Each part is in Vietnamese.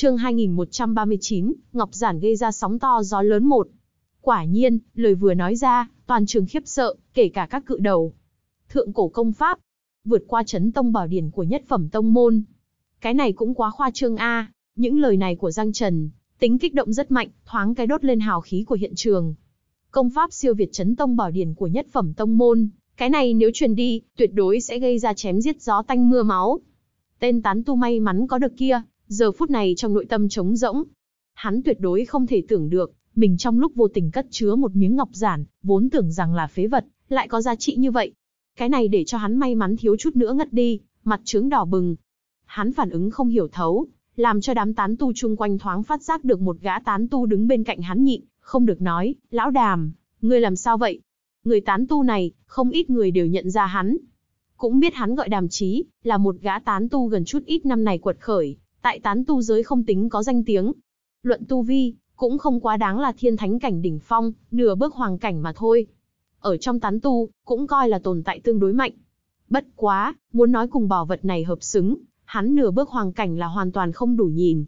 chương 2139, Ngọc Giản gây ra sóng to gió lớn một. Quả nhiên, lời vừa nói ra, toàn trường khiếp sợ, kể cả các cự đầu. Thượng cổ công pháp, vượt qua chấn tông bảo điển của nhất phẩm tông môn. Cái này cũng quá khoa trương a, những lời này của Giang Trần, tính kích động rất mạnh, thoáng cái đốt lên hào khí của hiện trường. Công pháp siêu việt chấn tông bảo điển của nhất phẩm tông môn, cái này nếu truyền đi, tuyệt đối sẽ gây ra chém giết gió tanh mưa máu. Tên tán tu may mắn có được kia, Giờ phút này trong nội tâm trống rỗng, hắn tuyệt đối không thể tưởng được, mình trong lúc vô tình cất chứa một miếng ngọc giản, vốn tưởng rằng là phế vật, lại có giá trị như vậy. Cái này để cho hắn may mắn thiếu chút nữa ngất đi, mặt trướng đỏ bừng. Hắn phản ứng không hiểu thấu, làm cho đám tán tu chung quanh thoáng phát giác được một gã tán tu đứng bên cạnh hắn nhịn, không được nói, lão đàm, ngươi làm sao vậy? Người tán tu này, không ít người đều nhận ra hắn. Cũng biết hắn gọi đàm chí, là một gã tán tu gần chút ít năm này quật khởi, tại tán tu giới không tính có danh tiếng. Luận tu vi, cũng không quá đáng là thiên thánh cảnh đỉnh phong, nửa bước hoàng cảnh mà thôi. Ở trong tán tu, cũng coi là tồn tại tương đối mạnh. Bất quá, muốn nói cùng bảo vật này hợp xứng, hắn nửa bước hoàng cảnh là hoàn toàn không đủ nhìn.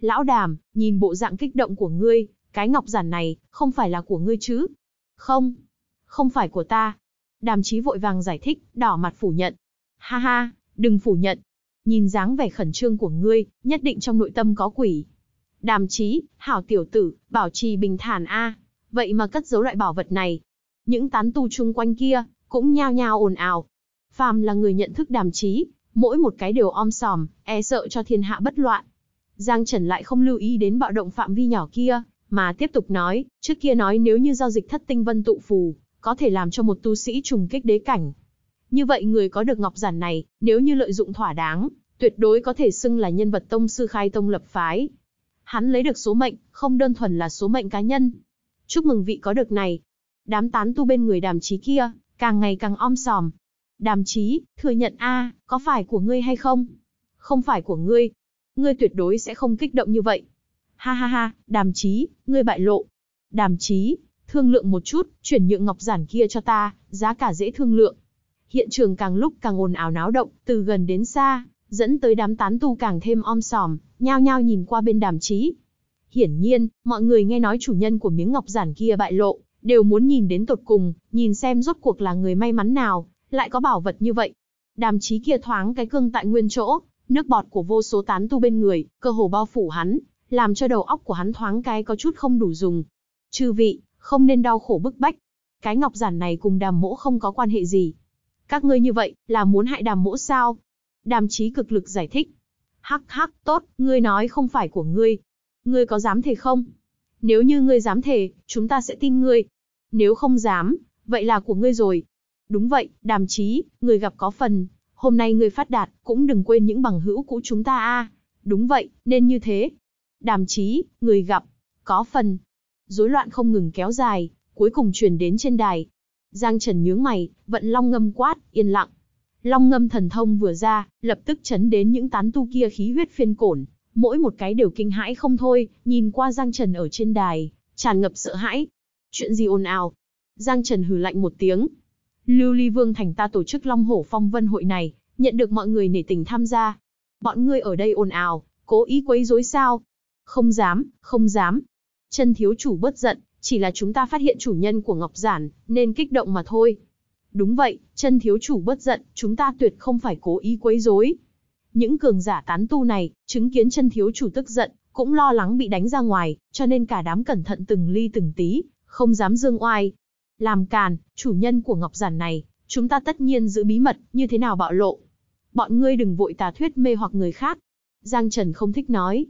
Lão đàm, nhìn bộ dạng kích động của ngươi, cái ngọc giản này, không phải là của ngươi chứ? Không, không phải của ta. Đàm chí vội vàng giải thích, đỏ mặt phủ nhận. Ha ha, đừng phủ nhận, nhìn dáng vẻ khẩn trương của ngươi, nhất định trong nội tâm có quỷ. Đàm chí, hảo tiểu tử, bảo trì bình thản a. Vậy mà cất giấu loại bảo vật này. Những tán tu chung quanh kia, cũng nhao nhao ồn ào. Phàm là người nhận thức đàm chí, mỗi một cái đều om sòm, e sợ cho thiên hạ bất loạn. Giang Trần lại không lưu ý đến bạo động phạm vi nhỏ kia, mà tiếp tục nói, trước kia nói nếu như giao dịch thất tinh vân tụ phù, có thể làm cho một tu sĩ trùng kích đế cảnh. Như vậy người có được ngọc giản này, nếu như lợi dụng thỏa đáng, tuyệt đối có thể xưng là nhân vật tông sư khai tông lập phái. Hắn lấy được số mệnh, không đơn thuần là số mệnh cá nhân. Chúc mừng vị có được này. Đám tán tu bên người đàm chí kia, càng ngày càng om sòm. Đàm chí thừa nhận a, có phải của ngươi hay không? Không phải của ngươi. Ngươi tuyệt đối sẽ không kích động như vậy. Ha ha ha, đàm chí ngươi bại lộ. Đàm chí thương lượng một chút, chuyển nhượng ngọc giản kia cho ta, giá cả dễ thương lượng. Hiện trường càng lúc càng ồn ào náo động, từ gần đến xa, dẫn tới đám tán tu càng thêm om sòm, nhao nhao nhìn qua bên đàm trí. Hiển nhiên, mọi người nghe nói chủ nhân của miếng ngọc giản kia bại lộ, đều muốn nhìn đến tột cùng, nhìn xem rốt cuộc là người may mắn nào, lại có bảo vật như vậy. Đàm trí kia thoáng cái cương tại nguyên chỗ, nước bọt của vô số tán tu bên người, cơ hồ bao phủ hắn, làm cho đầu óc của hắn thoáng cái có chút không đủ dùng. Chư vị, không nên đau khổ bức bách. Cái ngọc giản này cùng đàm mỗ không có quan hệ gì. Các ngươi như vậy, là muốn hại đàm mỗ sao? đàm chí cực lực giải thích. Hắc hắc, tốt, ngươi nói không phải của ngươi. Ngươi có dám thề không? Nếu như ngươi dám thề, chúng ta sẽ tin ngươi. Nếu không dám, vậy là của ngươi rồi. Đúng vậy, đàm chí, người gặp có phần, hôm nay ngươi phát đạt, cũng đừng quên những bằng hữu cũ chúng ta a. Đúng vậy, nên như thế. Đàm chí, người gặp, có phần. Rối loạn không ngừng kéo dài, cuối cùng truyền đến trên đài. Giang Trần nhướng mày, vận long ngâm quát, yên lặng. Long ngâm thần thông vừa ra, lập tức chấn đến những tán tu kia khí huyết phiên cổn, mỗi một cái đều kinh hãi không thôi, nhìn qua Giang Trần ở trên đài, tràn ngập sợ hãi. Chuyện gì ồn ào? Giang Trần hừ lạnh một tiếng. Lưu Ly Vương thành ta tổ chức Long Hổ Phong Vân hội này, nhận được mọi người nể tình tham gia. Bọn ngươi ở đây ồn ào, cố ý quấy rối sao? Không dám, không dám. Trần thiếu chủ bất giận, chỉ là chúng ta phát hiện chủ nhân của Ngọc Giản, nên kích động mà thôi. Đúng vậy, chân thiếu chủ bất giận, chúng ta tuyệt không phải cố ý quấy rối. Những cường giả tán tu này, chứng kiến chân thiếu chủ tức giận, cũng lo lắng bị đánh ra ngoài, cho nên cả đám cẩn thận từng ly từng tí, không dám dương oai. Làm càn, chủ nhân của ngọc giản này, chúng ta tất nhiên giữ bí mật, như thế nào bạo lộ. Bọn ngươi đừng vội tà thuyết mê hoặc người khác. Giang Trần không thích nói.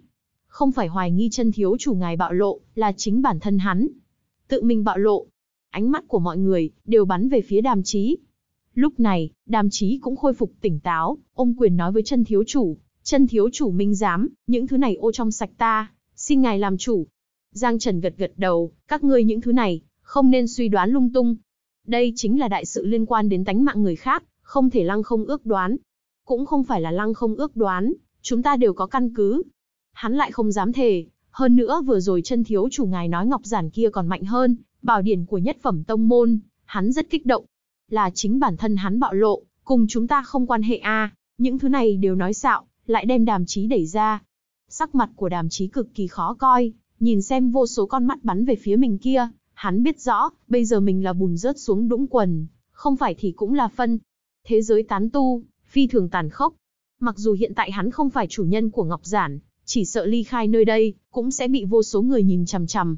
Không phải hoài nghi chân thiếu chủ ngài bạo lộ, là chính bản thân hắn. Tự mình bạo lộ, ánh mắt của mọi người đều bắn về phía đàm Chí. Lúc này, đàm Chí cũng khôi phục tỉnh táo, ôm quyền nói với chân thiếu chủ, chân thiếu chủ minh giám, những thứ này ô trong sạch ta, xin ngài làm chủ. Giang Trần gật gật đầu, các ngươi những thứ này, không nên suy đoán lung tung. Đây chính là đại sự liên quan đến tánh mạng người khác, không thể lăng không ước đoán. Cũng không phải là lăng không ước đoán, chúng ta đều có căn cứ. Hắn lại không dám thề, hơn nữa vừa rồi chân thiếu chủ ngài nói ngọc giản kia còn mạnh hơn, bảo điển của nhất phẩm tông môn, hắn rất kích động. Là chính bản thân hắn bạo lộ, cùng chúng ta không quan hệ a. À, những thứ này đều nói xạo, lại đem đàm chí đẩy ra. Sắc mặt của đàm chí cực kỳ khó coi, nhìn xem vô số con mắt bắn về phía mình kia, hắn biết rõ, bây giờ mình là bùn rớt xuống đũng quần, không phải thì cũng là phân. Thế giới tán tu, phi thường tàn khốc. Mặc dù hiện tại hắn không phải chủ nhân của Ngọc Giản, chỉ sợ ly khai nơi đây, cũng sẽ bị vô số người nhìn chằm chằm,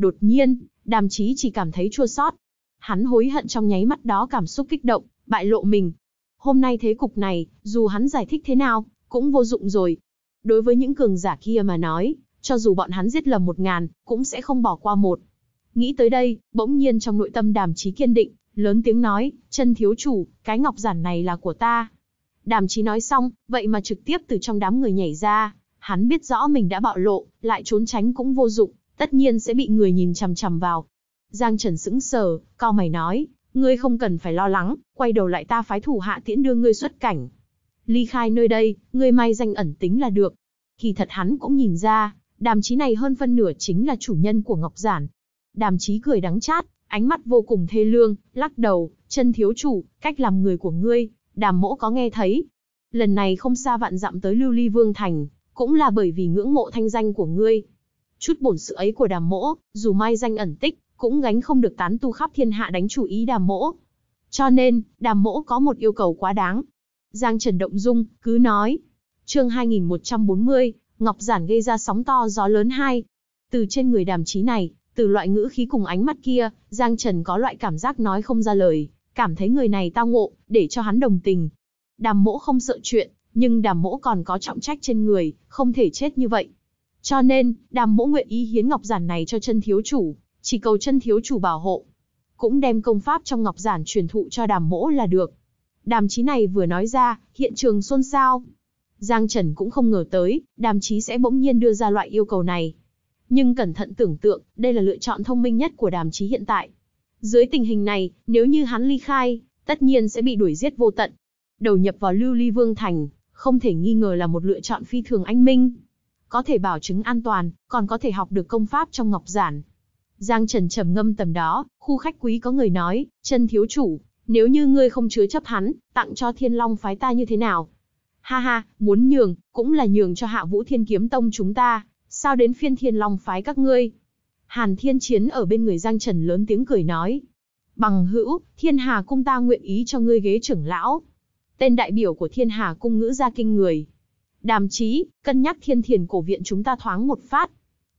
Đột nhiên, đàm chí chỉ cảm thấy chua sót. Hắn hối hận trong nháy mắt đó cảm xúc kích động, bại lộ mình. Hôm nay thế cục này, dù hắn giải thích thế nào, cũng vô dụng rồi. Đối với những cường giả kia mà nói, cho dù bọn hắn giết lầm một ngàn, cũng sẽ không bỏ qua một. Nghĩ tới đây, bỗng nhiên trong nội tâm đàm chí kiên định, lớn tiếng nói, chân thiếu chủ, cái ngọc giản này là của ta. Đàm chí nói xong, vậy mà trực tiếp từ trong đám người nhảy ra, hắn biết rõ mình đã bạo lộ, lại trốn tránh cũng vô dụng tất nhiên sẽ bị người nhìn chằm chằm vào. Giang Trần sững sờ, cao mày nói, ngươi không cần phải lo lắng, quay đầu lại ta phái thủ hạ tiễn đưa ngươi xuất cảnh. Ly khai nơi đây, ngươi may danh ẩn tính là được. Kỳ thật hắn cũng nhìn ra, đàm chí này hơn phân nửa chính là chủ nhân của Ngọc Giản. Đàm chí cười đắng chát, ánh mắt vô cùng thê lương, lắc đầu, chân thiếu chủ, cách làm người của ngươi, đàm mỗ có nghe thấy. Lần này không xa vạn dặm tới Lưu Ly Vương Thành, cũng là bởi vì ngưỡng mộ thanh danh của ngươi. Chút bổn sự ấy của đàm mỗ, dù mai danh ẩn tích, cũng gánh không được tán tu khắp thiên hạ đánh chủ ý đàm mỗ. Cho nên, đàm mỗ có một yêu cầu quá đáng. Giang Trần Động Dung, cứ nói. chương 2140, Ngọc Giản gây ra sóng to gió lớn hai. Từ trên người đàm trí này, từ loại ngữ khí cùng ánh mắt kia, Giang Trần có loại cảm giác nói không ra lời, cảm thấy người này tao ngộ, để cho hắn đồng tình. Đàm mỗ không sợ chuyện, nhưng đàm mỗ còn có trọng trách trên người, không thể chết như vậy. Cho nên, đàm mỗ nguyện ý hiến ngọc giản này cho chân thiếu chủ, chỉ cầu chân thiếu chủ bảo hộ. Cũng đem công pháp trong ngọc giản truyền thụ cho đàm mỗ là được. Đàm chí này vừa nói ra, hiện trường xôn xao. Giang Trần cũng không ngờ tới, đàm chí sẽ bỗng nhiên đưa ra loại yêu cầu này. Nhưng cẩn thận tưởng tượng, đây là lựa chọn thông minh nhất của đàm chí hiện tại. Dưới tình hình này, nếu như hắn ly khai, tất nhiên sẽ bị đuổi giết vô tận. Đầu nhập vào Lưu Ly Vương Thành, không thể nghi ngờ là một lựa chọn phi thường anh minh có thể bảo chứng an toàn, còn có thể học được công pháp trong ngọc giản. Giang Trần trầm ngâm tầm đó, khu khách quý có người nói, chân thiếu chủ, nếu như ngươi không chứa chấp hắn, tặng cho thiên long phái ta như thế nào? Ha ha, muốn nhường, cũng là nhường cho hạ vũ thiên kiếm tông chúng ta, sao đến phiên thiên long phái các ngươi? Hàn thiên chiến ở bên người Giang Trần lớn tiếng cười nói. Bằng hữu, thiên hà cung ta nguyện ý cho ngươi ghế trưởng lão. Tên đại biểu của thiên hà cung ngữ ra kinh người. Đàm chí, cân nhắc thiên thiền cổ viện chúng ta thoáng một phát.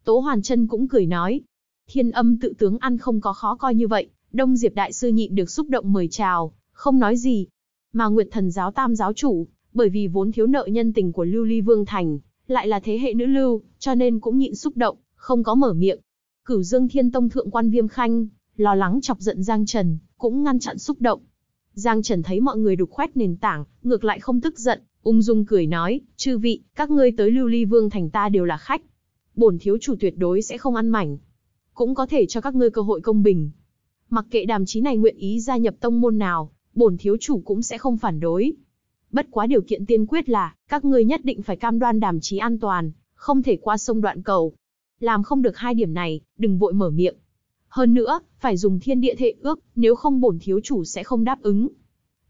Tố Hoàn chân cũng cười nói. Thiên âm tự tướng ăn không có khó coi như vậy, Đông Diệp Đại Sư nhịn được xúc động mời chào, không nói gì. Mà Nguyệt Thần Giáo Tam Giáo Chủ, bởi vì vốn thiếu nợ nhân tình của Lưu Ly Vương Thành, lại là thế hệ nữ lưu, cho nên cũng nhịn xúc động, không có mở miệng. Cửu Dương Thiên Tông Thượng Quan Viêm Khanh, lo lắng chọc giận Giang Trần, cũng ngăn chặn xúc động, Giang Trần thấy mọi người đục khoét nền tảng, ngược lại không tức giận, ung dung cười nói, chư vị, các ngươi tới lưu ly vương thành ta đều là khách. Bổn thiếu chủ tuyệt đối sẽ không ăn mảnh. Cũng có thể cho các ngươi cơ hội công bình. Mặc kệ đàm chí này nguyện ý gia nhập tông môn nào, bổn thiếu chủ cũng sẽ không phản đối. Bất quá điều kiện tiên quyết là, các ngươi nhất định phải cam đoan đàm chí an toàn, không thể qua sông đoạn cầu. Làm không được hai điểm này, đừng vội mở miệng. Hơn nữa, phải dùng thiên địa thệ ước, nếu không bổn thiếu chủ sẽ không đáp ứng.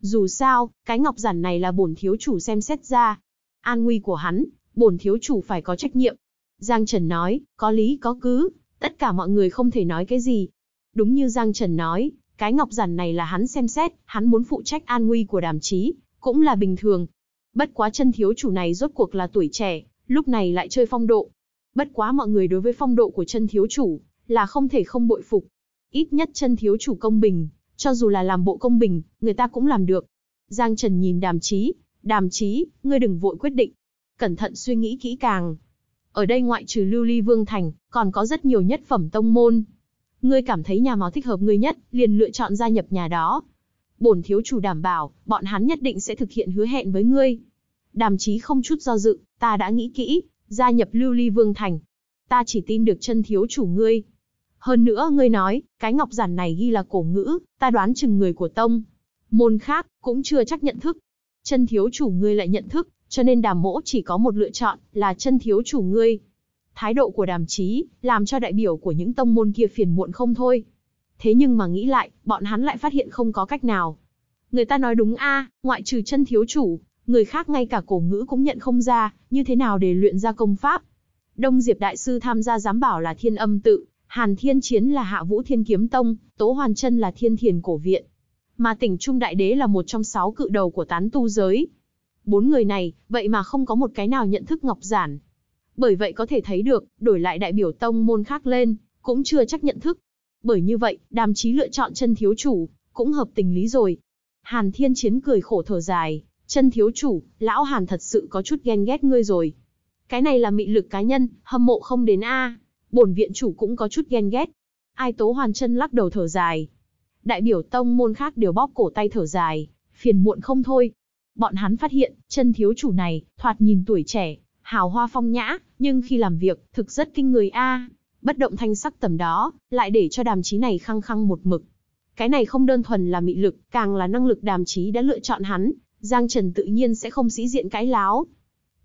Dù sao, cái ngọc giản này là bổn thiếu chủ xem xét ra. An nguy của hắn, bổn thiếu chủ phải có trách nhiệm. Giang Trần nói, có lý có cứ, tất cả mọi người không thể nói cái gì. Đúng như Giang Trần nói, cái ngọc giản này là hắn xem xét, hắn muốn phụ trách an nguy của đàm trí, cũng là bình thường. Bất quá chân thiếu chủ này rốt cuộc là tuổi trẻ, lúc này lại chơi phong độ. Bất quá mọi người đối với phong độ của chân thiếu chủ, là không thể không bội phục. Ít nhất chân thiếu chủ công bình, cho dù là làm bộ công bình, người ta cũng làm được. Giang Trần nhìn đàm chí, đàm chí, ngươi đừng vội quyết định. Cẩn thận suy nghĩ kỹ càng. Ở đây ngoại trừ lưu ly vương thành, còn có rất nhiều nhất phẩm tông môn. Ngươi cảm thấy nhà máu thích hợp ngươi nhất, liền lựa chọn gia nhập nhà đó. Bổn thiếu chủ đảm bảo, bọn hắn nhất định sẽ thực hiện hứa hẹn với ngươi. Đàm chí không chút do dự, ta đã nghĩ kỹ, gia nhập lưu ly vương thành. Ta chỉ tin được chân thiếu chủ ngươi, hơn nữa ngươi nói, cái ngọc giản này ghi là cổ ngữ, ta đoán chừng người của tông. Môn khác, cũng chưa chắc nhận thức. Chân thiếu chủ ngươi lại nhận thức, cho nên đàm mỗ chỉ có một lựa chọn, là chân thiếu chủ ngươi. Thái độ của đàm chí, làm cho đại biểu của những tông môn kia phiền muộn không thôi. Thế nhưng mà nghĩ lại, bọn hắn lại phát hiện không có cách nào. Người ta nói đúng a, ngoại trừ chân thiếu chủ, người khác ngay cả cổ ngữ cũng nhận không ra, như thế nào để luyện ra công pháp. Đông Diệp Đại Sư tham gia giám bảo là thiên âm tự, Hàn Thiên Chiến là Hạ Vũ Thiên Kiếm Tông, Tố Hoàn Chân là Thiên Thiền Cổ Viện. Mà Tỉnh Trung Đại Đế là một trong sáu cự đầu của tán tu giới. Bốn người này, vậy mà không có một cái nào nhận thức Ngọc Giản. Bởi vậy có thể thấy được, đổi lại đại biểu tông môn khác lên, cũng chưa chắc nhận thức. Bởi như vậy, đàm chí lựa chọn chân thiếu chủ, cũng hợp tình lý rồi. Hàn Thiên Chiến cười khổ thở dài, chân thiếu chủ, lão Hàn thật sự có chút ghen ghét ngươi rồi. Cái này là mị lực cá nhân, hâm mộ không đến a bổn viện chủ cũng có chút ghen ghét. Ai tố hoàn chân lắc đầu thở dài. Đại biểu tông môn khác đều bóp cổ tay thở dài, phiền muộn không thôi. Bọn hắn phát hiện, chân thiếu chủ này, thoạt nhìn tuổi trẻ, hào hoa phong nhã, nhưng khi làm việc, thực rất kinh người a. Bất động thanh sắc tầm đó, lại để cho đàm chí này khăng khăng một mực. Cái này không đơn thuần là mị lực, càng là năng lực đàm chí đã lựa chọn hắn, Giang Trần tự nhiên sẽ không sĩ diện cái láo.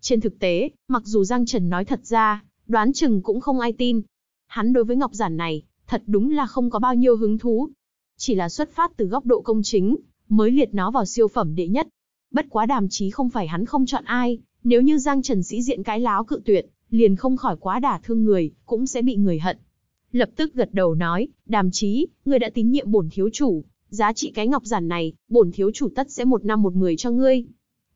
Trên thực tế, mặc dù Giang Trần nói thật ra, đoán chừng cũng không ai tin. Hắn đối với Ngọc Giản này, thật đúng là không có bao nhiêu hứng thú. Chỉ là xuất phát từ góc độ công chính, mới liệt nó vào siêu phẩm đệ nhất. Bất quá đàm chí không phải hắn không chọn ai, nếu như Giang Trần Sĩ diện cái láo cự tuyệt, liền không khỏi quá đả thương người, cũng sẽ bị người hận. Lập tức gật đầu nói, đàm chí, người đã tín nhiệm bổn thiếu chủ, giá trị cái ngọc giản này, bổn thiếu chủ tất sẽ một năm một mười cho ngươi.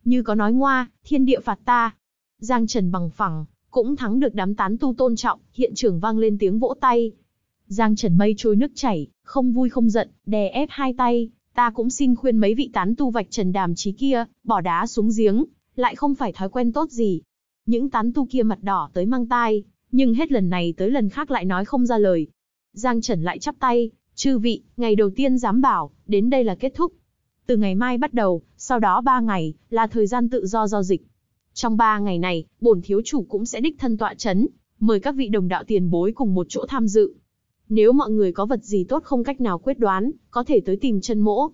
Như có nói ngoa, thiên địa phạt ta. Giang Trần bằng phẳng, cũng thắng được đám tán tu tôn trọng, hiện trường vang lên tiếng vỗ tay. Giang Trần Mây trôi nước chảy, không vui không giận, đè ép hai tay, ta cũng xin khuyên mấy vị tán tu vạch trần đàm trí kia, bỏ đá xuống giếng, lại không phải thói quen tốt gì. Những tán tu kia mặt đỏ tới mang tai, nhưng hết lần này tới lần khác lại nói không ra lời. Giang Trần lại chắp tay, chư vị, ngày đầu tiên dám bảo, đến đây là kết thúc. Từ ngày mai bắt đầu, sau đó ba ngày, là thời gian tự do giao dịch. Trong ba ngày này, bổn thiếu chủ cũng sẽ đích thân tọa chấn, mời các vị đồng đạo tiền bối cùng một chỗ tham dự. Nếu mọi người có vật gì tốt không cách nào quyết đoán, có thể tới tìm chân mỗ.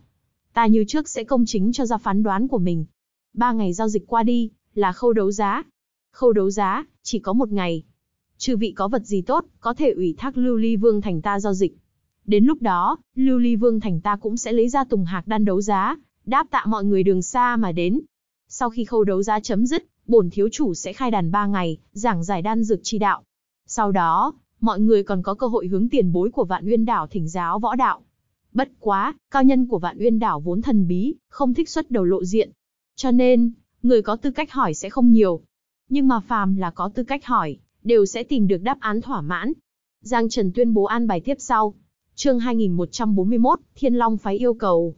Ta như trước sẽ công chính cho ra phán đoán của mình. Ba ngày giao dịch qua đi, là khâu đấu giá. Khâu đấu giá, chỉ có một ngày. Trừ vị có vật gì tốt, có thể ủy thác Lưu Ly Vương Thành ta giao dịch. Đến lúc đó, Lưu Ly Vương Thành ta cũng sẽ lấy ra tùng hạc đan đấu giá, đáp tạ mọi người đường xa mà đến, sau khi khâu đấu giá chấm dứt, bổn thiếu chủ sẽ khai đàn 3 ngày, giảng giải đan dược chi đạo. Sau đó, mọi người còn có cơ hội hướng tiền bối của Vạn Uyên Đảo thỉnh giáo võ đạo. Bất quá, cao nhân của Vạn Uyên Đảo vốn thần bí, không thích xuất đầu lộ diện. Cho nên, người có tư cách hỏi sẽ không nhiều. Nhưng mà phàm là có tư cách hỏi, đều sẽ tìm được đáp án thỏa mãn. Giang Trần tuyên bố an bài tiếp sau. Chương 2141, Thiên Long phái yêu cầu,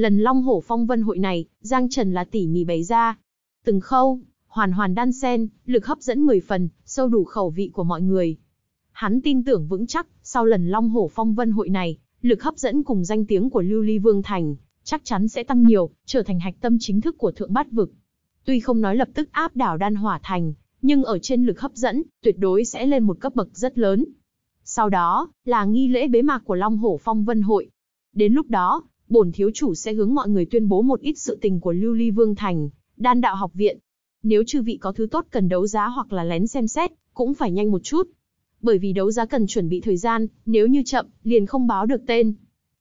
Lần Long Hổ Phong Vân hội này, Giang Trần là tỉ mỉ bày ra. Từng khâu, hoàn hoàn đan sen, lực hấp dẫn 10 phần, sâu đủ khẩu vị của mọi người. Hắn tin tưởng vững chắc, sau lần Long Hổ Phong Vân hội này, lực hấp dẫn cùng danh tiếng của Lưu Ly Vương Thành, chắc chắn sẽ tăng nhiều, trở thành hạch tâm chính thức của Thượng Bát Vực. Tuy không nói lập tức áp đảo Đan Hỏa Thành, nhưng ở trên lực hấp dẫn, tuyệt đối sẽ lên một cấp bậc rất lớn. Sau đó, là nghi lễ bế mạc của Long Hổ Phong Vân Hội. Đến lúc đó, bổn thiếu chủ sẽ hướng mọi người tuyên bố một ít sự tình của Lưu Ly Vương Thành, đan đạo học viện. Nếu chư vị có thứ tốt cần đấu giá hoặc là lén xem xét, cũng phải nhanh một chút. Bởi vì đấu giá cần chuẩn bị thời gian, nếu như chậm, liền không báo được tên.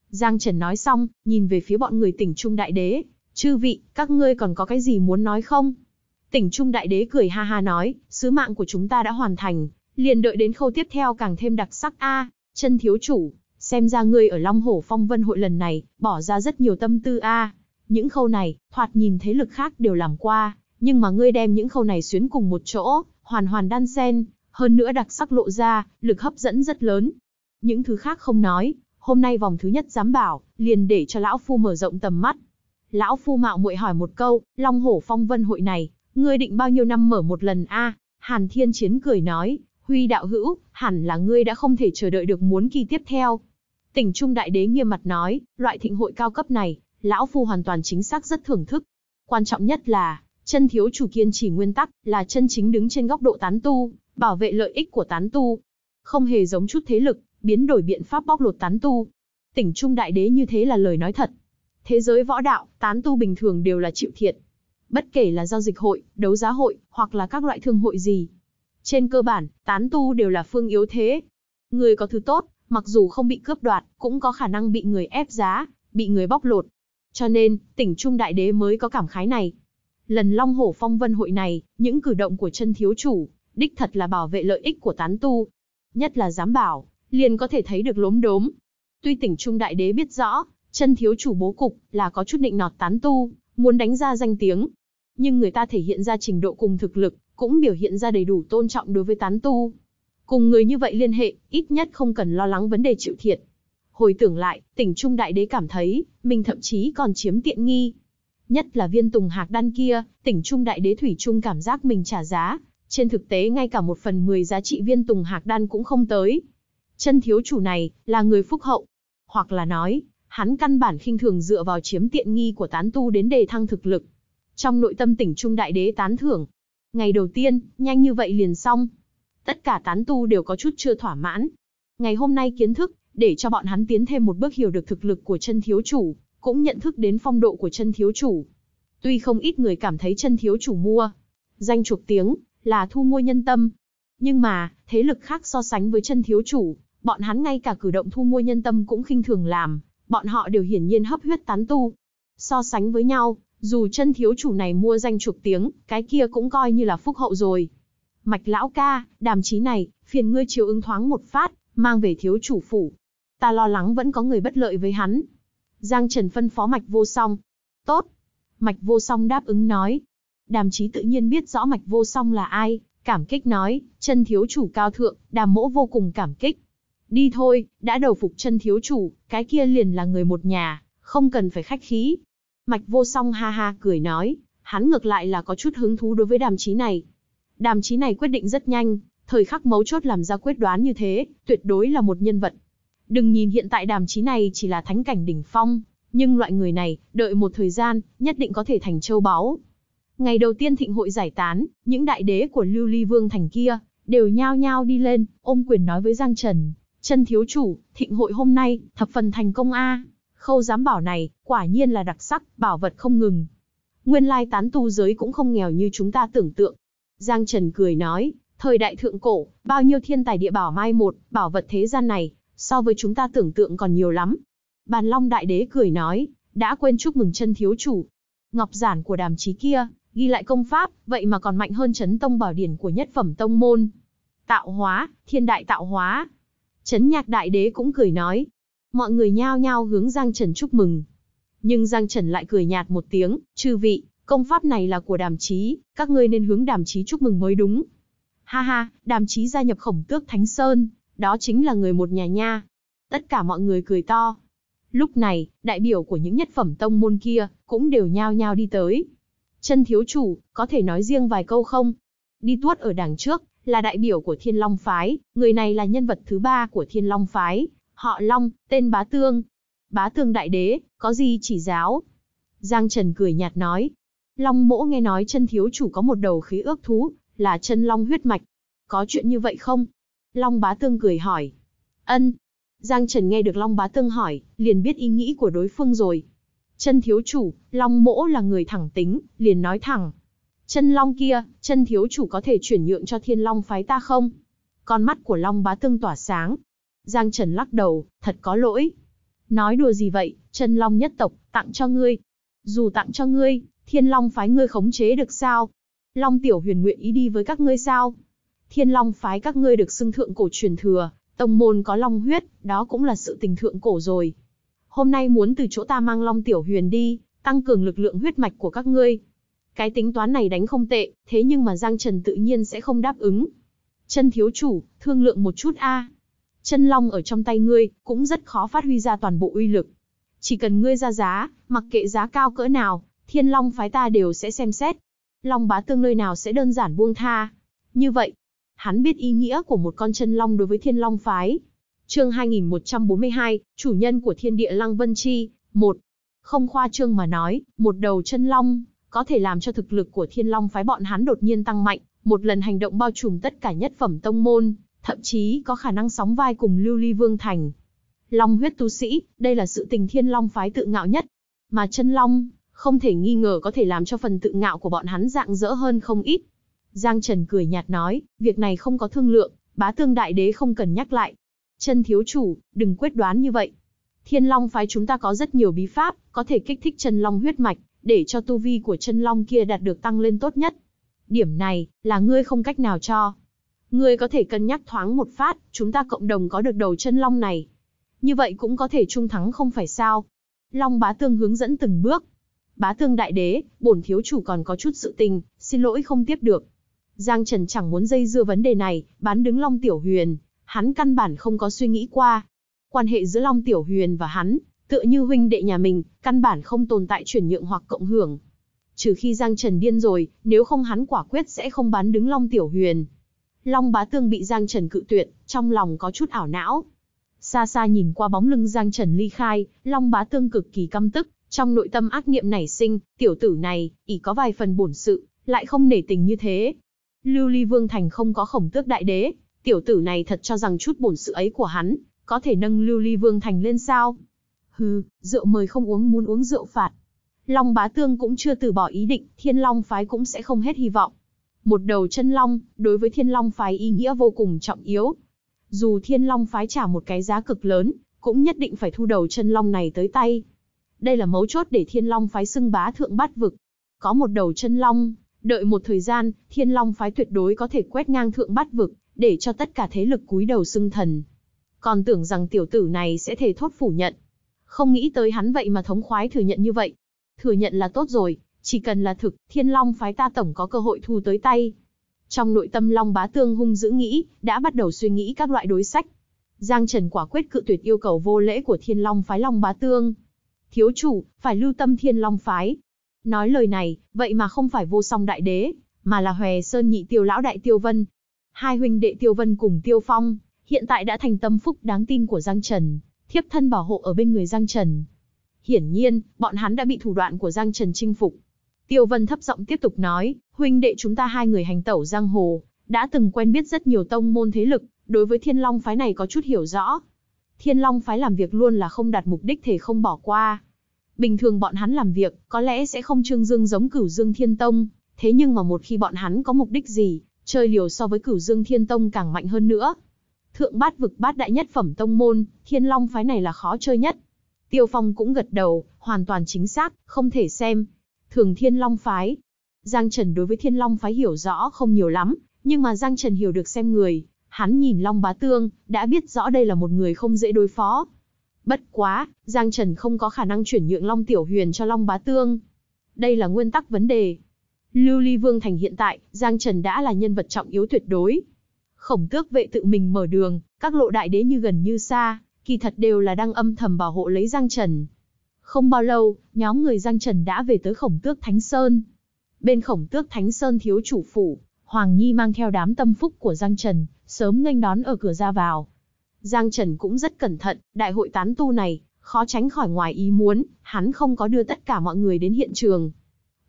Giang Trần nói xong, nhìn về phía bọn người tỉnh Trung Đại Đế. Chư vị, các ngươi còn có cái gì muốn nói không? Tỉnh Trung Đại Đế cười ha ha nói, sứ mạng của chúng ta đã hoàn thành, liền đợi đến khâu tiếp theo càng thêm đặc sắc a chân thiếu chủ, xem ra ngươi ở Long Hổ Phong Vân hội lần này, bỏ ra rất nhiều tâm tư a. Những khâu này, thoạt nhìn thế lực khác đều làm qua, nhưng mà ngươi đem những khâu này xuyến cùng một chỗ, hoàn hoàn đan xen hơn nữa đặc sắc lộ ra, lực hấp dẫn rất lớn. Những thứ khác không nói, hôm nay vòng thứ nhất dám bảo, liền để cho lão phu mở rộng tầm mắt. Lão phu mạo muội hỏi một câu, Long Hổ Phong Vân hội này, ngươi định bao nhiêu năm mở một lần a? Hàn Thiên Chiến cười nói, Huy đạo hữu, hẳn là ngươi đã không thể chờ đợi được muốn kỳ tiếp theo, Tỉnh Trung Đại Đế nghiêm mặt nói, loại thịnh hội cao cấp này, lão phu hoàn toàn chính xác rất thưởng thức. Quan trọng nhất là, chân thiếu chủ kiên trì nguyên tắc, là chân chính đứng trên góc độ tán tu, bảo vệ lợi ích của tán tu. Không hề giống chút thế lực, biến đổi biện pháp bóc lột tán tu. Tỉnh Trung Đại Đế như thế là lời nói thật. Thế giới võ đạo, tán tu bình thường đều là chịu thiệt. Bất kể là giao dịch hội, đấu giá hội, hoặc là các loại thương hội gì. Trên cơ bản, tán tu đều là phương yếu thế. Người có thứ tốt, mặc dù không bị cướp đoạt, cũng có khả năng bị người ép giá, bị người bóc lột. Cho nên, tỉnh Trung Đại Đế mới có cảm khái này. Lần Long Hổ Phong Vân hội này, những cử động của chân thiếu chủ, đích thật là bảo vệ lợi ích của tán tu. Nhất là giám bảo, liền có thể thấy được lốm đốm. Tuy tỉnh Trung Đại Đế biết rõ, chân thiếu chủ bố cục là có chút định nọt tán tu, muốn đánh ra danh tiếng. Nhưng người ta thể hiện ra trình độ cùng thực lực, cũng biểu hiện ra đầy đủ tôn trọng đối với tán tu. Cùng người như vậy liên hệ, ít nhất không cần lo lắng vấn đề chịu thiệt. Hồi tưởng lại, tỉnh Trung Đại Đế cảm thấy, mình thậm chí còn chiếm tiện nghi. Nhất là viên tùng hạc đan kia, tỉnh Trung Đại Đế Thủy Trung cảm giác mình trả giá. Trên thực tế ngay cả một phần mười giá trị viên tùng hạc đan cũng không tới. Chân thiếu chủ này, là người phúc hậu. Hoặc là nói, hắn căn bản khinh thường dựa vào chiếm tiện nghi của tán tu đến đề thăng thực lực. Trong nội tâm tỉnh Trung Đại Đế tán thưởng. Ngày đầu tiên, nhanh như vậy liền xong, Tất cả tán tu đều có chút chưa thỏa mãn. Ngày hôm nay kiến thức, để cho bọn hắn tiến thêm một bước hiểu được thực lực của chân thiếu chủ, cũng nhận thức đến phong độ của chân thiếu chủ. Tuy không ít người cảm thấy chân thiếu chủ mua, danh chuộc tiếng, là thu mua nhân tâm. Nhưng mà, thế lực khác so sánh với chân thiếu chủ, bọn hắn ngay cả cử động thu mua nhân tâm cũng khinh thường làm, bọn họ đều hiển nhiên hấp huyết tán tu. So sánh với nhau, dù chân thiếu chủ này mua danh chuộc tiếng, cái kia cũng coi như là phúc hậu rồi. Mạch lão ca, đàm chí này, phiền ngươi chiếu ứng thoáng một phát, mang về thiếu chủ phủ. Ta lo lắng vẫn có người bất lợi với hắn. Giang Trần phân phó Mạch vô song. Tốt. Mạch vô song đáp ứng nói. Đàm chí tự nhiên biết rõ Mạch vô song là ai, cảm kích nói, chân thiếu chủ cao thượng, đàm mỗ vô cùng cảm kích. Đi thôi, đã đầu phục chân thiếu chủ, cái kia liền là người một nhà, không cần phải khách khí. Mạch vô song ha ha cười nói, hắn ngược lại là có chút hứng thú đối với đàm chí này. Đàm Chí này quyết định rất nhanh, thời khắc mấu chốt làm ra quyết đoán như thế, tuyệt đối là một nhân vật. Đừng nhìn hiện tại Đàm Chí này chỉ là thánh cảnh đỉnh phong, nhưng loại người này, đợi một thời gian, nhất định có thể thành châu báu. Ngày đầu tiên thịnh hội giải tán, những đại đế của Lưu Ly Vương thành kia đều nhao nhao đi lên, ôm quyền nói với Giang Trần, "Chân thiếu chủ, thịnh hội hôm nay thập phần thành công a." Khâu giám bảo này, quả nhiên là đặc sắc, bảo vật không ngừng. Nguyên lai tán tu giới cũng không nghèo như chúng ta tưởng tượng, Giang Trần cười nói, thời đại thượng cổ, bao nhiêu thiên tài địa bảo mai một, bảo vật thế gian này, so với chúng ta tưởng tượng còn nhiều lắm. Bàn Long Đại Đế cười nói, đã quên chúc mừng chân thiếu chủ. Ngọc giản của đàm trí kia, ghi lại công pháp, vậy mà còn mạnh hơn chấn tông bảo điển của nhất phẩm tông môn. Tạo hóa, thiên đại tạo hóa. Chấn nhạc đại đế cũng cười nói. Mọi người nhao nhao hướng Giang Trần chúc mừng. Nhưng Giang Trần lại cười nhạt một tiếng, chư vị, Công pháp này là của đàm chí, các ngươi nên hướng đàm chí chúc mừng mới đúng. Ha ha, đàm chí gia nhập khổng tước Thánh Sơn, đó chính là người một nhà nha. Tất cả mọi người cười to. Lúc này, đại biểu của những nhất phẩm tông môn kia, cũng đều nhao nhao đi tới. Chân thiếu chủ, có thể nói riêng vài câu không? Đi tuốt ở đằng trước, là đại biểu của Thiên Long Phái, người này là nhân vật thứ ba của Thiên Long Phái, họ Long, tên Bá Tương. Bá Tương Đại Đế, có gì chỉ giáo? Giang Trần cười nhạt nói, Long mỗ nghe nói chân thiếu chủ có một đầu khí ước thú, là chân long huyết mạch. Có chuyện như vậy không? Long bá tương cười hỏi. Ân. Giang Trần nghe được Long bá tương hỏi, liền biết ý nghĩ của đối phương rồi. Chân thiếu chủ, Long mỗ là người thẳng tính, liền nói thẳng. Chân long kia, chân thiếu chủ có thể chuyển nhượng cho thiên long phái ta không? Con mắt của Long bá tương tỏa sáng. Giang Trần lắc đầu, thật có lỗi. Nói đùa gì vậy, chân long nhất tộc, tặng cho ngươi. Dù tặng cho ngươi, Thiên Long phái ngươi khống chế được sao? Long Tiểu Huyền nguyện ý đi với các ngươi sao? Thiên Long phái các ngươi được xưng thượng cổ truyền thừa, tông môn có long huyết, đó cũng là sự tình thượng cổ rồi. Hôm nay muốn từ chỗ ta mang Long Tiểu Huyền đi, tăng cường lực lượng huyết mạch của các ngươi. Cái tính toán này đánh không tệ, thế nhưng mà Giang Trần tự nhiên sẽ không đáp ứng. Chân thiếu chủ, thương lượng một chút a. Chân Long ở trong tay ngươi, cũng rất khó phát huy ra toàn bộ uy lực. Chỉ cần ngươi ra giá, mặc kệ giá cao cỡ nào, thiên long phái ta đều sẽ xem xét. Long bá tương nơi nào sẽ đơn giản buông tha. Như vậy, hắn biết ý nghĩa của một con chân long đối với thiên long phái. Chương 2142, chủ nhân của thiên địa Lăng Vân Chi, một Không khoa trương mà nói, một đầu chân long, có thể làm cho thực lực của thiên long phái bọn hắn đột nhiên tăng mạnh, một lần hành động bao trùm tất cả nhất phẩm tông môn, thậm chí có khả năng sóng vai cùng lưu ly vương thành. Long huyết tu sĩ, đây là sự tình thiên long phái tự ngạo nhất. Mà chân long, không thể nghi ngờ có thể làm cho phần tự ngạo của bọn hắn dạng dỡ hơn không ít. Giang Trần cười nhạt nói, việc này không có thương lượng, bá tương đại đế không cần nhắc lại. Chân thiếu chủ, đừng quyết đoán như vậy. Thiên Long phái chúng ta có rất nhiều bí pháp, có thể kích thích chân long huyết mạch, để cho tu vi của chân long kia đạt được tăng lên tốt nhất. Điểm này, là ngươi không cách nào cho. Ngươi có thể cân nhắc thoáng một phát, chúng ta cộng đồng có được đầu chân long này. Như vậy cũng có thể trung thắng không phải sao. Long bá tương hướng dẫn từng bước, bá thương đại đế, bổn thiếu chủ còn có chút sự tình, xin lỗi không tiếp được. Giang Trần chẳng muốn dây dưa vấn đề này, bán đứng Long Tiểu Huyền, hắn căn bản không có suy nghĩ qua. Quan hệ giữa Long Tiểu Huyền và hắn, tựa như huynh đệ nhà mình, căn bản không tồn tại chuyển nhượng hoặc cộng hưởng. Trừ khi Giang Trần điên rồi, nếu không hắn quả quyết sẽ không bán đứng Long Tiểu Huyền. Long Bá Tương bị Giang Trần cự tuyệt, trong lòng có chút ảo não. Xa xa nhìn qua bóng lưng Giang Trần ly khai, Long Bá Tương cực kỳ căm tức, trong nội tâm ác niệm nảy sinh, tiểu tử này, ý có vài phần bổn sự, lại không nể tình như thế. Lưu Ly Vương Thành không có khổng tước đại đế, tiểu tử này thật cho rằng chút bổn sự ấy của hắn, có thể nâng Lưu Ly Vương Thành lên sao? Hừ, rượu mời không uống muốn uống rượu phạt. Long Bá Tương cũng chưa từ bỏ ý định, Thiên Long Phái cũng sẽ không hết hy vọng. Một đầu chân long, đối với Thiên Long Phái ý nghĩa vô cùng trọng yếu. Dù Thiên Long Phái trả một cái giá cực lớn, cũng nhất định phải thu đầu chân long này tới tay đây là mấu chốt để Thiên Long phái xưng bá thượng bát vực. Có một đầu chân long, đợi một thời gian, Thiên Long phái tuyệt đối có thể quét ngang thượng bát vực, để cho tất cả thế lực cúi đầu xưng thần. Còn tưởng rằng tiểu tử này sẽ thề thốt phủ nhận. Không nghĩ tới hắn vậy mà thống khoái thừa nhận như vậy. Thừa nhận là tốt rồi, chỉ cần là thực, Thiên Long phái ta tổng có cơ hội thu tới tay. Trong nội tâm Long Bá Tương hung dữ nghĩ, đã bắt đầu suy nghĩ các loại đối sách. Giang Trần quả quyết cự tuyệt yêu cầu vô lễ của Thiên Long phái Long Bá Tương, thiếu chủ, phải lưu tâm thiên long phái. Nói lời này, vậy mà không phải vô song đại đế, mà là hòe sơn nhị tiêu lão đại tiêu vân. Hai huynh đệ tiêu vân cùng tiêu phong, hiện tại đã thành tâm phúc đáng tin của Giang Trần, thiếp thân bảo hộ ở bên người Giang Trần. Hiển nhiên, bọn hắn đã bị thủ đoạn của Giang Trần chinh phục. Tiêu Vân thấp giọng tiếp tục nói, huynh đệ chúng ta hai người hành tẩu giang hồ, đã từng quen biết rất nhiều tông môn thế lực, đối với thiên long phái này có chút hiểu rõ. Thiên Long phái làm việc luôn là không đạt mục đích thể không bỏ qua. Bình thường bọn hắn làm việc, có lẽ sẽ không trương dương giống cửu dương thiên tông, thế nhưng mà một khi bọn hắn có mục đích gì, chơi liều so với cửu dương thiên tông càng mạnh hơn nữa. Thượng bát vực bát đại nhất phẩm tông môn, Thiên Long phái này là khó chơi nhất. Tiêu Phong cũng gật đầu, hoàn toàn chính xác, không thể xem. Thường Thiên Long phái. Giang Trần đối với Thiên Long phái hiểu rõ không nhiều lắm, nhưng mà Giang Trần hiểu được xem người, Hắn nhìn Long Bá Tương, đã biết rõ đây là một người không dễ đối phó. Bất quá, Giang Trần không có khả năng chuyển nhượng Long Tiểu Huyền cho Long Bá Tương. Đây là nguyên tắc vấn đề. Lưu Ly Vương Thành hiện tại, Giang Trần đã là nhân vật trọng yếu tuyệt đối. Khổng tước vệ tự mình mở đường, các lộ đại đế như gần như xa, kỳ thật đều là đang âm thầm bảo hộ lấy Giang Trần. Không bao lâu, nhóm người Giang Trần đã về tới khổng tước Thánh Sơn. Bên khổng tước Thánh Sơn thiếu chủ phủ, Hoàng Nhi mang theo đám tâm phúc của Giang Trần, sớm nghênh đón ở cửa ra vào. Giang Trần cũng rất cẩn thận, đại hội tán tu này, khó tránh khỏi ngoài ý muốn, hắn không có đưa tất cả mọi người đến hiện trường.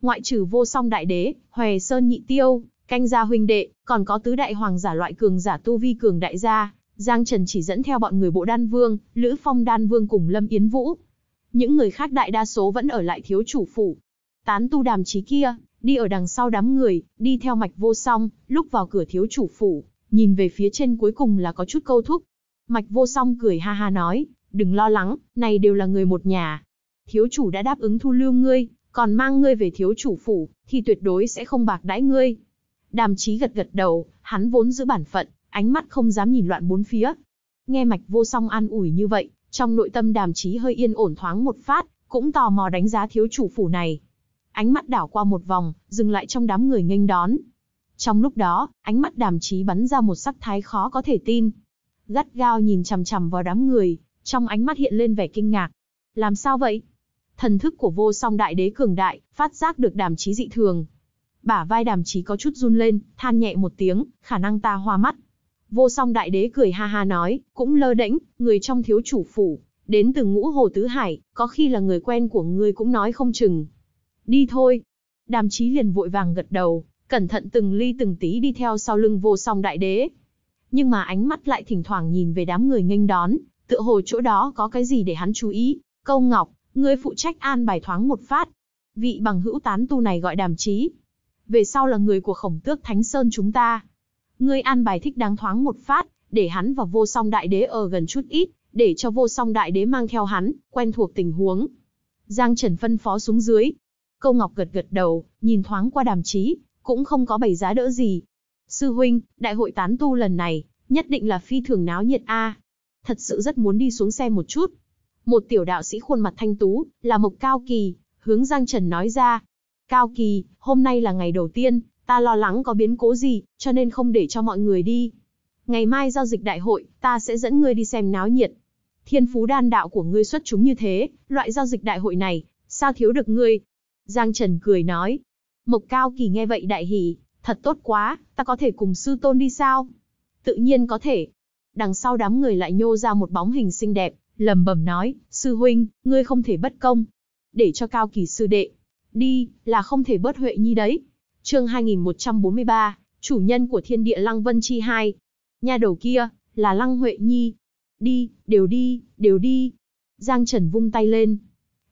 Ngoại trừ vô song đại đế, hòe sơn nhị tiêu, canh gia huynh đệ, còn có tứ đại hoàng giả loại cường giả tu vi cường đại gia, Giang Trần chỉ dẫn theo bọn người bộ đan vương, Lữ Phong đan vương cùng Lâm Yến Vũ. Những người khác đại đa số vẫn ở lại thiếu chủ phủ. Tán tu đàm trí kia, đi ở đằng sau đám người, đi theo mạch vô song, lúc vào cửa thiếu chủ phủ, nhìn về phía trên cuối cùng là có chút câu thúc. Mạch vô song cười ha ha nói, đừng lo lắng, này đều là người một nhà. Thiếu chủ đã đáp ứng thu lưu ngươi, còn mang ngươi về thiếu chủ phủ, thì tuyệt đối sẽ không bạc đãi ngươi. Đàm chí gật gật đầu, hắn vốn giữ bản phận, ánh mắt không dám nhìn loạn bốn phía. Nghe mạch vô song an ủi như vậy, trong nội tâm đàm chí hơi yên ổn thoáng một phát, cũng tò mò đánh giá thiếu chủ phủ này, Ánh mắt đảo qua một vòng, dừng lại trong đám người nghênh đón. Trong lúc đó, ánh mắt đàm chí bắn ra một sắc thái khó có thể tin. Gắt gao nhìn chằm chằm vào đám người, trong ánh mắt hiện lên vẻ kinh ngạc. Làm sao vậy? Thần thức của vô song đại đế cường đại, phát giác được đàm chí dị thường. Bả vai đàm chí có chút run lên, than nhẹ một tiếng, khả năng ta hoa mắt. Vô song đại đế cười ha ha nói, cũng lơ đễnh, người trong thiếu chủ phủ, đến từ ngũ hồ tứ hải, có khi là người quen của ngươi cũng nói không chừng đi thôi. Đàm Chí liền vội vàng gật đầu, cẩn thận từng ly từng tí đi theo sau lưng vô song đại đế. Nhưng mà ánh mắt lại thỉnh thoảng nhìn về đám người nghênh đón, tựa hồ chỗ đó có cái gì để hắn chú ý. Câu Ngọc, ngươi phụ trách an bài thoáng một phát. Vị bằng hữu tán tu này gọi Đàm Chí. Về sau là người của khổng tước Thánh Sơn chúng ta. Ngươi an bài thích đáng thoáng một phát, để hắn và vô song đại đế ở gần chút ít, để cho vô song đại đế mang theo hắn, quen thuộc tình huống. Giang Trần phân phó xuống dưới, Câu Ngọc gật gật đầu, nhìn thoáng qua đàm chí, cũng không có bày giá đỡ gì. Sư huynh, đại hội tán tu lần này, nhất định là phi thường náo nhiệt a. Thật sự rất muốn đi xuống xe một chút. Một tiểu đạo sĩ khuôn mặt thanh tú, là Mộc Cao Kỳ, hướng Giang Trần nói ra. Cao Kỳ, hôm nay là ngày đầu tiên, ta lo lắng có biến cố gì, cho nên không để cho mọi người đi. Ngày mai giao dịch đại hội, ta sẽ dẫn ngươi đi xem náo nhiệt. Thiên phú đan đạo của ngươi xuất chúng như thế, loại giao dịch đại hội này, sao thiếu được ngươi? Giang Trần cười nói. Mộc Cao Kỳ nghe vậy đại hỉ, thật tốt quá, ta có thể cùng sư tôn đi sao? Tự nhiên có thể. Đằng sau đám người lại nhô ra một bóng hình xinh đẹp, lầm bầm nói, sư huynh, ngươi không thể bất công. Để cho Cao Kỳ sư đệ, đi, là không thể bớt huệ nhi đấy. chương 2143, chủ nhân của thiên địa Lăng Vân Chi 2. Nhà đầu kia, là Lăng Huệ Nhi. Đi, đều đi, đều đi. Giang Trần vung tay lên,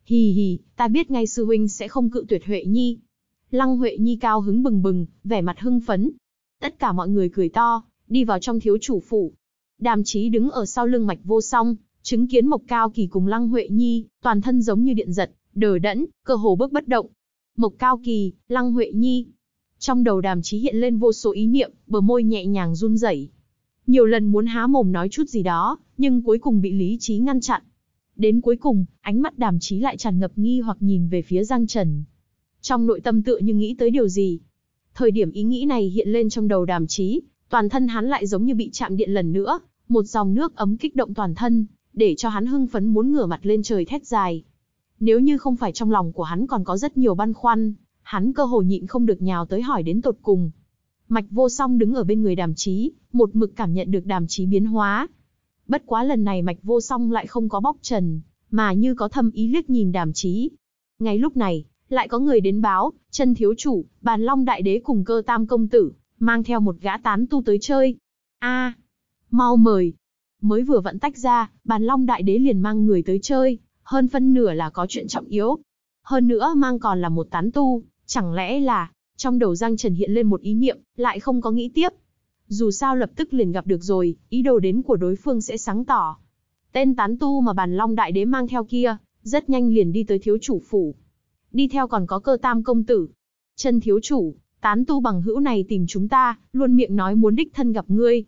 Hì hì, ta biết ngay sư huynh sẽ không cự tuyệt Huệ Nhi. Lăng Huệ Nhi cao hứng bừng bừng, vẻ mặt hưng phấn. Tất cả mọi người cười to, đi vào trong thiếu chủ phủ. Đàm Chí đứng ở sau lưng Mạch Vô Song, chứng kiến Mộc Cao Kỳ cùng Lăng Huệ Nhi, toàn thân giống như điện giật, đờ đẫn, cơ hồ bước bất động. Mộc Cao Kỳ, Lăng Huệ Nhi. Trong đầu Đàm Chí hiện lên vô số ý niệm, bờ môi nhẹ nhàng run rẩy. Nhiều lần muốn há mồm nói chút gì đó, nhưng cuối cùng bị lý trí ngăn chặn. Đến cuối cùng, ánh mắt đàm chí lại tràn ngập nghi hoặc nhìn về phía Giang Trần. Trong nội tâm tựa như nghĩ tới điều gì. Thời điểm ý nghĩ này hiện lên trong đầu đàm chí, toàn thân hắn lại giống như bị chạm điện lần nữa, một dòng nước ấm kích động toàn thân, để cho hắn hưng phấn muốn ngửa mặt lên trời thét dài. Nếu như không phải trong lòng của hắn còn có rất nhiều băn khoăn, hắn cơ hồ nhịn không được nhào tới hỏi đến tột cùng. Mạch vô song đứng ở bên người đàm chí, một mực cảm nhận được đàm chí biến hóa, Bất quá lần này mạch vô song lại không có bóc trần, mà như có thâm ý liếc nhìn đàm chí. Ngay lúc này, lại có người đến báo, chân thiếu chủ, bàn long đại đế cùng cơ tam công tử, mang theo một gã tán tu tới chơi. a mau mời. Mới vừa vận tách ra, bàn long đại đế liền mang người tới chơi, hơn phân nửa là có chuyện trọng yếu. Hơn nữa mang còn là một tán tu, chẳng lẽ là, trong đầu Giang Trần hiện lên một ý niệm, lại không có nghĩ tiếp, dù sao lập tức liền gặp được rồi, ý đồ đến của đối phương sẽ sáng tỏ. Tên tán tu mà bàn long đại đế mang theo kia, rất nhanh liền đi tới thiếu chủ phủ. Đi theo còn có cơ tam công tử. Chân thiếu chủ, tán tu bằng hữu này tìm chúng ta, luôn miệng nói muốn đích thân gặp ngươi.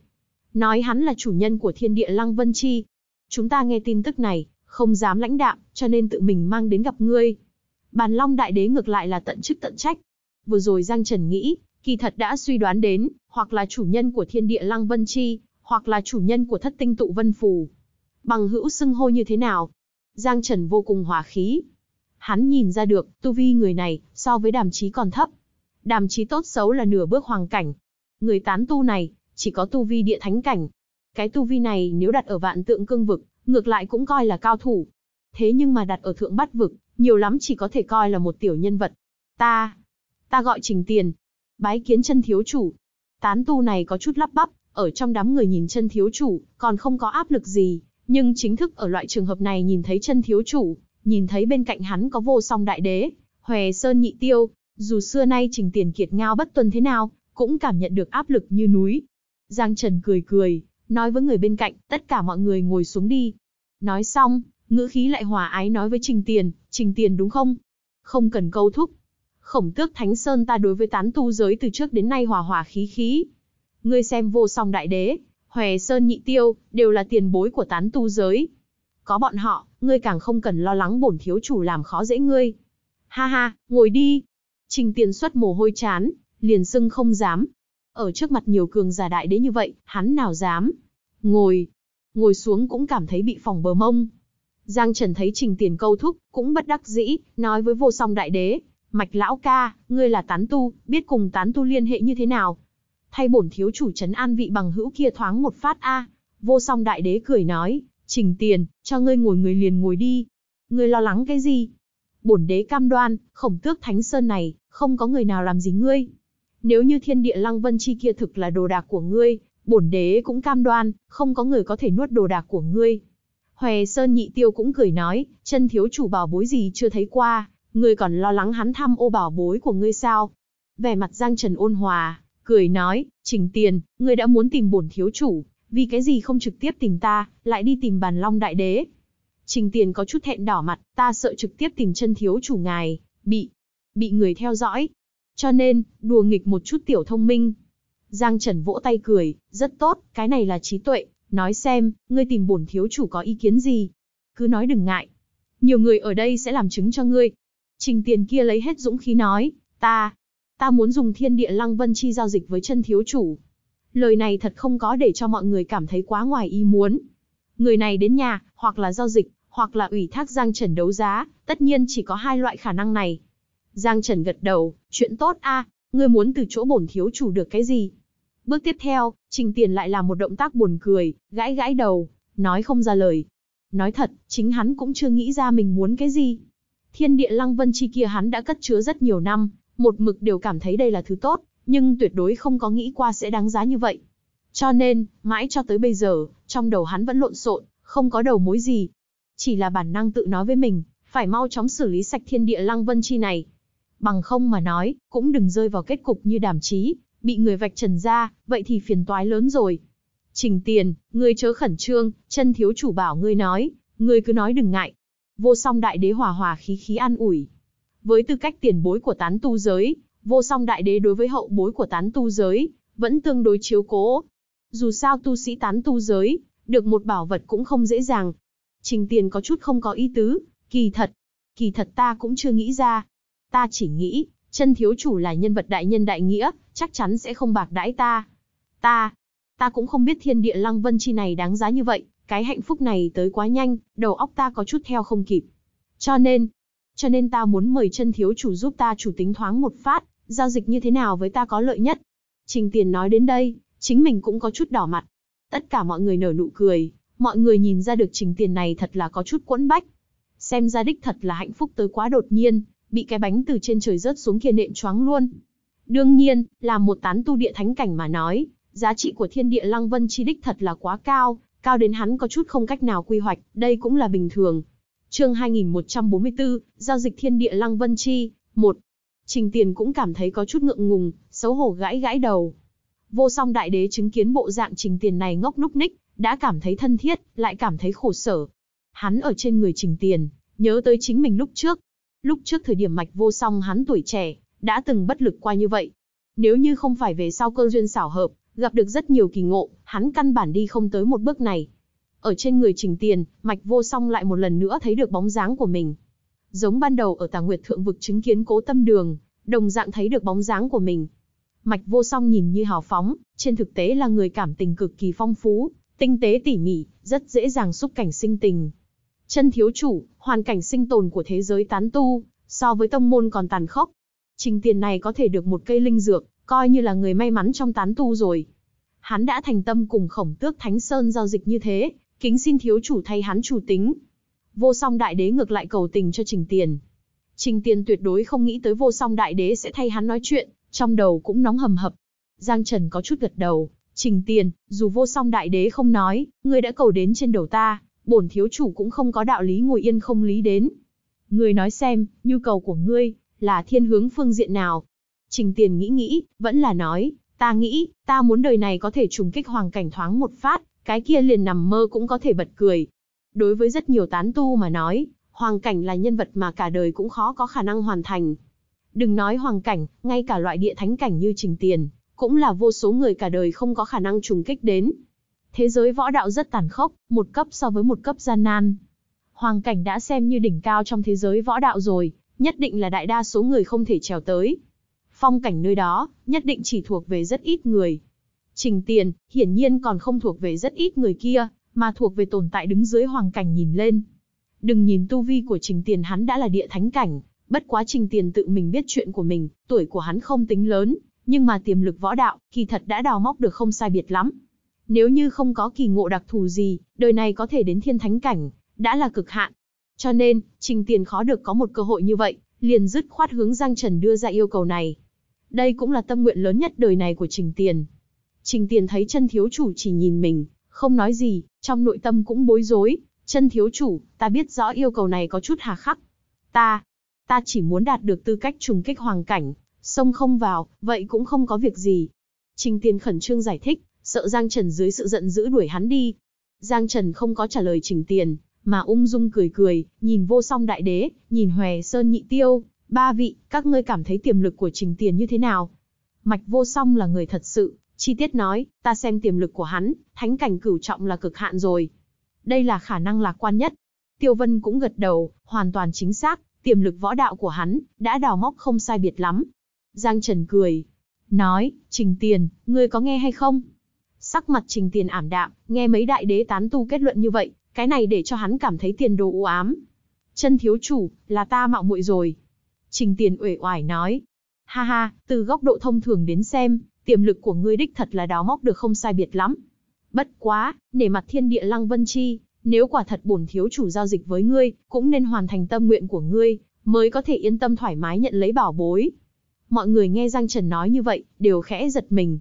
Nói hắn là chủ nhân của thiên địa Lăng Vân Chi. Chúng ta nghe tin tức này, không dám lãnh đạm, cho nên tự mình mang đến gặp ngươi. Bàn Long Đại Đế ngược lại là tận chức tận trách. Vừa rồi Giang Trần nghĩ, kỳ thật đã suy đoán đến, hoặc là chủ nhân của thiên địa lăng vân chi, hoặc là chủ nhân của thất tinh tụ vân phù. Bằng hữu xưng hô như thế nào? Giang Trần vô cùng hòa khí. Hắn nhìn ra được, tu vi người này, so với đàm chí còn thấp. Đàm chí tốt xấu là nửa bước hoàng cảnh. Người tán tu này, chỉ có tu vi địa thánh cảnh. Cái tu vi này nếu đặt ở vạn tượng cương vực, ngược lại cũng coi là cao thủ. Thế nhưng mà đặt ở thượng bát vực, nhiều lắm chỉ có thể coi là một tiểu nhân vật. Ta, ta gọi trình tiền. Bái kiến chân thiếu chủ. Tán tu này có chút lắp bắp, ở trong đám người nhìn chân thiếu chủ, còn không có áp lực gì, nhưng chính thức ở loại trường hợp này nhìn thấy chân thiếu chủ, nhìn thấy bên cạnh hắn có vô song đại đế, hòe sơn nhị tiêu, dù xưa nay trình tiền kiệt ngao bất tuân thế nào, cũng cảm nhận được áp lực như núi. Giang Trần cười cười, nói với người bên cạnh, tất cả mọi người ngồi xuống đi. Nói xong, ngữ khí lại hòa ái nói với Trình Tiền, Trình Tiền đúng không? Không cần câu thúc, khổng tước Thánh Sơn ta đối với tán tu giới từ trước đến nay hòa hòa khí khí. Ngươi xem vô song đại đế, hòe sơn nhị tiêu, đều là tiền bối của tán tu giới. Có bọn họ, ngươi càng không cần lo lắng bổn thiếu chủ làm khó dễ ngươi. Ha ha, ngồi đi. Trình tiền xuất mồ hôi chán, liền sưng không dám. Ở trước mặt nhiều cường giả đại đế như vậy, hắn nào dám. Ngồi, ngồi xuống cũng cảm thấy bị phòng bờ mông. Giang Trần thấy trình tiền câu thúc, cũng bất đắc dĩ, nói với vô song đại đế, Mạch lão ca, ngươi là tán tu, biết cùng tán tu liên hệ như thế nào? Thay bổn thiếu chủ trấn an vị bằng hữu kia thoáng một phát a. Vô song đại đế cười nói, trình tiền, cho ngươi ngồi người liền ngồi đi. Ngươi lo lắng cái gì? Bổn đế cam đoan, khổng tước thánh sơn này, không có người nào làm gì ngươi. Nếu như thiên địa lăng vân chi kia thực là đồ đạc của ngươi, bổn đế cũng cam đoan, không có người có thể nuốt đồ đạc của ngươi. Hoè Sơn nhị tiêu cũng cười nói, chân thiếu chủ bảo bối gì chưa thấy qua, Ngươi còn lo lắng hắn thăm ô bảo bối của ngươi sao? Vẻ mặt Giang Trần ôn hòa, cười nói, Trình Tiền, ngươi đã muốn tìm bổn thiếu chủ, vì cái gì không trực tiếp tìm ta, lại đi tìm bàn long đại đế. Trình Tiền có chút thẹn đỏ mặt, ta sợ trực tiếp tìm chân thiếu chủ ngài, bị, bị người theo dõi. Cho nên, đùa nghịch một chút tiểu thông minh. Giang Trần vỗ tay cười, rất tốt, cái này là trí tuệ, nói xem, ngươi tìm bổn thiếu chủ có ý kiến gì. Cứ nói đừng ngại. Nhiều người ở đây sẽ làm chứng cho ngươi, Trình tiền kia lấy hết dũng khí nói, ta, ta muốn dùng thiên địa lăng vân chi giao dịch với chân thiếu chủ. Lời này thật không có để cho mọi người cảm thấy quá ngoài ý muốn. Người này đến nhà, hoặc là giao dịch, hoặc là ủy thác Giang Trần đấu giá, tất nhiên chỉ có hai loại khả năng này. Giang Trần gật đầu, chuyện tốt a, ngươi muốn từ chỗ bổn thiếu chủ được cái gì? Bước tiếp theo, Trình Tiền lại làm một động tác buồn cười, gãi gãi đầu, nói không ra lời. Nói thật, chính hắn cũng chưa nghĩ ra mình muốn cái gì. Thiên địa lăng vân chi kia hắn đã cất chứa rất nhiều năm, một mực đều cảm thấy đây là thứ tốt, nhưng tuyệt đối không có nghĩ qua sẽ đáng giá như vậy. Cho nên, mãi cho tới bây giờ, trong đầu hắn vẫn lộn xộn, không có đầu mối gì. Chỉ là bản năng tự nói với mình, phải mau chóng xử lý sạch thiên địa lăng vân chi này. Bằng không mà nói, cũng đừng rơi vào kết cục như đàm Chí, bị người vạch trần ra, vậy thì phiền toái lớn rồi. Trình tiền, ngươi chớ khẩn trương, chân thiếu chủ bảo ngươi nói, ngươi cứ nói đừng ngại, vô song đại đế hòa hòa khí khí an ủi. Với tư cách tiền bối của tán tu giới, vô song đại đế đối với hậu bối của tán tu giới, vẫn tương đối chiếu cố. Dù sao tu sĩ tán tu giới, được một bảo vật cũng không dễ dàng. Trình tiền có chút không có ý tứ, kỳ thật, kỳ thật ta cũng chưa nghĩ ra. Ta chỉ nghĩ, chân thiếu chủ là nhân vật đại nhân đại nghĩa, chắc chắn sẽ không bạc đãi ta. Ta, ta cũng không biết thiên địa lăng vân chi này đáng giá như vậy cái hạnh phúc này tới quá nhanh, đầu óc ta có chút theo không kịp. Cho nên, cho nên ta muốn mời chân thiếu chủ giúp ta chủ tính thoáng một phát, giao dịch như thế nào với ta có lợi nhất. Trình Tiền nói đến đây, chính mình cũng có chút đỏ mặt. Tất cả mọi người nở nụ cười, mọi người nhìn ra được Trình Tiền này thật là có chút quẫn bách. Xem ra đích thật là hạnh phúc tới quá đột nhiên, bị cái bánh từ trên trời rớt xuống kia nện choáng luôn. Đương nhiên, là một tán tu địa thánh cảnh mà nói, giá trị của thiên địa lăng vân chi đích thật là quá cao, cao đến hắn có chút không cách nào quy hoạch, đây cũng là bình thường. Chương 2144, giao dịch thiên địa Lăng Vân Chi, 1. Trình Tiền cũng cảm thấy có chút ngượng ngùng, xấu hổ gãi gãi đầu. Vô Song Đại Đế chứng kiến bộ dạng Trình Tiền này ngốc núc ních, đã cảm thấy thân thiết, lại cảm thấy khổ sở. Hắn ở trên người Trình Tiền, nhớ tới chính mình lúc trước. Lúc trước thời điểm mạch Vô Song hắn tuổi trẻ, đã từng bất lực qua như vậy. Nếu như không phải về sau cơn duyên xảo hợp, Gặp được rất nhiều kỳ ngộ, hắn căn bản đi không tới một bước này. Ở trên người trình tiền, mạch vô song lại một lần nữa thấy được bóng dáng của mình. Giống ban đầu ở tàng nguyệt thượng vực chứng kiến cố tâm đường, đồng dạng thấy được bóng dáng của mình. Mạch vô song nhìn như hào phóng, trên thực tế là người cảm tình cực kỳ phong phú, tinh tế tỉ mỉ, rất dễ dàng xúc cảnh sinh tình. Chân thiếu chủ, hoàn cảnh sinh tồn của thế giới tán tu, so với tông môn còn tàn khốc. Trình tiền này có thể được một cây linh dược, coi như là người may mắn trong tán tu rồi. Hắn đã thành tâm cùng khổng tước Thánh Sơn giao dịch như thế, kính xin thiếu chủ thay hắn chủ tính. Vô song đại đế ngược lại cầu tình cho Trình Tiền. Trình Tiền tuyệt đối không nghĩ tới vô song đại đế sẽ thay hắn nói chuyện, trong đầu cũng nóng hầm hập. Giang Trần có chút gật đầu, Trình Tiền, dù vô song đại đế không nói, người đã cầu đến trên đầu ta, bổn thiếu chủ cũng không có đạo lý ngồi yên không lý đến. người nói xem, nhu cầu của ngươi là thiên hướng phương diện nào? Trình Tiền nghĩ nghĩ, vẫn là nói, ta nghĩ, ta muốn đời này có thể trùng kích hoàng cảnh thoáng một phát, cái kia liền nằm mơ cũng có thể bật cười. Đối với rất nhiều tán tu mà nói, hoàng cảnh là nhân vật mà cả đời cũng khó có khả năng hoàn thành. Đừng nói hoàng cảnh, ngay cả loại địa thánh cảnh như Trình Tiền, cũng là vô số người cả đời không có khả năng trùng kích đến. Thế giới võ đạo rất tàn khốc, một cấp so với một cấp gian nan. Hoàng cảnh đã xem như đỉnh cao trong thế giới võ đạo rồi, nhất định là đại đa số người không thể trèo tới phong cảnh nơi đó, nhất định chỉ thuộc về rất ít người. Trình Tiền, hiển nhiên còn không thuộc về rất ít người kia, mà thuộc về tồn tại đứng dưới hoàng cảnh nhìn lên. Đừng nhìn tu vi của Trình Tiền hắn đã là địa thánh cảnh, bất quá Trình Tiền tự mình biết chuyện của mình, tuổi của hắn không tính lớn, nhưng mà tiềm lực võ đạo, kỳ thật đã đào móc được không sai biệt lắm. Nếu như không có kỳ ngộ đặc thù gì, đời này có thể đến thiên thánh cảnh, đã là cực hạn. Cho nên, Trình Tiền khó được có một cơ hội như vậy, liền dứt khoát hướng Giang Trần đưa ra yêu cầu này. Đây cũng là tâm nguyện lớn nhất đời này của Trình Tiền. Trình Tiền thấy chân thiếu chủ chỉ nhìn mình, không nói gì, trong nội tâm cũng bối rối. Chân thiếu chủ, ta biết rõ yêu cầu này có chút hà khắc. Ta, ta chỉ muốn đạt được tư cách trùng kích hoàng cảnh, sông không vào, vậy cũng không có việc gì. Trình Tiền khẩn trương giải thích, sợ Giang Trần dưới sự giận dữ đuổi hắn đi. Giang Trần không có trả lời Trình Tiền, mà ung dung cười cười, nhìn vô song đại đế, nhìn hòe sơn nhị tiêu. Ba vị, các ngươi cảm thấy tiềm lực của Trình Tiền như thế nào? Mạch Vô Song là người thật sự, chi tiết nói, ta xem tiềm lực của hắn, thánh cảnh cửu trọng là cực hạn rồi. Đây là khả năng lạc quan nhất. Tiêu Vân cũng gật đầu, hoàn toàn chính xác, tiềm lực võ đạo của hắn, đã đào móc không sai biệt lắm. Giang Trần cười, nói, Trình Tiền, ngươi có nghe hay không? Sắc mặt Trình Tiền ảm đạm, nghe mấy đại đế tán tu kết luận như vậy, cái này để cho hắn cảm thấy tiền đồ u ám. Chân thiếu chủ, là ta mạo muội rồi. Trình Tiền uể oải nói. Ha ha, từ góc độ thông thường đến xem, tiềm lực của ngươi đích thật là đáo móc được không sai biệt lắm. Bất quá, nể mặt thiên địa lăng vân chi, nếu quả thật bổn thiếu chủ giao dịch với ngươi, cũng nên hoàn thành tâm nguyện của ngươi, mới có thể yên tâm thoải mái nhận lấy bảo bối. Mọi người nghe Giang Trần nói như vậy, đều khẽ giật mình.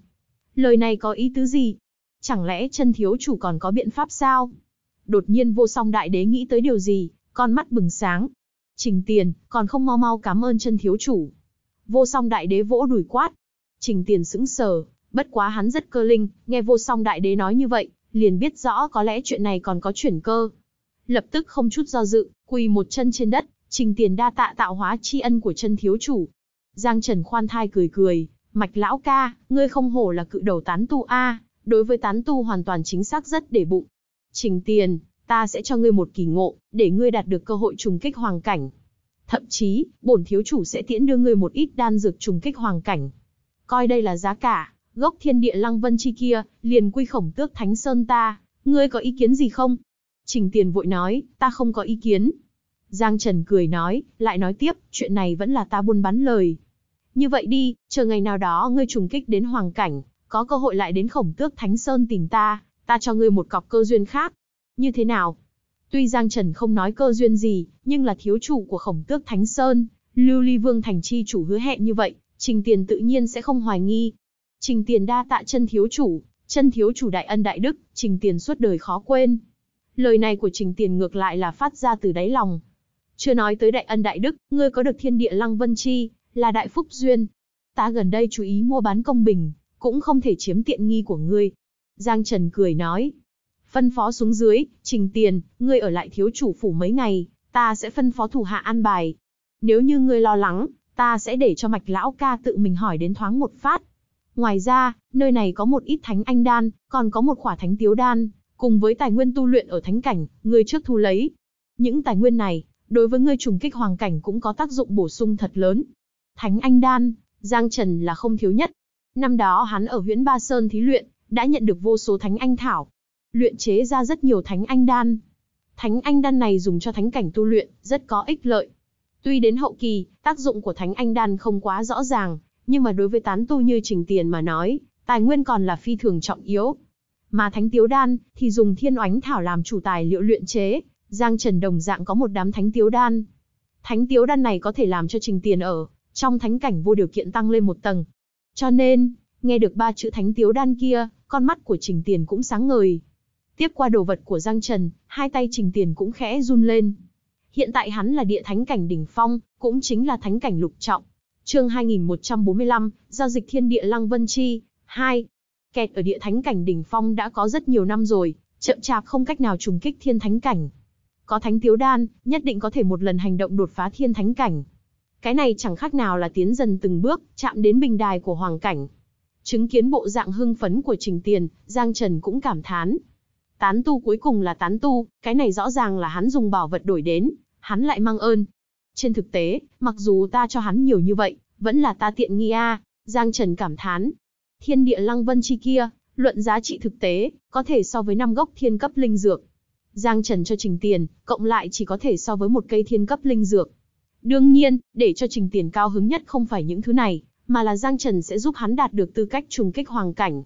Lời này có ý tứ gì? Chẳng lẽ chân thiếu chủ còn có biện pháp sao? Đột nhiên vô song đại đế nghĩ tới điều gì, con mắt bừng sáng, Trình Tiền, còn không mau mau cảm ơn chân thiếu chủ. Vô song đại đế vỗ đùi quát. Trình Tiền sững sờ, bất quá hắn rất cơ linh, nghe vô song đại đế nói như vậy, liền biết rõ có lẽ chuyện này còn có chuyển cơ. Lập tức không chút do dự, quỳ một chân trên đất, Trình Tiền đa tạ tạo hóa tri ân của chân thiếu chủ. Giang Trần khoan thai cười cười, mạch lão ca, ngươi không hổ là cự đầu tán tu a, đối với tán tu hoàn toàn chính xác rất để bụng. Trình Tiền, ta sẽ cho ngươi một kỳ ngộ, để ngươi đạt được cơ hội trùng kích hoàng cảnh. Thậm chí, bổn thiếu chủ sẽ tiễn đưa ngươi một ít đan dược trùng kích hoàng cảnh. Coi đây là giá cả, gốc thiên địa lăng vân chi kia, liền quy khổng tước thánh sơn ta, ngươi có ý kiến gì không? Trình tiền vội nói, ta không có ý kiến. Giang Trần cười nói, lại nói tiếp, chuyện này vẫn là ta buôn bán lời. Như vậy đi, chờ ngày nào đó ngươi trùng kích đến hoàng cảnh, có cơ hội lại đến khổng tước Thánh Sơn tìm ta, ta cho ngươi một cọc cơ duyên khác, như thế nào. Tuy Giang Trần không nói cơ duyên gì, nhưng là thiếu chủ của khổng tước Thánh Sơn, Lưu Ly Vương Thành Chi chủ hứa hẹn như vậy, Trình Tiền tự nhiên sẽ không hoài nghi. Trình Tiền đa tạ chân thiếu chủ, chân thiếu chủ đại ân đại đức, Trình Tiền suốt đời khó quên. Lời này của Trình Tiền ngược lại là phát ra từ đáy lòng. Chưa nói tới đại ân đại đức, ngươi có được thiên địa lăng vân chi, là đại phúc duyên. Ta gần đây chú ý mua bán công bình, cũng không thể chiếm tiện nghi của ngươi. Giang Trần cười nói, Phân phó xuống dưới, trình tiền, ngươi ở lại thiếu chủ phủ mấy ngày, ta sẽ phân phó thủ hạ an bài. Nếu như ngươi lo lắng, ta sẽ để cho mạch lão ca tự mình hỏi đến thoáng một phát. Ngoài ra, nơi này có một ít thánh anh đan, còn có một khỏa thánh tiếu đan, cùng với tài nguyên tu luyện ở thánh cảnh, ngươi trước thu lấy. Những tài nguyên này, đối với ngươi trùng kích hoàng cảnh cũng có tác dụng bổ sung thật lớn. Thánh anh đan, Giang Trần là không thiếu nhất. Năm đó hắn ở huyện Ba Sơn thí luyện, đã nhận được vô số thánh anh thảo, luyện chế ra rất nhiều thánh anh đan. Thánh anh đan này dùng cho thánh cảnh tu luyện, rất có ích lợi. Tuy đến hậu kỳ, tác dụng của thánh anh đan không quá rõ ràng, nhưng mà đối với tán tu như Trình Tiền mà nói, tài nguyên còn là phi thường trọng yếu. Mà thánh tiếu đan thì dùng thiên oánh thảo làm chủ tài liệu luyện chế, Giang Trần đồng dạng có một đám thánh tiếu đan. Thánh tiếu đan này có thể làm cho Trình Tiền ở trong thánh cảnh vô điều kiện tăng lên một tầng. Cho nên, nghe được ba chữ thánh tiếu đan kia, con mắt của Trình Tiền cũng sáng ngời. Tiếp qua đồ vật của Giang Trần, hai tay Trình Tiền cũng khẽ run lên. Hiện tại hắn là địa thánh cảnh đỉnh phong, cũng chính là thánh cảnh lục trọng. Chương 2145, giao dịch thiên địa Lăng Vân Chi, 2. Kẹt ở địa thánh cảnh đỉnh phong đã có rất nhiều năm rồi, chậm chạp không cách nào trùng kích thiên thánh cảnh. Có thánh tiếu đan, nhất định có thể một lần hành động đột phá thiên thánh cảnh. Cái này chẳng khác nào là tiến dần từng bước, chạm đến bình đài của hoàng cảnh. Chứng kiến bộ dạng hưng phấn của Trình Tiền, Giang Trần cũng cảm thán, Tán tu cuối cùng là tán tu, cái này rõ ràng là hắn dùng bảo vật đổi đến, hắn lại mang ơn. Trên thực tế, mặc dù ta cho hắn nhiều như vậy, vẫn là ta tiện nghi a, Giang Trần cảm thán. Thiên địa lăng vân chi kia, luận giá trị thực tế, có thể so với năm gốc thiên cấp linh dược. Giang Trần cho Trình Tiền, cộng lại chỉ có thể so với một cây thiên cấp linh dược. Đương nhiên, để cho Trình Tiền cao hứng nhất không phải những thứ này, mà là Giang Trần sẽ giúp hắn đạt được tư cách trùng kích hoàng cảnh.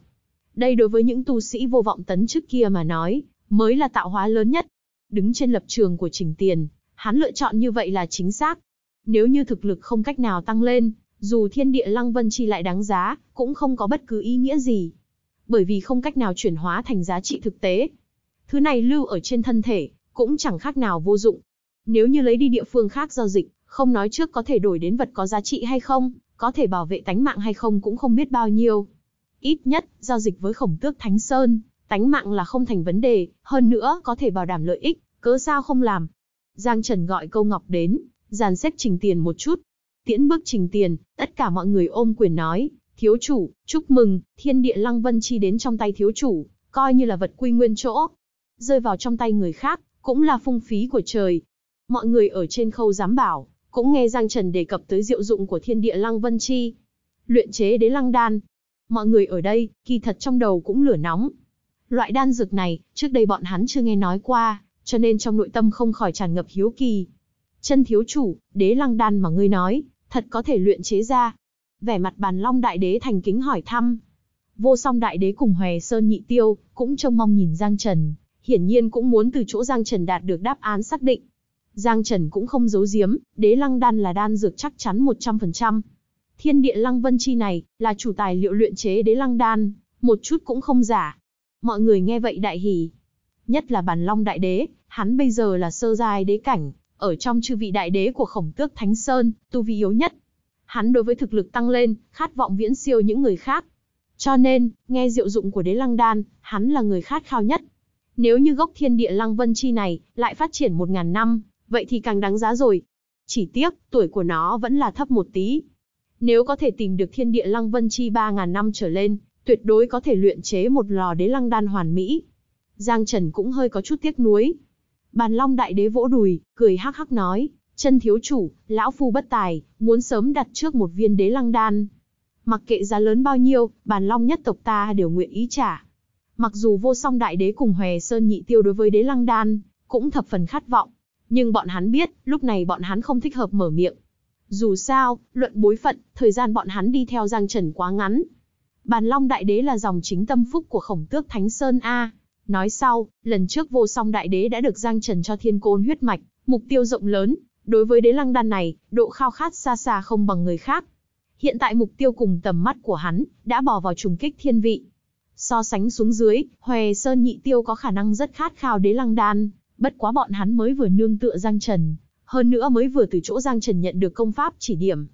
Đây đối với những tu sĩ vô vọng tấn trước kia mà nói, mới là tạo hóa lớn nhất. Đứng trên lập trường của Trình Tiền, hắn lựa chọn như vậy là chính xác. Nếu như thực lực không cách nào tăng lên, dù thiên địa lăng vân chi lại đáng giá, cũng không có bất cứ ý nghĩa gì. Bởi vì không cách nào chuyển hóa thành giá trị thực tế. Thứ này lưu ở trên thân thể, cũng chẳng khác nào vô dụng. Nếu như lấy đi địa phương khác giao dịch, không nói trước có thể đổi đến vật có giá trị hay không, có thể bảo vệ tánh mạng hay không cũng không biết bao nhiêu. Ít nhất, giao dịch với khổng tước Thánh Sơn, tánh mạng là không thành vấn đề, hơn nữa có thể bảo đảm lợi ích, cớ sao không làm. Giang Trần gọi câu Ngọc đến, dàn xếp trình tiền một chút. Tiễn bước trình tiền, tất cả mọi người ôm quyền nói, thiếu chủ, chúc mừng, thiên địa lăng vân chi đến trong tay thiếu chủ, coi như là vật quy nguyên chỗ. Rơi vào trong tay người khác, cũng là phung phí của trời. Mọi người ở trên khâu giám bảo, cũng nghe Giang Trần đề cập tới diệu dụng của thiên địa lăng vân chi. Luyện chế đế lăng đan, mọi người ở đây, kỳ thật trong đầu cũng lửa nóng. Loại đan dược này, trước đây bọn hắn chưa nghe nói qua, cho nên trong nội tâm không khỏi tràn ngập hiếu kỳ. Chân thiếu chủ, đế lăng đan mà ngươi nói, thật có thể luyện chế ra. Vẻ mặt bàn long đại đế thành kính hỏi thăm. Vô song đại đế cùng hòe sơn nhị tiêu, cũng trông mong nhìn Giang Trần, hiển nhiên cũng muốn từ chỗ Giang Trần đạt được đáp án xác định. Giang Trần cũng không giấu giếm, đế lăng đan là đan dược chắc chắn 100%, Thiên địa lăng vân chi này, là chủ tài liệu luyện chế đế lăng đan, một chút cũng không giả. Mọi người nghe vậy đại hỉ. Nhất là bản long đại đế, hắn bây giờ là sơ giai đế cảnh, ở trong chư vị đại đế của khổng tước Thánh Sơn, tu vi yếu nhất. Hắn đối với thực lực tăng lên, khát vọng viễn siêu những người khác. Cho nên, nghe diệu dụng của đế lăng đan, hắn là người khát khao nhất. Nếu như gốc thiên địa lăng vân chi này lại phát triển một ngàn năm, vậy thì càng đáng giá rồi. Chỉ tiếc, tuổi của nó vẫn là thấp một tí, nếu có thể tìm được thiên địa lăng vân chi 3.000 năm trở lên, tuyệt đối có thể luyện chế một lò đế lăng đan hoàn mỹ. Giang Trần cũng hơi có chút tiếc nuối. Bàn Long Đại Đế vỗ đùi, cười hắc hắc nói, chân thiếu chủ, lão phu bất tài, muốn sớm đặt trước một viên đế lăng đan. Mặc kệ giá lớn bao nhiêu, bàn Long nhất tộc ta đều nguyện ý trả. Mặc dù vô song Đại Đế cùng Hòe Sơn Nhị Tiêu đối với đế lăng đan, cũng thập phần khát vọng. Nhưng bọn hắn biết, lúc này bọn hắn không thích hợp mở miệng, dù sao, luận bối phận, thời gian bọn hắn đi theo Giang Trần quá ngắn. Bàn Long Đại Đế là dòng chính tâm phúc của khổng tước Thánh Sơn A. Nói sau, lần trước vô song Đại Đế đã được Giang Trần cho thiên côn huyết mạch, mục tiêu rộng lớn. Đối với đế lăng đan này, độ khao khát xa xa không bằng người khác. Hiện tại mục tiêu cùng tầm mắt của hắn, đã bỏ vào trùng kích thiên vị. So sánh xuống dưới, Hòe Sơn Nhị Tiêu có khả năng rất khát khao đế lăng đan, bất quá bọn hắn mới vừa nương tựa Giang Trần, hơn nữa mới vừa từ chỗ Giang Trần nhận được công pháp chỉ điểm.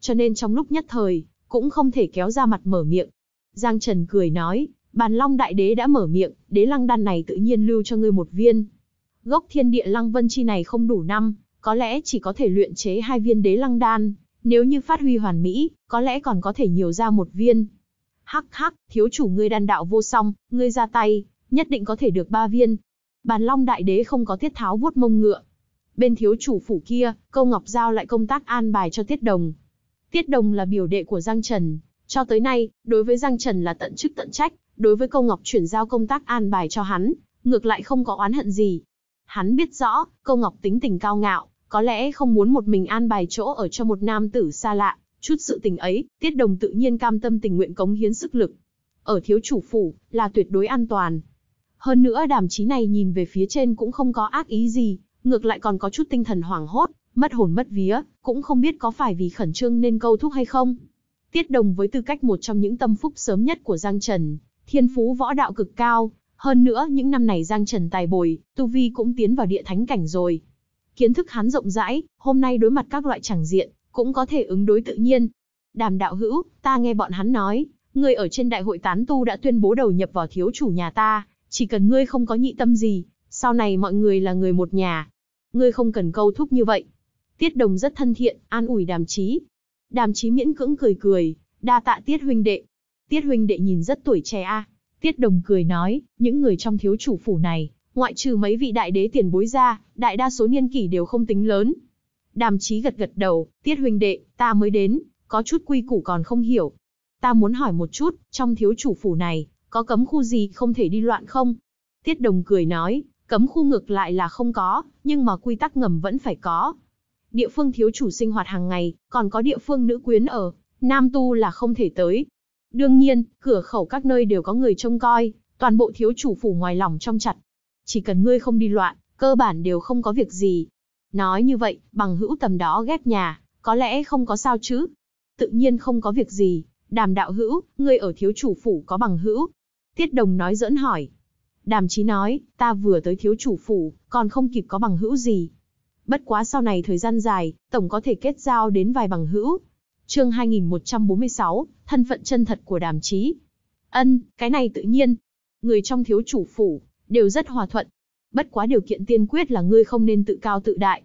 Cho nên trong lúc nhất thời, cũng không thể kéo ra mặt mở miệng. Giang Trần cười nói, bàn long đại đế đã mở miệng, đế lăng đan này tự nhiên lưu cho ngươi một viên. Gốc thiên địa lăng vân chi này không đủ năm, có lẽ chỉ có thể luyện chế hai viên đế lăng đan, nếu như phát huy hoàn mỹ, có lẽ còn có thể nhiều ra một viên. Hắc hắc, thiếu chủ ngươi đan đạo vô song, ngươi ra tay, nhất định có thể được ba viên. Bàn long đại đế không có thiết tháo vuốt mông ngựa, bên thiếu chủ phủ kia, Câu Ngọc Giao lại công tác an bài cho Tiết Đồng. Tiết Đồng là biểu đệ của Giang Trần, cho tới nay, đối với Giang Trần là tận chức tận trách, đối với Câu Ngọc chuyển giao công tác an bài cho hắn, ngược lại không có oán hận gì. Hắn biết rõ, Câu Ngọc tính tình cao ngạo, có lẽ không muốn một mình an bài chỗ ở cho một nam tử xa lạ, chút sự tình ấy, Tiết Đồng tự nhiên cam tâm tình nguyện cống hiến sức lực. Ở thiếu chủ phủ, là tuyệt đối an toàn. Hơn nữa đàm chí này nhìn về phía trên cũng không có ác ý gì, ngược lại còn có chút tinh thần hoảng hốt, mất hồn mất vía, cũng không biết có phải vì khẩn trương nên câu thúc hay không. Tiết Đồng với tư cách một trong những tâm phúc sớm nhất của Giang Trần, thiên phú võ đạo cực cao, hơn nữa những năm này Giang Trần tài bồi, tu vi cũng tiến vào địa thánh cảnh rồi. Kiến thức hắn rộng rãi, hôm nay đối mặt các loại chẳng diện, cũng có thể ứng đối tự nhiên. Đàm đạo hữu, ta nghe bọn hắn nói, người ở trên đại hội tán tu đã tuyên bố đầu nhập vào thiếu chủ nhà ta, chỉ cần ngươi không có nhị tâm gì, sau này mọi người là người một nhà. Ngươi không cần câu thúc như vậy. Tiết đồng rất thân thiện, an ủi đàm chí. Đàm chí miễn cưỡng cười cười, đa tạ tiết huynh đệ. Tiết huynh đệ nhìn rất tuổi trẻ a. Tiết đồng cười nói, những người trong thiếu chủ phủ này, ngoại trừ mấy vị đại đế tiền bối ra, đại đa số niên kỷ đều không tính lớn. Đàm chí gật gật đầu, tiết huynh đệ, ta mới đến, có chút quy củ còn không hiểu. Ta muốn hỏi một chút, trong thiếu chủ phủ này, có cấm khu gì không thể đi loạn không? Tiết đồng cười nói, Cấm khu ngược lại là không có, nhưng mà quy tắc ngầm vẫn phải có. Địa phương thiếu chủ sinh hoạt hàng ngày, còn có địa phương nữ quyến ở, nam tu là không thể tới. Đương nhiên, cửa khẩu các nơi đều có người trông coi, toàn bộ thiếu chủ phủ ngoài lòng trong chặt. Chỉ cần ngươi không đi loạn, cơ bản đều không có việc gì. Nói như vậy, bằng hữu tầm đó ghép nhà, có lẽ không có sao chứ. Tự nhiên không có việc gì, đàm đạo hữu, ngươi ở thiếu chủ phủ có bằng hữu. Tiết đồng nói dỡn hỏi, Đàm Chí nói, ta vừa tới thiếu chủ phủ, còn không kịp có bằng hữu gì. Bất quá sau này thời gian dài, tổng có thể kết giao đến vài bằng hữu. Chương 2146, thân phận chân thật của Đàm Chí. Ân, cái này tự nhiên. Người trong thiếu chủ phủ đều rất hòa thuận. Bất quá điều kiện tiên quyết là ngươi không nên tự cao tự đại.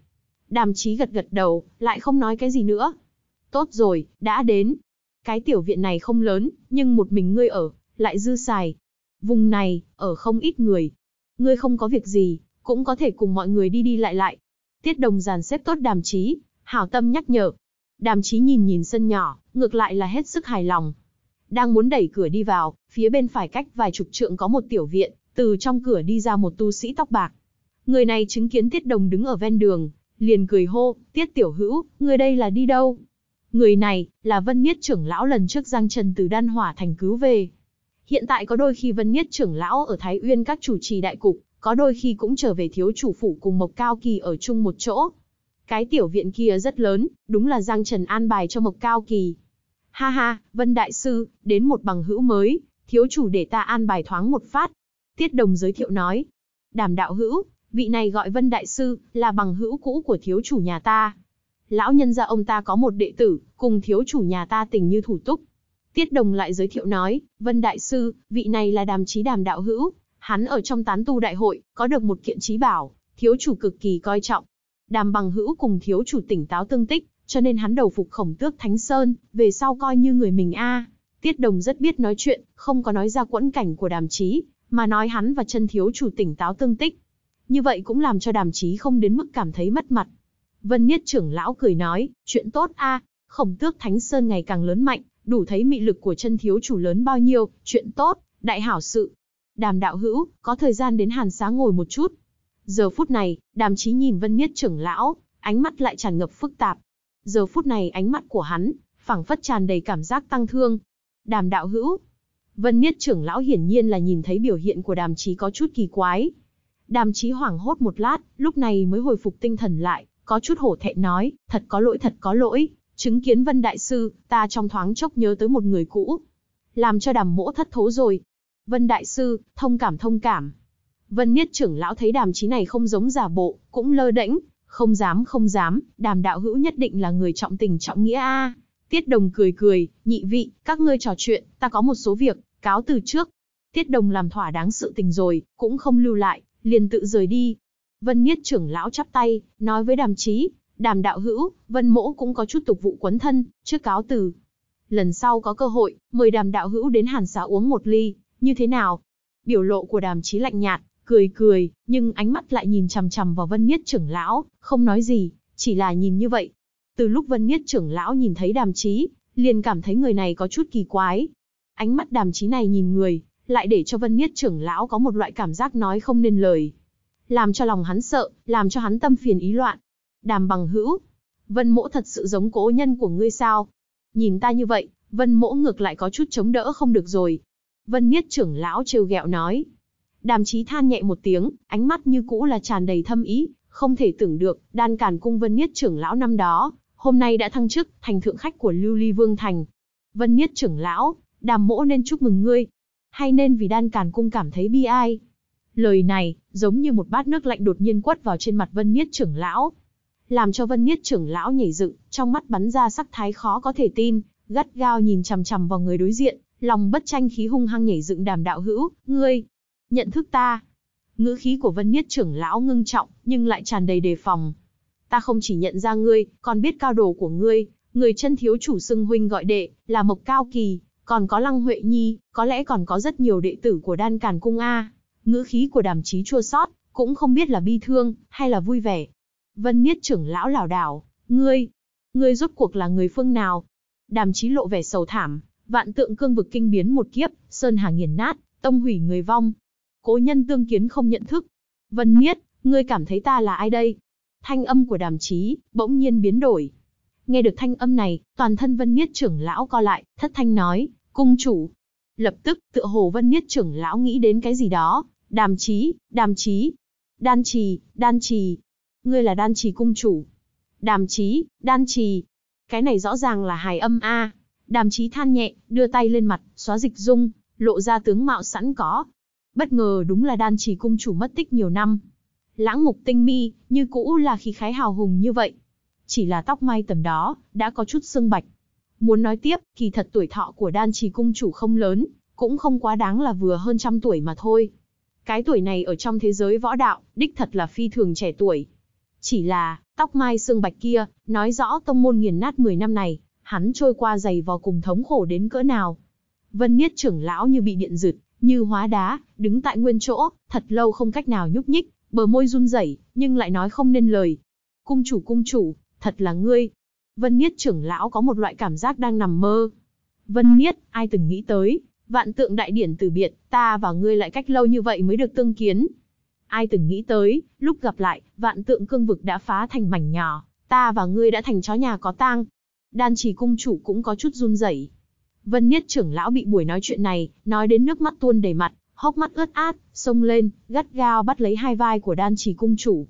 Đàm Chí gật gật đầu, lại không nói cái gì nữa. Tốt rồi, đã đến. Cái tiểu viện này không lớn, nhưng một mình ngươi ở, lại dư xài, Vùng này, ở không ít người. Ngươi không có việc gì, cũng có thể cùng mọi người đi đi lại lại. Tiết đồng giàn xếp tốt đàm chí, hảo tâm nhắc nhở. Đàm chí nhìn nhìn sân nhỏ, ngược lại là hết sức hài lòng. Đang muốn đẩy cửa đi vào, phía bên phải cách vài chục trượng có một tiểu viện, từ trong cửa đi ra một tu sĩ tóc bạc. Người này chứng kiến tiết đồng đứng ở ven đường, liền cười hô, tiết tiểu hữu, người đây là đi đâu? Người này, là vân niết trưởng lão lần trước giang trần từ đan hỏa thành cứu về, Hiện tại có đôi khi Vân Niết trưởng lão ở Thái Uyên các chủ trì đại cục, có đôi khi cũng trở về thiếu chủ phủ cùng Mộc Cao Kỳ ở chung một chỗ. Cái tiểu viện kia rất lớn, đúng là Giang Trần an bài cho Mộc Cao Kỳ. Ha ha, Vân Đại Sư, đến một bằng hữu mới, thiếu chủ để ta an bài thoáng một phát. Tiết Đồng giới thiệu nói. Đàm đạo hữu, vị này gọi Vân Đại Sư, là bằng hữu cũ của thiếu chủ nhà ta. Lão nhân gia ông ta có một đệ tử, cùng thiếu chủ nhà ta tình như thủ túc, Tiết Đồng lại giới thiệu nói, Vân Đại Sư, vị này là đàm trí đàm đạo hữu, hắn ở trong tán tu đại hội, có được một kiện trí bảo, thiếu chủ cực kỳ coi trọng. Đàm bằng hữu cùng thiếu chủ tỉnh táo tương tích, cho nên hắn đầu phục khổng tước Thánh Sơn, về sau coi như người mình a. Tiết Đồng rất biết nói chuyện, không có nói ra quẫn cảnh của đàm trí, mà nói hắn và chân thiếu chủ tỉnh táo tương tích. Như vậy cũng làm cho đàm trí không đến mức cảm thấy mất mặt. Vân Niết trưởng lão cười nói, chuyện tốt a, khổng tước Thánh Sơn ngày càng lớn mạnh, đủ thấy mị lực của chân thiếu chủ lớn bao nhiêu, chuyện tốt, đại hảo sự. Đàm đạo hữu, có thời gian đến hàn xá ngồi một chút. Giờ phút này, đàm chí nhìn vân niết trưởng lão, ánh mắt lại tràn ngập phức tạp. Giờ phút này ánh mắt của hắn, phảng phất tràn đầy cảm giác tăng thương. Đàm đạo hữu, vân niết trưởng lão hiển nhiên là nhìn thấy biểu hiện của đàm chí có chút kỳ quái. Đàm chí hoảng hốt một lát, lúc này mới hồi phục tinh thần lại, có chút hổ thẹn nói, thật có lỗi thật có lỗi, Chứng kiến Vân Đại Sư, ta trong thoáng chốc nhớ tới một người cũ. Làm cho đàm mỗ thất thố rồi. Vân Đại Sư, thông cảm thông cảm. Vân Niết trưởng lão thấy đàm chí này không giống giả bộ, cũng lơ đễnh, không dám không dám, đàm đạo hữu nhất định là người trọng tình trọng nghĩa a. Tiết Đồng cười cười, nhị vị, các ngươi trò chuyện, ta có một số việc, cáo từ trước. Tiết Đồng làm thỏa đáng sự tình rồi, cũng không lưu lại, liền tự rời đi. Vân Niết trưởng lão chắp tay, nói với đàm chí, đàm đạo hữu, vân mỗ cũng có chút tục vụ quấn thân, trước cáo từ. Lần sau có cơ hội, mời đàm đạo hữu đến hàn xá uống một ly, như thế nào? Biểu lộ của đàm chí lạnh nhạt, cười cười, nhưng ánh mắt lại nhìn chằm chằm vào vân niết trưởng lão, không nói gì, chỉ là nhìn như vậy. Từ lúc vân niết trưởng lão nhìn thấy đàm chí, liền cảm thấy người này có chút kỳ quái. Ánh mắt đàm chí này nhìn người, lại để cho vân niết trưởng lão có một loại cảm giác nói không nên lời. Làm cho lòng hắn sợ, làm cho hắn tâm phiền ý loạn, Đàm bằng hữu, vân mỗ thật sự giống cố nhân của ngươi sao? Nhìn ta như vậy, vân mỗ ngược lại có chút chống đỡ không được rồi. Vân Niết trưởng lão trêu ghẹo nói. Đàm trí than nhẹ một tiếng, ánh mắt như cũ là tràn đầy thâm ý, không thể tưởng được, đan càn cung Vân Niết trưởng lão năm đó, hôm nay đã thăng chức, thành thượng khách của Lưu Ly Vương Thành. Vân Niết trưởng lão, đàm mỗ nên chúc mừng ngươi, hay nên vì đan càn cung cảm thấy bi ai? Lời này, giống như một bát nước lạnh đột nhiên quất vào trên mặt Vân Niết trưởng lão, làm cho Vân Niết trưởng lão nhảy dựng, trong mắt bắn ra sắc thái khó có thể tin, gắt gao nhìn chằm chằm vào người đối diện, lòng bất tranh khí hung hăng nhảy dựng đàm đạo hữu, ngươi, nhận thức ta. Ngữ khí của Vân Niết trưởng lão ngưng trọng, nhưng lại tràn đầy đề phòng. Ta không chỉ nhận ra ngươi, còn biết cao đồ của ngươi, người chân thiếu chủ xưng huynh gọi đệ, là Mộc Cao Kỳ, còn có Lăng Huệ Nhi, có lẽ còn có rất nhiều đệ tử của Đan Càn Cung A. Ngữ khí của đàm chí chua xót, cũng không biết là bi thương, hay là vui vẻ, Vân Niết trưởng lão lảo đảo, ngươi, ngươi rốt cuộc là người phương nào? Đàm Chí lộ vẻ sầu thảm, vạn tượng cương vực kinh biến một kiếp, sơn hà nghiền nát, tông hủy người vong. Cố nhân tương kiến không nhận thức. Vân Niết, ngươi cảm thấy ta là ai đây? Thanh âm của Đàm Chí bỗng nhiên biến đổi. Nghe được thanh âm này, toàn thân Vân Niết trưởng lão co lại, thất thanh nói, cung chủ. Lập tức, tựa hồ Vân Niết trưởng lão nghĩ đến cái gì đó, Đàm Chí, Đàm Chí, Đan Trì, Đan Trì, Ngươi là đan trì cung chủ. Đàm chí, đan trì. Cái này rõ ràng là hài âm A. Đàm chí than nhẹ, đưa tay lên mặt, xóa dịch dung, lộ ra tướng mạo sẵn có. Bất ngờ đúng là đan trì cung chủ mất tích nhiều năm. Lãng mục tinh mi, như cũ là khí khái hào hùng như vậy. Chỉ là tóc mai tầm đó, đã có chút sương bạch. Muốn nói tiếp, kỳ thật tuổi thọ của đan trì cung chủ không lớn, cũng không quá đáng là vừa hơn trăm tuổi mà thôi. Cái tuổi này ở trong thế giới võ đạo, đích thật là phi thường trẻ tuổi. Chỉ là, tóc mai xương bạch kia, nói rõ tông môn nghiền nát 10 năm này, hắn trôi qua dày vò cùng thống khổ đến cỡ nào. Vân Niết trưởng lão như bị điện giật, như hóa đá, đứng tại nguyên chỗ, thật lâu không cách nào nhúc nhích, bờ môi run rẩy, nhưng lại nói không nên lời. Cung chủ cung chủ, thật là ngươi. Vân Niết trưởng lão có một loại cảm giác đang nằm mơ. Vân Niết, ai từng nghĩ tới, vạn tượng đại điển từ biệt, ta và ngươi lại cách lâu như vậy mới được tương kiến, Ai từng nghĩ tới, lúc gặp lại, vạn tượng cương vực đã phá thành mảnh nhỏ, ta và ngươi đã thành chó nhà có tang. Đan trì cung chủ cũng có chút run rẩy. Vân Niết trưởng lão bị buổi nói chuyện này, nói đến nước mắt tuôn đầy mặt, hốc mắt ướt át, sông lên, gắt gao bắt lấy hai vai của đan trì cung chủ.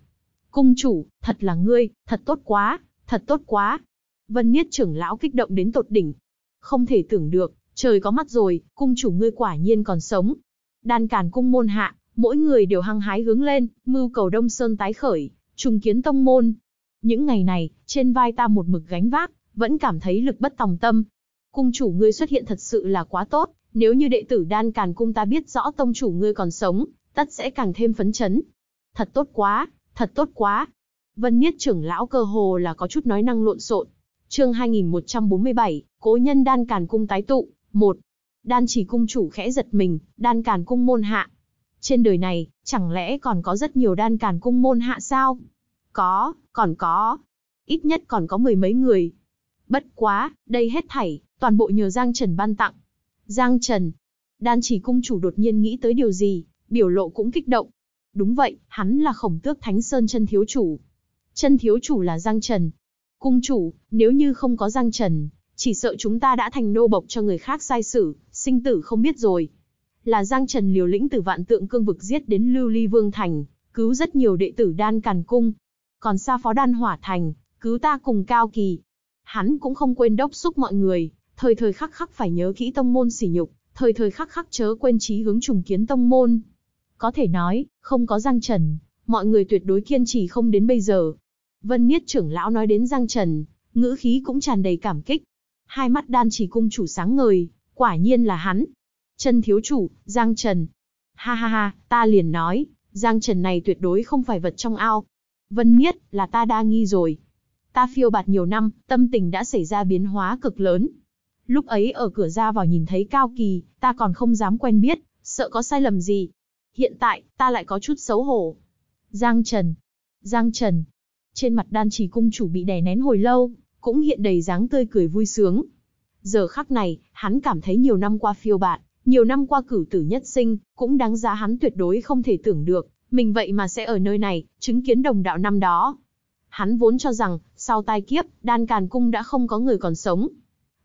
Cung chủ, thật là ngươi, thật tốt quá, thật tốt quá. Vân Niết trưởng lão kích động đến tột đỉnh. Không thể tưởng được, trời có mắt rồi, cung chủ ngươi quả nhiên còn sống. Đan càn cung môn hạ, mỗi người đều hăng hái hướng lên, mưu cầu Đông Sơn tái khởi, trùng kiến tông môn. Những ngày này, trên vai ta một mực gánh vác, vẫn cảm thấy lực bất tòng tâm. Cung chủ ngươi xuất hiện thật sự là quá tốt, nếu như đệ tử đan càn cung ta biết rõ tông chủ ngươi còn sống, tất sẽ càng thêm phấn chấn. Thật tốt quá, thật tốt quá. Vân Niết trưởng lão cơ hồ là có chút nói năng lộn xộn. Chương 2147, Cố nhân đan càn cung tái tụ, 1. Đan chỉ cung chủ khẽ giật mình, đan càn cung môn hạ, trên đời này, chẳng lẽ còn có rất nhiều đan càn cung môn hạ sao? Có, còn có. Ít nhất còn có mười mấy người. Bất quá, đây hết thảy, toàn bộ nhờ Giang Trần ban tặng. Giang Trần. Đan chỉ cung chủ đột nhiên nghĩ tới điều gì, biểu lộ cũng kích động. Đúng vậy, hắn là khổng tước Thánh Sơn chân thiếu chủ. Chân thiếu chủ là Giang Trần. Cung chủ, nếu như không có Giang Trần, chỉ sợ chúng ta đã thành nô bộc cho người khác sai sử, sinh tử không biết rồi là Giang Trần liều lĩnh từ vạn tượng cương vực giết đến Lưu Ly Vương Thành, cứu rất nhiều đệ tử đan càn cung. Còn xa phó đan hỏa thành, cứu ta cùng Cao Kỳ. Hắn cũng không quên đốc xúc mọi người, thời thời khắc khắc phải nhớ kỹ tông môn sỉ nhục, thời thời khắc khắc chớ quên trí hướng trùng kiến tông môn. Có thể nói, không có Giang Trần, mọi người tuyệt đối kiên trì không đến bây giờ. Vân Niết trưởng lão nói đến Giang Trần, ngữ khí cũng tràn đầy cảm kích. Hai mắt đan chỉ cung chủ sáng ngời, quả nhiên là hắn, chân thiếu chủ, Giang Trần. Ha ha ha, ta liền nói, Giang Trần này tuyệt đối không phải vật trong ao. Vân Niết, là ta đa nghi rồi. Ta phiêu bạt nhiều năm, tâm tình đã xảy ra biến hóa cực lớn. Lúc ấy ở cửa ra vào nhìn thấy Cao Kỳ, ta còn không dám quen biết, sợ có sai lầm gì. Hiện tại, ta lại có chút xấu hổ. Giang Trần. Giang Trần. Trên mặt đan trì cung chủ bị đè nén hồi lâu, cũng hiện đầy dáng tươi cười vui sướng. Giờ khắc này, hắn cảm thấy nhiều năm qua phiêu bạt, nhiều năm qua cử tử nhất sinh, cũng đáng giá hắn tuyệt đối không thể tưởng được, mình vậy mà sẽ ở nơi này, chứng kiến đồng đạo năm đó. Hắn vốn cho rằng, sau tai kiếp, đan càn cung đã không có người còn sống.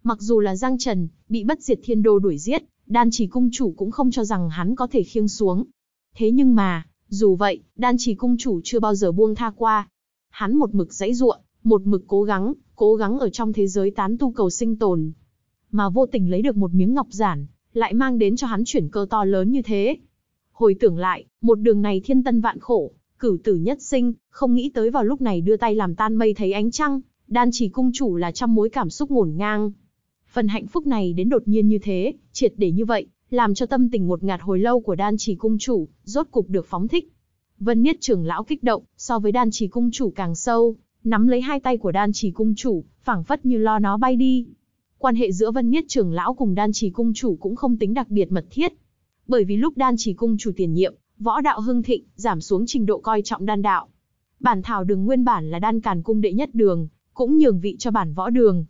Mặc dù là Giang Trần, bị bất diệt thiên đô đuổi giết, đan chỉ cung chủ cũng không cho rằng hắn có thể khiêng xuống. Thế nhưng mà, dù vậy, đan chỉ cung chủ chưa bao giờ buông tha qua. Hắn một mực dãy ruộng, một mực cố gắng, cố gắng ở trong thế giới tán tu cầu sinh tồn. Mà vô tình lấy được một miếng ngọc giản, lại mang đến cho hắn chuyển cơ to lớn như thế. Hồi tưởng lại, một đường này thiên tân vạn khổ, cửu tử nhất sinh, không nghĩ tới vào lúc này đưa tay làm tan mây thấy ánh trăng, đan chỉ cung chủ là trăm mối cảm xúc ngổn ngang. Phần hạnh phúc này đến đột nhiên như thế, triệt để như vậy, làm cho tâm tình ngột ngạt hồi lâu của đan chỉ cung chủ, rốt cục được phóng thích. Vân Niết trưởng lão kích động, so với đan chỉ cung chủ càng sâu, nắm lấy hai tay của đan chỉ cung chủ, phảng phất như lo nó bay đi quan hệ giữa Vân Niết trưởng lão cùng Đan Trì cung chủ cũng không tính đặc biệt mật thiết. Bởi vì lúc Đan Trì cung chủ tiền nhiệm, võ đạo hưng thịnh, giảm xuống trình độ coi trọng đan đạo. Bản thảo đường nguyên bản là đan càn cung đệ nhất đường, cũng nhường vị cho bản võ đường.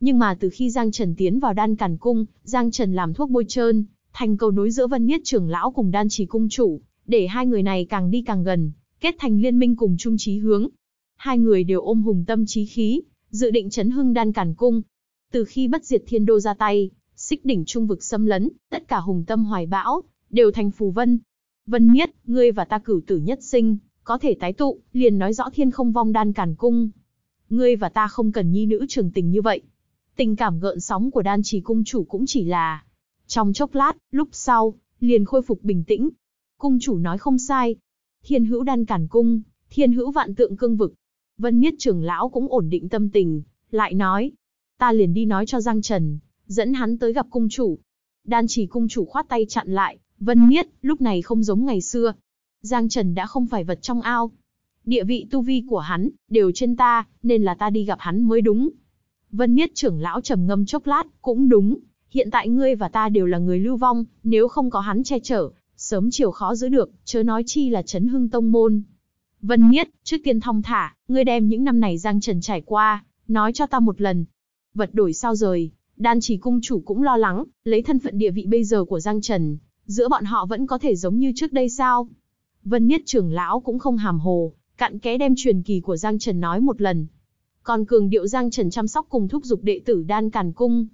Nhưng mà từ khi Giang Trần tiến vào đan càn cung, Giang Trần làm thuốc bôi trơn, thành cầu nối giữa Vân Niết trưởng lão cùng đan trì cung chủ, để hai người này càng đi càng gần, kết thành liên minh cùng chung chí hướng. Hai người đều ôm hùng tâm chí khí, dự định chấn hưng đan càn cung, từ khi bất diệt thiên đô ra tay, xích đỉnh trung vực xâm lấn, tất cả hùng tâm hoài bão, đều thành phù vân. Vân Miết, ngươi và ta cửu tử nhất sinh, có thể tái tụ, liền nói rõ thiên không vong đan càn cung. Ngươi và ta không cần nhi nữ trường tình như vậy. Tình cảm gợn sóng của đan trì cung chủ cũng chỉ là... Trong chốc lát, lúc sau, liền khôi phục bình tĩnh. Cung chủ nói không sai. Thiên hữu đan cản cung, thiên hữu vạn tượng cương vực. Vân Niết trưởng lão cũng ổn định tâm tình, lại nói, ta liền đi nói cho Giang Trần, dẫn hắn tới gặp cung chủ. Đan chỉ cung chủ khoát tay chặn lại, Vân Niết, lúc này không giống ngày xưa. Giang Trần đã không phải vật trong ao. Địa vị tu vi của hắn, đều trên ta, nên là ta đi gặp hắn mới đúng. Vân Niết trưởng lão trầm ngâm chốc lát, cũng đúng. Hiện tại ngươi và ta đều là người lưu vong, nếu không có hắn che chở, sớm chiều khó giữ được, chớ nói chi là chấn hưng tông môn. Vân Niết, trước tiên thong thả, ngươi đem những năm này Giang Trần trải qua, nói cho ta một lần, vật đổi sao rời, đan chỉ cung chủ cũng lo lắng, lấy thân phận địa vị bây giờ của Giang Trần, giữa bọn họ vẫn có thể giống như trước đây sao? Vân Niết trưởng lão cũng không hàm hồ, cặn kẽ đem truyền kỳ của Giang Trần nói một lần. Còn cường điệu Giang Trần chăm sóc cùng thúc giục đệ tử đan càn cung.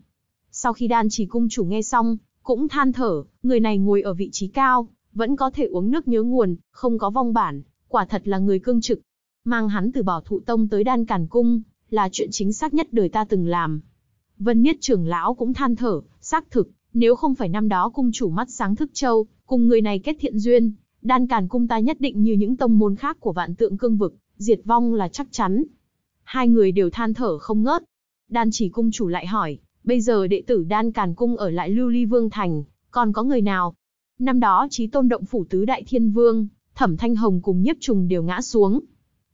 Sau khi đan chỉ cung chủ nghe xong, cũng than thở, người này ngồi ở vị trí cao, vẫn có thể uống nước nhớ nguồn, không có vong bản, quả thật là người cương trực. Mang hắn từ bỏ thụ tông tới đan càn cung, là chuyện chính xác nhất đời ta từng làm. Vân Niết trưởng lão cũng than thở, xác thực, nếu không phải năm đó cung chủ mắt sáng thức châu, cùng người này kết thiện duyên, đan càn cung ta nhất định như những tông môn khác của vạn tượng cương vực, diệt vong là chắc chắn. Hai người đều than thở không ngớt. Đan chỉ cung chủ lại hỏi, bây giờ đệ tử đan càn cung ở lại lưu ly vương thành, còn có người nào? Năm đó trí tôn động phủ tứ đại thiên vương, thẩm thanh hồng cùng nhiếp trùng đều ngã xuống,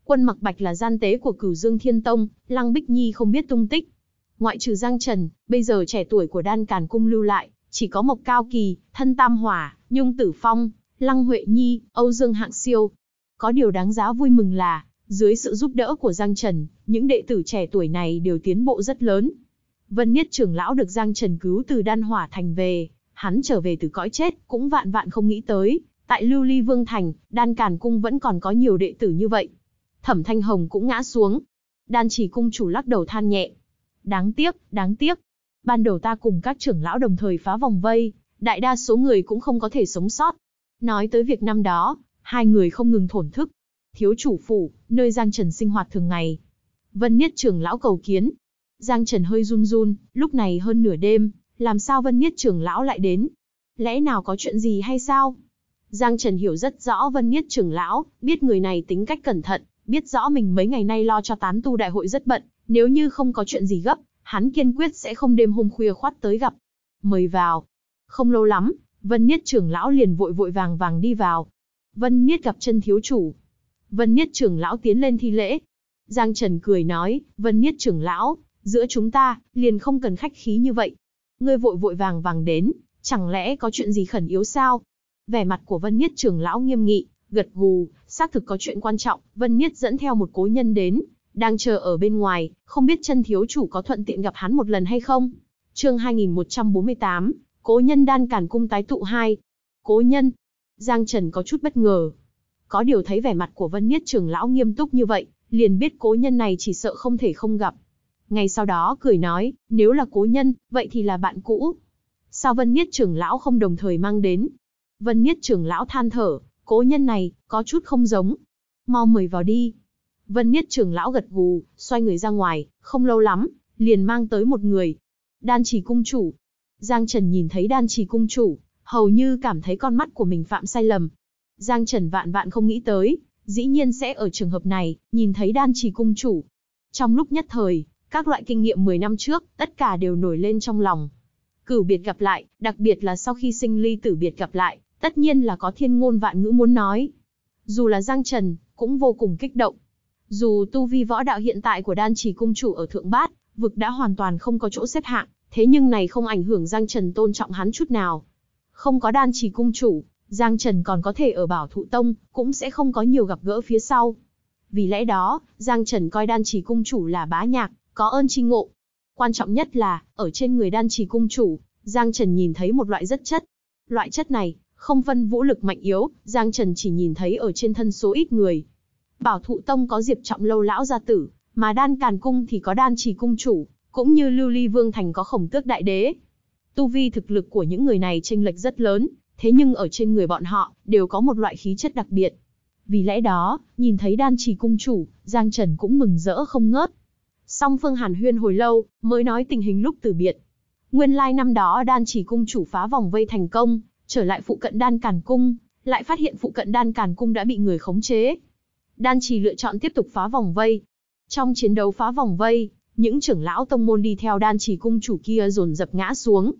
Quân Mặc Bạch là gian tế của Cửu Dương Thiên Tông, Lăng Bích Nhi không biết tung tích. Ngoại trừ Giang Trần, bây giờ trẻ tuổi của Đan Càn Cung lưu lại, chỉ có Mộc Cao Kỳ, Thân Tam Hỏa, Nhung Tử Phong, Lăng Huệ Nhi, Âu Dương Hạng Siêu. Có điều đáng giá vui mừng là, dưới sự giúp đỡ của Giang Trần, những đệ tử trẻ tuổi này đều tiến bộ rất lớn. Vân Niết trưởng lão được Giang Trần cứu từ Đan Hỏa Thành về, hắn trở về từ cõi chết, cũng vạn vạn không nghĩ tới, tại Lưu Ly Vương Thành, Đan Càn Cung vẫn còn có nhiều đệ tử như vậy. Thẩm Thanh Hồng cũng ngã xuống. Đan chỉ cung chủ lắc đầu than nhẹ. Đáng tiếc, đáng tiếc. Ban đầu ta cùng các trưởng lão đồng thời phá vòng vây, đại đa số người cũng không có thể sống sót. Nói tới việc năm đó, hai người không ngừng thổn thức. Thiếu chủ phủ, nơi Giang Trần sinh hoạt thường ngày. Vân Niết trưởng lão cầu kiến. Giang Trần hơi run run, lúc này hơn nửa đêm, làm sao Vân Niết trưởng lão lại đến? Lẽ nào có chuyện gì hay sao? Giang Trần hiểu rất rõ Vân Niết trưởng lão, biết người này tính cách cẩn thận, biết rõ mình mấy ngày nay lo cho tán tu đại hội rất bận, nếu như không có chuyện gì gấp, hắn kiên quyết sẽ không đêm hôm khuya khoát tới gặp. Mời vào. Không lâu lắm, Vân Niết trưởng lão liền vội vội vàng vàng đi vào. Vân Niết gặp chân thiếu chủ. Vân Niết trưởng lão tiến lên thi lễ. Giang Trần cười nói, Vân Niết trưởng lão, giữa chúng ta, liền không cần khách khí như vậy. Ngươi vội vội vàng vàng đến, chẳng lẽ có chuyện gì khẩn yếu sao? Vẻ mặt của Vân Niết trưởng lão nghiêm nghị, gật gù, xác thực có chuyện quan trọng, Vân Niết dẫn theo một cố nhân đến, đang chờ ở bên ngoài, không biết chân thiếu chủ có thuận tiện gặp hắn một lần hay không. Chương 2148, Cố nhân đan cản cung tái tụ 2. Cố nhân. Giang Trần có chút bất ngờ. Có điều thấy vẻ mặt của Vân Niết trưởng lão nghiêm túc như vậy, liền biết cố nhân này chỉ sợ không thể không gặp. Ngay sau đó cười nói, nếu là cố nhân, vậy thì là bạn cũ. Sao Vân Niết trưởng lão không đồng thời mang đến? Vân Niết trưởng lão than thở, Cố nhân này, có chút không giống. Mau mời vào đi. Vân Niết trưởng lão gật gù, xoay người ra ngoài, không lâu lắm, liền mang tới một người. Đan trì cung chủ. Giang Trần nhìn thấy đan trì cung chủ, hầu như cảm thấy con mắt của mình phạm sai lầm. Giang Trần vạn vạn không nghĩ tới, dĩ nhiên sẽ ở trường hợp này, nhìn thấy đan trì cung chủ. Trong lúc nhất thời, các loại kinh nghiệm 10 năm trước, tất cả đều nổi lên trong lòng. Cửu biệt gặp lại, đặc biệt là sau khi sinh ly tử biệt gặp lại, Tất nhiên là có thiên ngôn vạn ngữ muốn nói. Dù là Giang Trần, cũng vô cùng kích động. Dù tu vi võ đạo hiện tại của đan trì cung chủ ở Thượng Bát, vực đã hoàn toàn không có chỗ xếp hạng, thế nhưng này không ảnh hưởng Giang Trần tôn trọng hắn chút nào. Không có đan trì cung chủ, Giang Trần còn có thể ở bảo thụ tông, cũng sẽ không có nhiều gặp gỡ phía sau. Vì lẽ đó, Giang Trần coi đan trì cung chủ là bá nhạc, có ơn tri ngộ. Quan trọng nhất là, ở trên người đan trì cung chủ, Giang Trần nhìn thấy một loại rất chất. Loại chất này, không phân vũ lực mạnh yếu, Giang Trần chỉ nhìn thấy ở trên thân số ít người. Bảo thụ tông có diệp trọng lâu lão gia tử, mà đan càn cung thì có đan trì cung chủ, cũng như lưu ly vương thành có khổng tước đại đế. Tu vi thực lực của những người này chênh lệch rất lớn, thế nhưng ở trên người bọn họ đều có một loại khí chất đặc biệt. Vì lẽ đó, nhìn thấy đan trì cung chủ, Giang Trần cũng mừng rỡ không ngớt. Song Phương Hàn Huyên hồi lâu, mới nói tình hình lúc từ biệt. Nguyên lai năm đó đan chỉ cung chủ phá vòng vây thành công, trở lại phụ cận đan càn cung, lại phát hiện phụ cận đan càn cung đã bị người khống chế. Đan trì lựa chọn tiếp tục phá vòng vây. Trong chiến đấu phá vòng vây, những trưởng lão tông môn đi theo đan trì cung chủ kia dồn dập ngã xuống.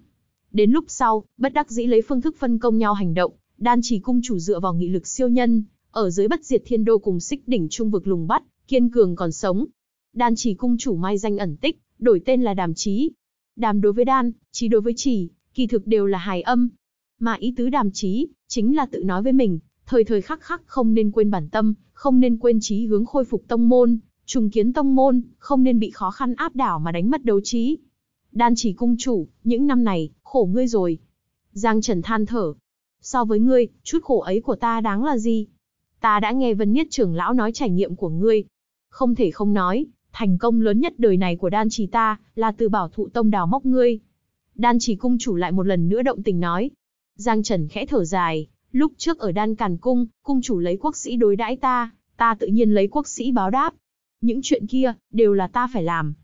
Đến lúc sau, bất đắc dĩ lấy phương thức phân công nhau hành động, đan trì cung chủ dựa vào nghị lực siêu nhân, ở dưới bất diệt thiên đô cùng xích đỉnh trung vực lùng bắt, kiên cường còn sống. Đan trì cung chủ mai danh ẩn tích, đổi tên là đàm trí. Đàm đối với đan, trí đối với trì, kỳ thực đều là hài âm, mà ý tứ đàm chí, chính là tự nói với mình, thời thời khắc khắc không nên quên bản tâm, không nên quên trí hướng khôi phục tông môn, trùng kiến tông môn, không nên bị khó khăn áp đảo mà đánh mất đấu trí. Đan chỉ cung chủ, những năm này, khổ ngươi rồi. Giang Trần than thở. So với ngươi, chút khổ ấy của ta đáng là gì? Ta đã nghe Vân Niết trưởng lão nói trải nghiệm của ngươi. Không thể không nói, thành công lớn nhất đời này của đan trì ta, là từ bảo thụ tông đào móc ngươi. Đan trì cung chủ lại một lần nữa động tình nói, Giang Trần khẽ thở dài, lúc trước ở đan càn cung, cung chủ lấy quốc sĩ đối đãi ta, ta tự nhiên lấy quốc sĩ báo đáp. Những chuyện kia, đều là ta phải làm.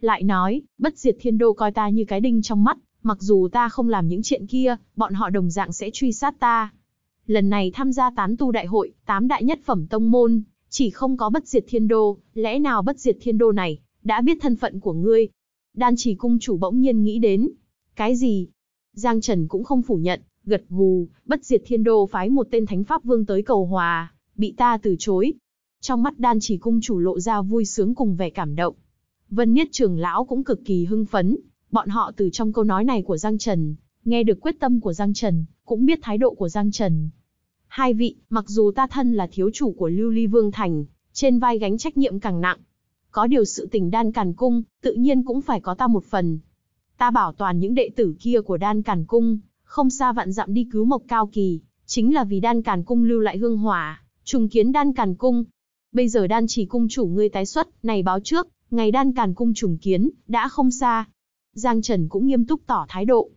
Lại nói, bất diệt thiên đô coi ta như cái đinh trong mắt, mặc dù ta không làm những chuyện kia, bọn họ đồng dạng sẽ truy sát ta. Lần này tham gia tán tu đại hội, tám đại nhất phẩm tông môn, chỉ không có bất diệt thiên đô, lẽ nào bất diệt thiên đô này, đã biết thân phận của ngươi. Đan chỉ cung chủ bỗng nhiên nghĩ đến, cái gì? Giang Trần cũng không phủ nhận, gật gù, bất diệt thiên đô phái một tên thánh pháp vương tới cầu hòa, bị ta từ chối. Trong mắt đan chỉ cung chủ lộ ra vui sướng cùng vẻ cảm động. Vân Niết trưởng lão cũng cực kỳ hưng phấn, bọn họ từ trong câu nói này của Giang Trần, nghe được quyết tâm của Giang Trần, cũng biết thái độ của Giang Trần. Hai vị, mặc dù ta thân là thiếu chủ của Lưu Ly Vương Thành, trên vai gánh trách nhiệm càng nặng. Có điều sự tình đan càn cung, tự nhiên cũng phải có ta một phần. Ta bảo toàn những đệ tử kia của đan càn cung, không xa vạn dặm đi cứu Mộc Cao Kỳ, chính là vì đan càn cung lưu lại hương hỏa, trùng kiến đan càn cung. Bây giờ đan chỉ cung chủ ngươi tái xuất, này báo trước, ngày đan càn cung trùng kiến, đã không xa. Giang Trần cũng nghiêm túc tỏ thái độ.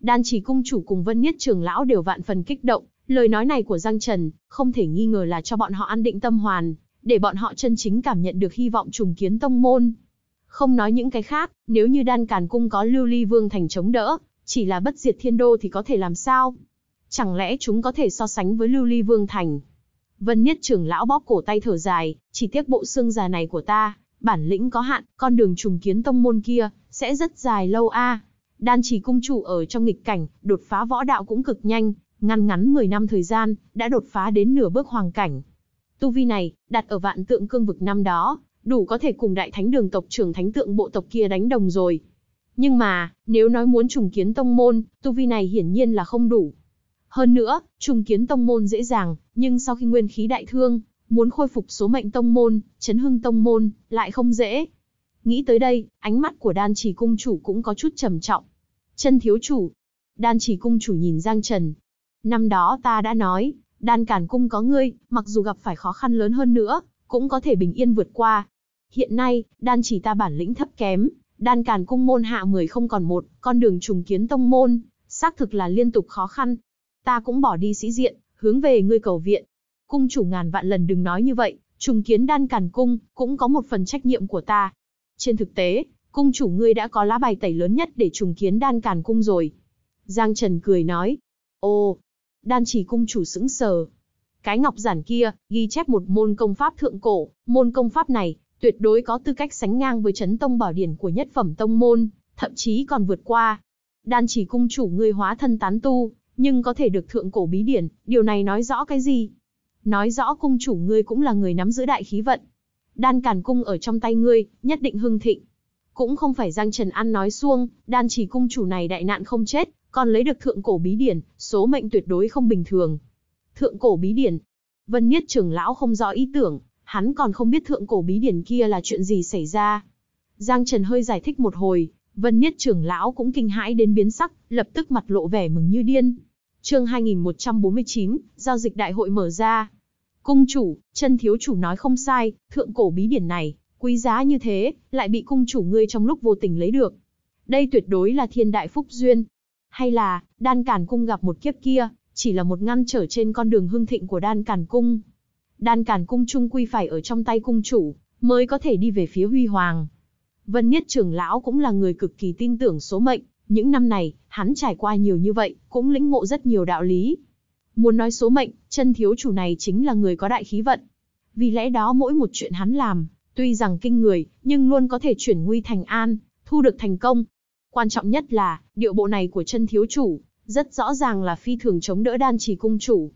Đan chỉ cung chủ cùng Vân Niết trưởng lão đều vạn phần kích động, lời nói này của Giang Trần, không thể nghi ngờ là cho bọn họ an định tâm hoàn, để bọn họ chân chính cảm nhận được hy vọng trùng kiến tông môn. Không nói những cái khác, nếu như đan càn cung có lưu ly vương thành chống đỡ, chỉ là bất diệt thiên đô thì có thể làm sao? Chẳng lẽ chúng có thể so sánh với lưu ly vương thành? Vân Nhất trưởng lão bóp cổ tay thở dài, chỉ tiếc bộ xương già này của ta, bản lĩnh có hạn, con đường trùng kiến tông môn kia, sẽ rất dài lâu a. Đan trì cung chủ ở trong nghịch cảnh, đột phá võ đạo cũng cực nhanh, ngăn ngắn 10 năm thời gian, đã đột phá đến nửa bước hoàng cảnh. Tu vi này, đặt ở vạn tượng cương vực năm đó, đủ có thể cùng đại thánh đường tộc trưởng thánh tượng bộ tộc kia đánh đồng rồi. Nhưng mà, nếu nói muốn trùng kiến tông môn, tu vi này hiển nhiên là không đủ. Hơn nữa, trùng kiến tông môn dễ dàng, nhưng sau khi nguyên khí đại thương, muốn khôi phục số mệnh tông môn, chấn hưng tông môn, lại không dễ. Nghĩ tới đây, ánh mắt của đan Chỉ cung chủ cũng có chút trầm trọng. Chân thiếu chủ. Đan Chỉ cung chủ nhìn Giang Trần. Năm đó ta đã nói, đan cản cung có ngươi, mặc dù gặp phải khó khăn lớn hơn nữa, cũng có thể bình yên vượt qua. Hiện nay, đan chỉ ta bản lĩnh thấp kém, đan càn cung môn hạ 10 không còn một, con đường trùng kiến tông môn, xác thực là liên tục khó khăn. Ta cũng bỏ đi sĩ diện, hướng về ngươi cầu viện. Cung chủ ngàn vạn lần đừng nói như vậy, trùng kiến đan càn cung, cũng có một phần trách nhiệm của ta. Trên thực tế, cung chủ ngươi đã có lá bài tẩy lớn nhất để trùng kiến đan càn cung rồi. Giang Trần cười nói, ô, đan chỉ cung chủ sững sờ. Cái ngọc giản kia, ghi chép một môn công pháp thượng cổ, môn công pháp này, tuyệt đối có tư cách sánh ngang với chấn tông bảo điển của nhất phẩm tông môn, thậm chí còn vượt qua. Đan chỉ cung chủ người hóa thân tán tu, nhưng có thể được thượng cổ bí điển, điều này nói rõ cái gì? Nói rõ cung chủ ngươi cũng là người nắm giữ đại khí vận. Đan càn cung ở trong tay ngươi, nhất định hưng thịnh. Cũng không phải Giang Trần An nói xuông, đan chỉ cung chủ này đại nạn không chết, còn lấy được thượng cổ bí điển, số mệnh tuyệt đối không bình thường. Thượng cổ bí điển. Vân Niết trưởng lão không rõ ý tưởng, hắn còn không biết thượng cổ bí điển kia là chuyện gì xảy ra. Giang Trần hơi giải thích một hồi, Vân niết trưởng lão cũng kinh hãi đến biến sắc, lập tức mặt lộ vẻ mừng như điên. Chương 2149, giao dịch đại hội mở ra. Cung chủ, chân thiếu chủ nói không sai, thượng cổ bí điển này, quý giá như thế, lại bị cung chủ ngươi trong lúc vô tình lấy được. Đây tuyệt đối là thiên đại phúc duyên. Hay là, đan cản cung gặp một kiếp kia, chỉ là một ngăn trở trên con đường hưng thịnh của đan cản cung đan càn cung trung quy phải ở trong tay cung chủ, mới có thể đi về phía huy hoàng. Vân Niết trưởng lão cũng là người cực kỳ tin tưởng số mệnh, những năm này, hắn trải qua nhiều như vậy, cũng lĩnh ngộ rất nhiều đạo lý. Muốn nói số mệnh, chân thiếu chủ này chính là người có đại khí vận. Vì lẽ đó mỗi một chuyện hắn làm, tuy rằng kinh người, nhưng luôn có thể chuyển nguy thành an, thu được thành công. Quan trọng nhất là, điệu bộ này của chân thiếu chủ, rất rõ ràng là phi thường chống đỡ đan trì cung chủ.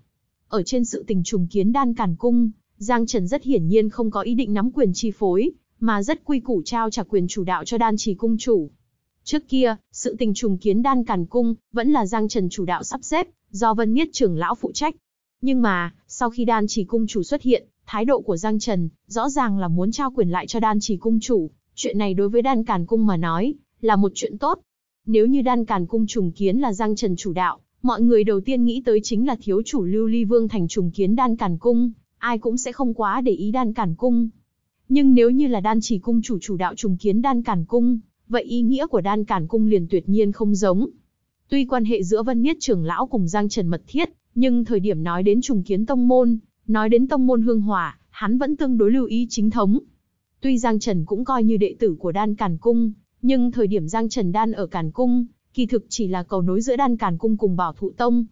Ở trên sự tình trùng kiến đan cản cung, Giang Trần rất hiển nhiên không có ý định nắm quyền chi phối, mà rất quy củ trao trả quyền chủ đạo cho đan trì cung chủ. Trước kia, sự tình trùng kiến đan càn cung, vẫn là Giang Trần chủ đạo sắp xếp, do Vân Niết trưởng lão phụ trách. Nhưng mà, sau khi đan trì cung chủ xuất hiện, thái độ của Giang Trần, rõ ràng là muốn trao quyền lại cho đan trì cung chủ. Chuyện này đối với đan càn cung mà nói, là một chuyện tốt. Nếu như đan càn cung trùng kiến là Giang Trần chủ đạo, mọi người đầu tiên nghĩ tới chính là thiếu chủ lưu ly vương thành trùng kiến đan cản cung, ai cũng sẽ không quá để ý đan cản cung. Nhưng nếu như là đan chỉ cung chủ chủ đạo trùng kiến đan cản cung, vậy ý nghĩa của đan cản cung liền tuyệt nhiên không giống. Tuy quan hệ giữa Vân Niết trưởng lão cùng Giang Trần mật thiết, nhưng thời điểm nói đến trùng kiến tông môn, nói đến tông môn hương hỏa, hắn vẫn tương đối lưu ý chính thống. Tuy Giang Trần cũng coi như đệ tử của đan cản cung, nhưng thời điểm Giang Trần đan ở cản cung, kỳ thực chỉ là cầu nối giữa đan càn cung cùng bảo thụ tông.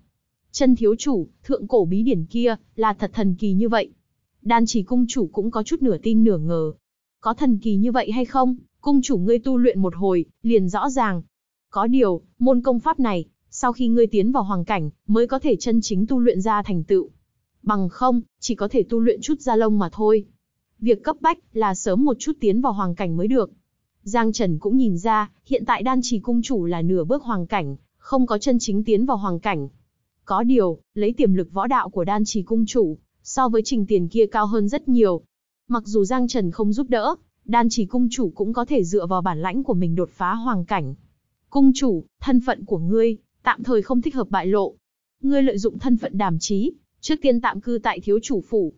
Chân thiếu chủ, thượng cổ bí điển kia, là thật thần kỳ như vậy. Đan chỉ cung chủ cũng có chút nửa tin nửa ngờ. Có thần kỳ như vậy hay không, cung chủ ngươi tu luyện một hồi, liền rõ ràng. Có điều, môn công pháp này, sau khi ngươi tiến vào hoàng cảnh, mới có thể chân chính tu luyện ra thành tựu. Bằng không, chỉ có thể tu luyện chút da lông mà thôi. Việc cấp bách là sớm một chút tiến vào hoàng cảnh mới được. Giang Trần cũng nhìn ra, hiện tại đan trì cung chủ là nửa bước hoàng cảnh, không có chân chính tiến vào hoàng cảnh. Có điều, lấy tiềm lực võ đạo của đan trì cung chủ, so với trình tiền kia cao hơn rất nhiều. Mặc dù Giang Trần không giúp đỡ, đan trì cung chủ cũng có thể dựa vào bản lãnh của mình đột phá hoàng cảnh. Cung chủ, thân phận của ngươi, tạm thời không thích hợp bại lộ. Ngươi lợi dụng thân phận đàm trí, trước tiên tạm cư tại thiếu chủ phủ.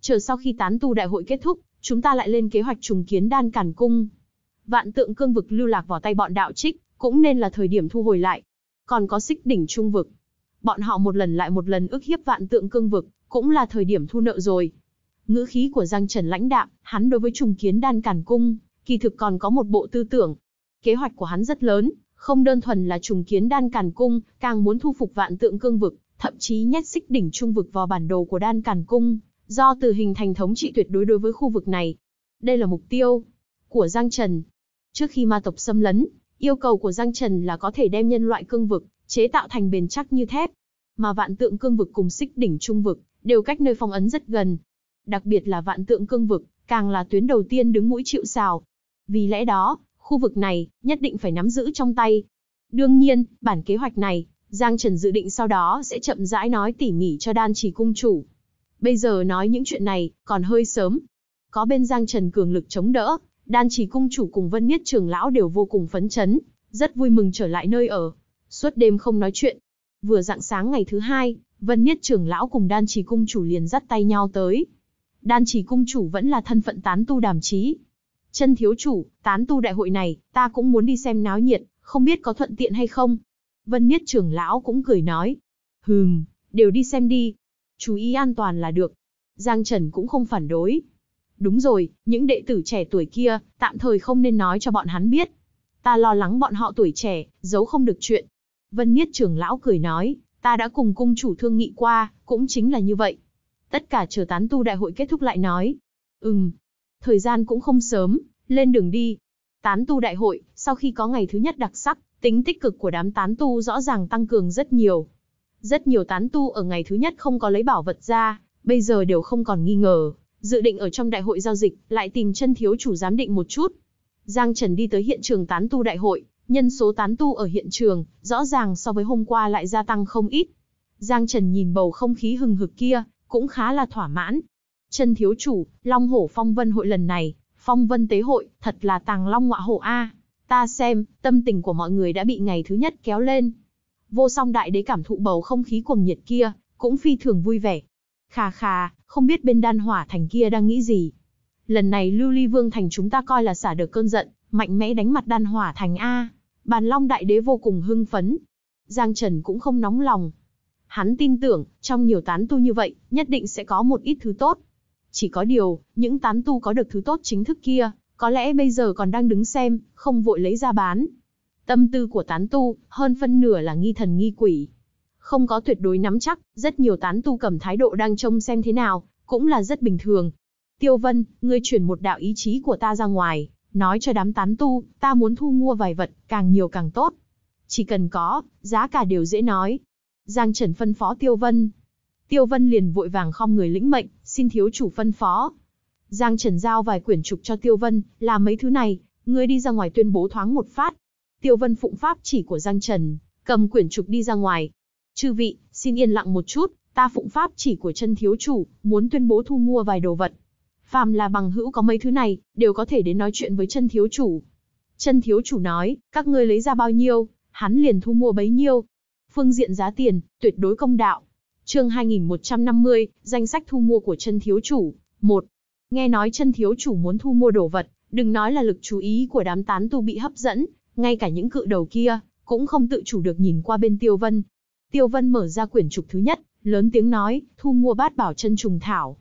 Chờ sau khi tán tu đại hội kết thúc, chúng ta lại lên kế hoạch trùng kiến đan cản cung vạn tượng cương vực lưu lạc vào tay bọn đạo trích, cũng nên là thời điểm thu hồi lại. Còn có xích đỉnh trung vực. Bọn họ một lần lại một lần ức hiếp vạn tượng cương vực, cũng là thời điểm thu nợ rồi. Ngữ khí của Giang Trần lãnh đạm, hắn đối với trùng kiến đan cản cung, kỳ thực còn có một bộ tư tưởng. Kế hoạch của hắn rất lớn, không đơn thuần là trùng kiến đan cản cung, càng muốn thu phục vạn tượng cương vực, thậm chí nhét xích đỉnh trung vực vào bản đồ của đan cản cung, do từ hình thành thống trị tuyệt đối đối với khu vực này. Đây là mục tiêu của Giang Trần, Trước khi ma tộc xâm lấn, yêu cầu của Giang Trần là có thể đem nhân loại cương vực, chế tạo thành bền chắc như thép. Mà vạn tượng cương vực cùng xích đỉnh trung vực, đều cách nơi phong ấn rất gần. Đặc biệt là vạn tượng cương vực, càng là tuyến đầu tiên đứng mũi chịu sào. Vì lẽ đó, khu vực này, nhất định phải nắm giữ trong tay. Đương nhiên, bản kế hoạch này, Giang Trần dự định sau đó sẽ chậm rãi nói tỉ mỉ cho đan trì cung chủ. Bây giờ nói những chuyện này, còn hơi sớm. Có bên Giang Trần cường lực chống đỡ, Đan Trì cung chủ cùng Vân Niết trưởng lão đều vô cùng phấn chấn, rất vui mừng trở lại nơi ở. Suốt đêm không nói chuyện. Vừa dạng sáng ngày thứ hai, Vân Niết trưởng lão cùng Đan Trì cung chủ liền dắt tay nhau tới. Đan Trì cung chủ vẫn là thân phận tán tu đàm trí. Chân thiếu chủ, tán tu đại hội này, ta cũng muốn đi xem náo nhiệt, không biết có thuận tiện hay không. Vân Niết trưởng lão cũng cười nói. Hừm, đều đi xem đi. Chú ý an toàn là được. Giang Trần cũng không phản đối. Đúng rồi, những đệ tử trẻ tuổi kia, tạm thời không nên nói cho bọn hắn biết. Ta lo lắng bọn họ tuổi trẻ, giấu không được chuyện. Vân Niết trưởng lão cười nói, ta đã cùng cung chủ thương nghị qua, cũng chính là như vậy. Tất cả chờ tán tu đại hội kết thúc lại nói. Ừm, thời gian cũng không sớm, lên đường đi. Tán tu đại hội, sau khi có ngày thứ nhất đặc sắc, tính tích cực của đám tán tu rõ ràng tăng cường rất nhiều. Rất nhiều tán tu ở ngày thứ nhất không có lấy bảo vật ra, bây giờ đều không còn nghi ngờ, dự định ở trong đại hội giao dịch, lại tìm chân thiếu chủ giám định một chút. Giang Trần đi tới hiện trường tán tu đại hội, nhân số tán tu ở hiện trường, rõ ràng so với hôm qua lại gia tăng không ít. Giang Trần nhìn bầu không khí hừng hực kia, cũng khá là thỏa mãn. Chân thiếu chủ, Long Hổ Phong Vân hội lần này, Phong Vân Tế hội, thật là tàng long ngọa hổ A. Ta xem, tâm tình của mọi người đã bị ngày thứ nhất kéo lên. Vô song đại đế cảm thụ bầu không khí cùng nhiệt kia, cũng phi thường vui vẻ. Khà khà, không biết bên đan hỏa thành kia đang nghĩ gì. Lần này Lưu Ly Vương thành chúng ta coi là xả được cơn giận, mạnh mẽ đánh mặt đan hỏa thành A. Bàn Long Đại Đế vô cùng hưng phấn. Giang Trần cũng không nóng lòng. Hắn tin tưởng, trong nhiều tán tu như vậy, nhất định sẽ có một ít thứ tốt. Chỉ có điều, những tán tu có được thứ tốt chính thức kia, có lẽ bây giờ còn đang đứng xem, không vội lấy ra bán. Tâm tư của tán tu, hơn phân nửa là nghi thần nghi quỷ không có tuyệt đối nắm chắc, rất nhiều tán tu cầm thái độ đang trông xem thế nào, cũng là rất bình thường. Tiêu Vân, ngươi chuyển một đạo ý chí của ta ra ngoài, nói cho đám tán tu, ta muốn thu mua vài vật, càng nhiều càng tốt. Chỉ cần có, giá cả đều dễ nói. Giang Trần phân phó Tiêu Vân. Tiêu Vân liền vội vàng khom người lĩnh mệnh, xin thiếu chủ phân phó. Giang Trần giao vài quyển trục cho Tiêu Vân, là mấy thứ này, ngươi đi ra ngoài tuyên bố thoáng một phát. Tiêu Vân phụng pháp chỉ của Giang Trần, cầm quyển trục đi ra ngoài, Chư vị, xin yên lặng một chút, ta phụng pháp chỉ của chân thiếu chủ, muốn tuyên bố thu mua vài đồ vật. Phàm là bằng hữu có mấy thứ này, đều có thể đến nói chuyện với chân thiếu chủ. Chân thiếu chủ nói, các ngươi lấy ra bao nhiêu, hắn liền thu mua bấy nhiêu. Phương diện giá tiền, tuyệt đối công đạo. Chương 2150, danh sách thu mua của chân thiếu chủ. 1. Nghe nói chân thiếu chủ muốn thu mua đồ vật, đừng nói là lực chú ý của đám tán tu bị hấp dẫn, ngay cả những cự đầu kia, cũng không tự chủ được nhìn qua bên Tiêu Vân, Tiêu Vân mở ra quyển trục thứ nhất, lớn tiếng nói, thu mua bát bảo chân trùng thảo.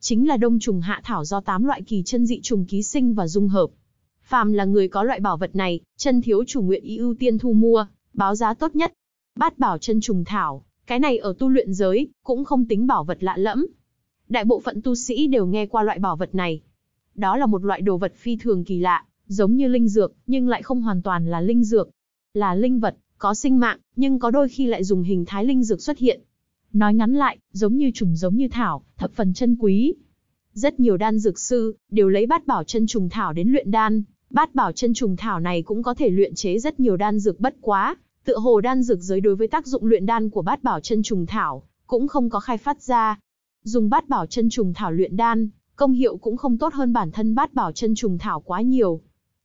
Chính là đông trùng hạ thảo do 8 loại kỳ chân dị trùng ký sinh và dung hợp. Phàm là người có loại bảo vật này, chân thiếu chủ nguyện ý ưu tiên thu mua, báo giá tốt nhất. Bát bảo chân trùng thảo, cái này ở tu luyện giới, cũng không tính bảo vật lạ lẫm. Đại bộ phận tu sĩ đều nghe qua loại bảo vật này. Đó là một loại đồ vật phi thường kỳ lạ, giống như linh dược, nhưng lại không hoàn toàn là linh dược. Là linh vật, có sinh mạng, nhưng có đôi khi lại dùng hình thái linh dược xuất hiện. Nói ngắn lại, giống như trùng giống như thảo, thập phần chân quý. Rất nhiều đan dược sư đều lấy bát bảo chân trùng thảo đến luyện đan, bát bảo chân trùng thảo này cũng có thể luyện chế rất nhiều đan dược bất quá, tựa hồ đan dược giới đối với tác dụng luyện đan của bát bảo chân trùng thảo cũng không có khai phát ra. Dùng bát bảo chân trùng thảo luyện đan, công hiệu cũng không tốt hơn bản thân bát bảo chân trùng thảo quá nhiều.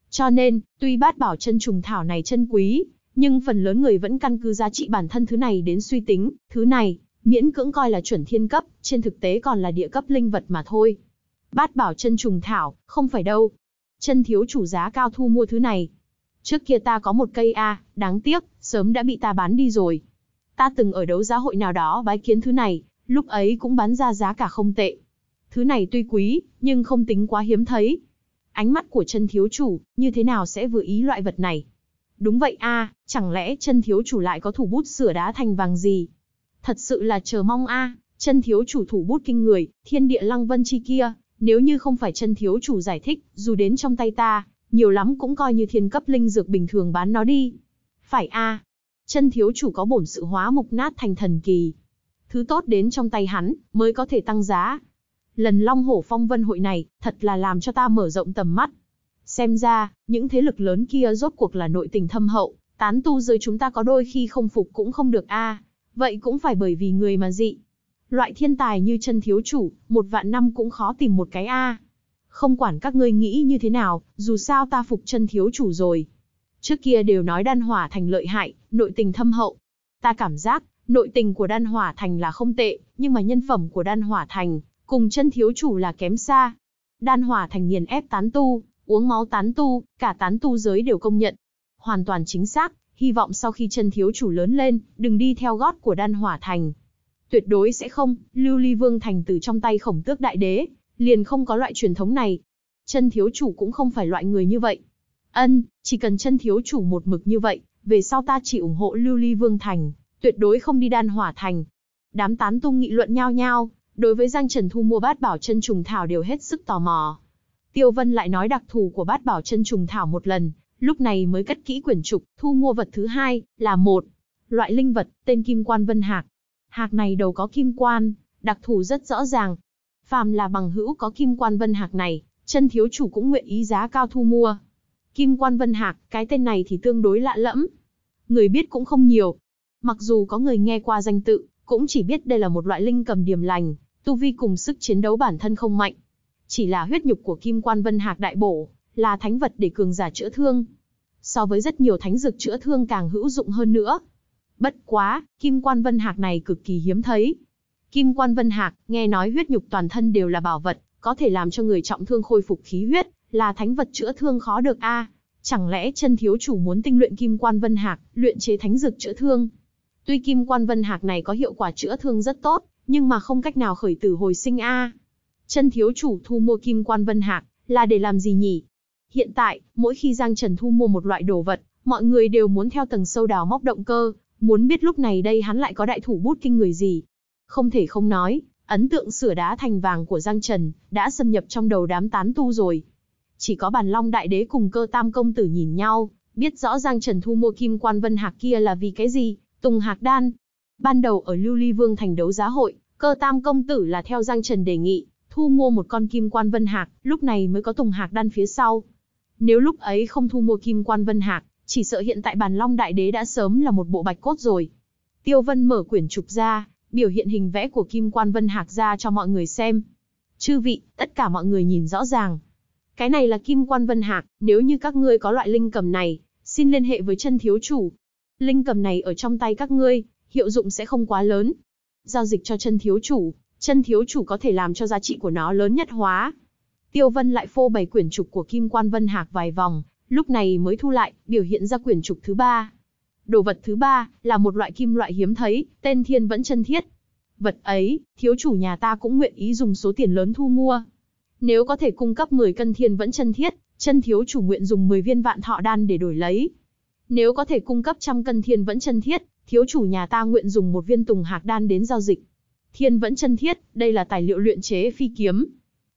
Cho nên, tuy bát bảo chân trùng thảo này chân quý, nhưng phần lớn người vẫn căn cứ giá trị bản thân thứ này đến suy tính, thứ này, miễn cưỡng coi là chuẩn thiên cấp, trên thực tế còn là địa cấp linh vật mà thôi. Bát bảo chân trùng thảo, không phải đâu. Chân thiếu chủ giá cao thu mua thứ này. Trước kia ta có một cây A, đáng tiếc, sớm đã bị ta bán đi rồi. Ta từng ở đấu giá hội nào đó bái kiến thứ này, lúc ấy cũng bán ra giá cả không tệ. Thứ này tuy quý, nhưng không tính quá hiếm thấy. Ánh mắt của chân thiếu chủ, như thế nào sẽ vừa ý loại vật này? Đúng vậy a, chẳng lẽ chân thiếu chủ lại có thủ bút sửa đá thành vàng gì? Thật sự là chờ mong a, chân thiếu chủ thủ bút kinh người, thiên địa lăng vân chi kia, nếu như không phải chân thiếu chủ giải thích, dù đến trong tay ta, nhiều lắm cũng coi như thiên cấp linh dược bình thường bán nó đi. Phải a, chân thiếu chủ có bổn sự hóa mục nát thành thần kỳ. Thứ tốt đến trong tay hắn, mới có thể tăng giá. Lần Long Hổ Phong Vân hội này, thật là làm cho ta mở rộng tầm mắt. Xem ra, những thế lực lớn kia rốt cuộc là nội tình thâm hậu, tán tu dưới chúng ta có đôi khi không phục cũng không được a. Vậy cũng phải bởi vì người mà dị. Loại thiên tài như chân thiếu chủ, một vạn năm cũng khó tìm một cái a. Không quản các ngươi nghĩ như thế nào, dù sao ta phục chân thiếu chủ rồi. Trước kia đều nói đan hỏa thành lợi hại, nội tình thâm hậu. Ta cảm giác, nội tình của đan hỏa thành là không tệ, nhưng mà nhân phẩm của đan hỏa thành, cùng chân thiếu chủ là kém xa. Đan hỏa thành nghiền ép tán tu, uống máu tán tu, cả tán tu giới đều công nhận. Hoàn toàn chính xác, hy vọng sau khi chân thiếu chủ lớn lên, đừng đi theo gót của đan hỏa thành. Tuyệt đối sẽ không, lưu ly vương thành từ trong tay khổng tước đại đế, liền không có loại truyền thống này. Chân thiếu chủ cũng không phải loại người như vậy. Ân, chỉ cần chân thiếu chủ một mực như vậy, về sau ta chỉ ủng hộ lưu ly vương thành, tuyệt đối không đi đan hỏa thành. Đám tán tung nghị luận nhau nhau, đối với Giang Trần Thu mua bát bảo chân trùng thảo đều hết sức tò mò. Tiêu Vân lại nói đặc thù của bát bảo chân trùng thảo một lần, lúc này mới cất kỹ quyển trục, thu mua vật thứ hai, là một loại linh vật, tên kim quan vân hạc. Hạc này đầu có kim quan, đặc thù rất rõ ràng. Phàm là bằng hữu có kim quan vân hạc này, chân thiếu chủ cũng nguyện ý giá cao thu mua. Kim quan vân hạc, cái tên này thì tương đối lạ lẫm. Người biết cũng không nhiều. Mặc dù có người nghe qua danh tự, cũng chỉ biết đây là một loại linh cầm điểm lành, tu vi cùng sức chiến đấu bản thân không mạnh, chỉ là huyết nhục của kim quan vân hạc đại bổ, là thánh vật để cường giả chữa thương. So với rất nhiều thánh dược chữa thương càng hữu dụng hơn nữa. Bất quá, kim quan vân hạc này cực kỳ hiếm thấy. Kim quan vân hạc, nghe nói huyết nhục toàn thân đều là bảo vật, có thể làm cho người trọng thương khôi phục khí huyết, là thánh vật chữa thương khó được a. chẳng lẽ chân thiếu chủ muốn tinh luyện kim quan vân hạc, luyện chế thánh dược chữa thương? Tuy kim quan vân hạc này có hiệu quả chữa thương rất tốt, nhưng mà không cách nào khởi tử hồi sinh a chân thiếu chủ thu mua kim quan vân hạc, là để làm gì nhỉ? Hiện tại, mỗi khi Giang Trần thu mua một loại đồ vật, mọi người đều muốn theo tầng sâu đào móc động cơ, muốn biết lúc này đây hắn lại có đại thủ bút kinh người gì. Không thể không nói, ấn tượng sửa đá thành vàng của Giang Trần đã xâm nhập trong đầu đám tán tu rồi. Chỉ có bàn long đại đế cùng cơ tam công tử nhìn nhau, biết rõ Giang Trần thu mua kim quan vân hạc kia là vì cái gì, tùng hạc đan. Ban đầu ở Lưu Ly Vương thành đấu giá hội, cơ tam công tử là theo Giang Trần đề nghị, thu mua một con kim quan vân hạc, lúc này mới có Tùng Hạc đan phía sau. Nếu lúc ấy không thu mua kim quan vân hạc, chỉ sợ hiện tại bàn long đại đế đã sớm là một bộ bạch cốt rồi. Tiêu Vân mở quyển trục ra, biểu hiện hình vẽ của kim quan vân hạc ra cho mọi người xem. Chư vị, tất cả mọi người nhìn rõ ràng. Cái này là kim quan vân hạc, nếu như các ngươi có loại linh cầm này, xin liên hệ với chân thiếu chủ. Linh cầm này ở trong tay các ngươi, hiệu dụng sẽ không quá lớn. Giao dịch cho chân thiếu chủ, chân thiếu chủ có thể làm cho giá trị của nó lớn nhất hóa. Tiêu Vân lại phô bày quyển trục của Kim Quan Vân Hạc vài vòng, lúc này mới thu lại, biểu hiện ra quyển trục thứ ba. Đồ vật thứ ba là một loại kim loại hiếm thấy, tên thiên vẫn chân thiết. Vật ấy, thiếu chủ nhà ta cũng nguyện ý dùng số tiền lớn thu mua. Nếu có thể cung cấp 10 cân thiên vẫn chân thiết, chân thiếu chủ nguyện dùng 10 viên vạn thọ đan để đổi lấy. Nếu có thể cung cấp trăm cân thiên vẫn chân thiết, thiếu chủ nhà ta nguyện dùng một viên tùng hạc đan đến giao dịch. Thiên vẫn chân thiết, đây là tài liệu luyện chế phi kiếm.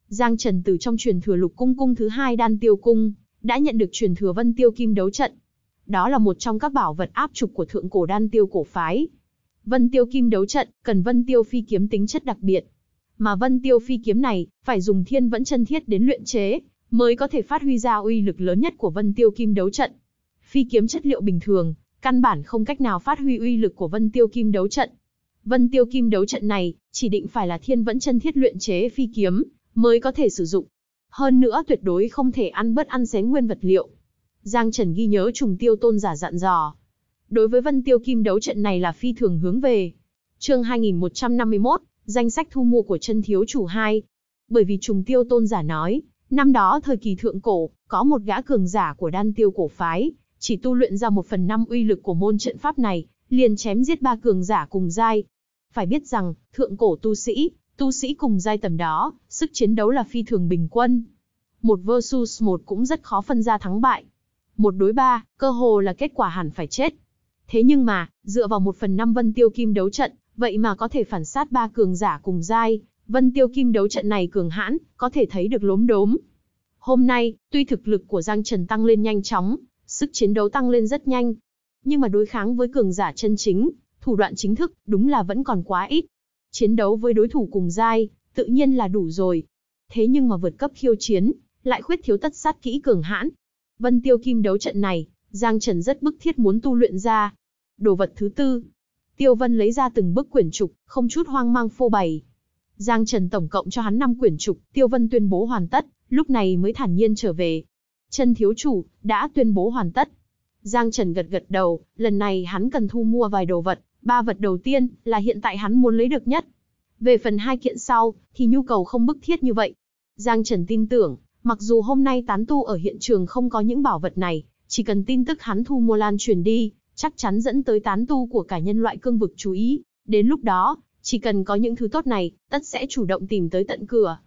Giang Trần từ trong truyền thừa lục cung cung thứ hai đan tiêu cung, đã nhận được truyền thừa vân tiêu kim đấu trận. Đó là một trong các bảo vật áp trục của thượng cổ đan tiêu cổ phái. Vân tiêu kim đấu trận, cần vân tiêu phi kiếm tính chất đặc biệt. Mà vân tiêu phi kiếm này, phải dùng thiên vẫn chân thiết đến luyện chế, mới có thể phát huy ra uy lực lớn nhất của vân tiêu kim đấu trận. Phi kiếm chất liệu bình thường, căn bản không cách nào phát huy uy lực của vân tiêu kim đấu trận, Vân Tiêu Kim đấu trận này, chỉ định phải là thiên vẫn chân thiết luyện chế phi kiếm, mới có thể sử dụng. Hơn nữa tuyệt đối không thể ăn bớt ăn xén nguyên vật liệu. Giang Trần ghi nhớ trùng tiêu tôn giả dặn dò. Đối với Vân Tiêu Kim đấu trận này là phi thường hướng về. chương 2151, danh sách thu mua của chân thiếu chủ 2. Bởi vì trùng tiêu tôn giả nói, năm đó thời kỳ thượng cổ, có một gã cường giả của đan tiêu cổ phái, chỉ tu luyện ra một phần năm uy lực của môn trận pháp này, liền chém giết ba cường giả cùng giai, phải biết rằng, thượng cổ tu sĩ, tu sĩ cùng giai tầm đó, sức chiến đấu là phi thường bình quân. Một versus một cũng rất khó phân ra thắng bại. Một đối ba, cơ hồ là kết quả hẳn phải chết. Thế nhưng mà, dựa vào một phần năm vân tiêu kim đấu trận, vậy mà có thể phản sát ba cường giả cùng giai, vân tiêu kim đấu trận này cường hãn, có thể thấy được lốm đốm. Hôm nay, tuy thực lực của Giang Trần tăng lên nhanh chóng, sức chiến đấu tăng lên rất nhanh, nhưng mà đối kháng với cường giả chân chính, thủ đoạn chính thức, đúng là vẫn còn quá ít. Chiến đấu với đối thủ cùng giai, tự nhiên là đủ rồi. Thế nhưng mà vượt cấp khiêu chiến, lại khuyết thiếu tất sát kỹ cường hãn. Vân Tiêu Kim đấu trận này, Giang Trần rất bức thiết muốn tu luyện ra. Đồ vật thứ tư, Tiêu Vân lấy ra từng bức quyển trục, không chút hoang mang phô bày. Giang Trần tổng cộng cho hắn 5 quyển trục, Tiêu Vân tuyên bố hoàn tất, lúc này mới thản nhiên trở về. Trần thiếu chủ, đã tuyên bố hoàn tất. Giang Trần gật gật đầu, lần này hắn cần thu mua vài đồ vật, Ba vật đầu tiên là hiện tại hắn muốn lấy được nhất. Về phần hai kiện sau, thì nhu cầu không bức thiết như vậy. Giang Trần tin tưởng, mặc dù hôm nay tán tu ở hiện trường không có những bảo vật này, chỉ cần tin tức hắn thu mua lan truyền đi, chắc chắn dẫn tới tán tu của cả nhân loại cương vực chú ý. Đến lúc đó, chỉ cần có những thứ tốt này, tất sẽ chủ động tìm tới tận cửa.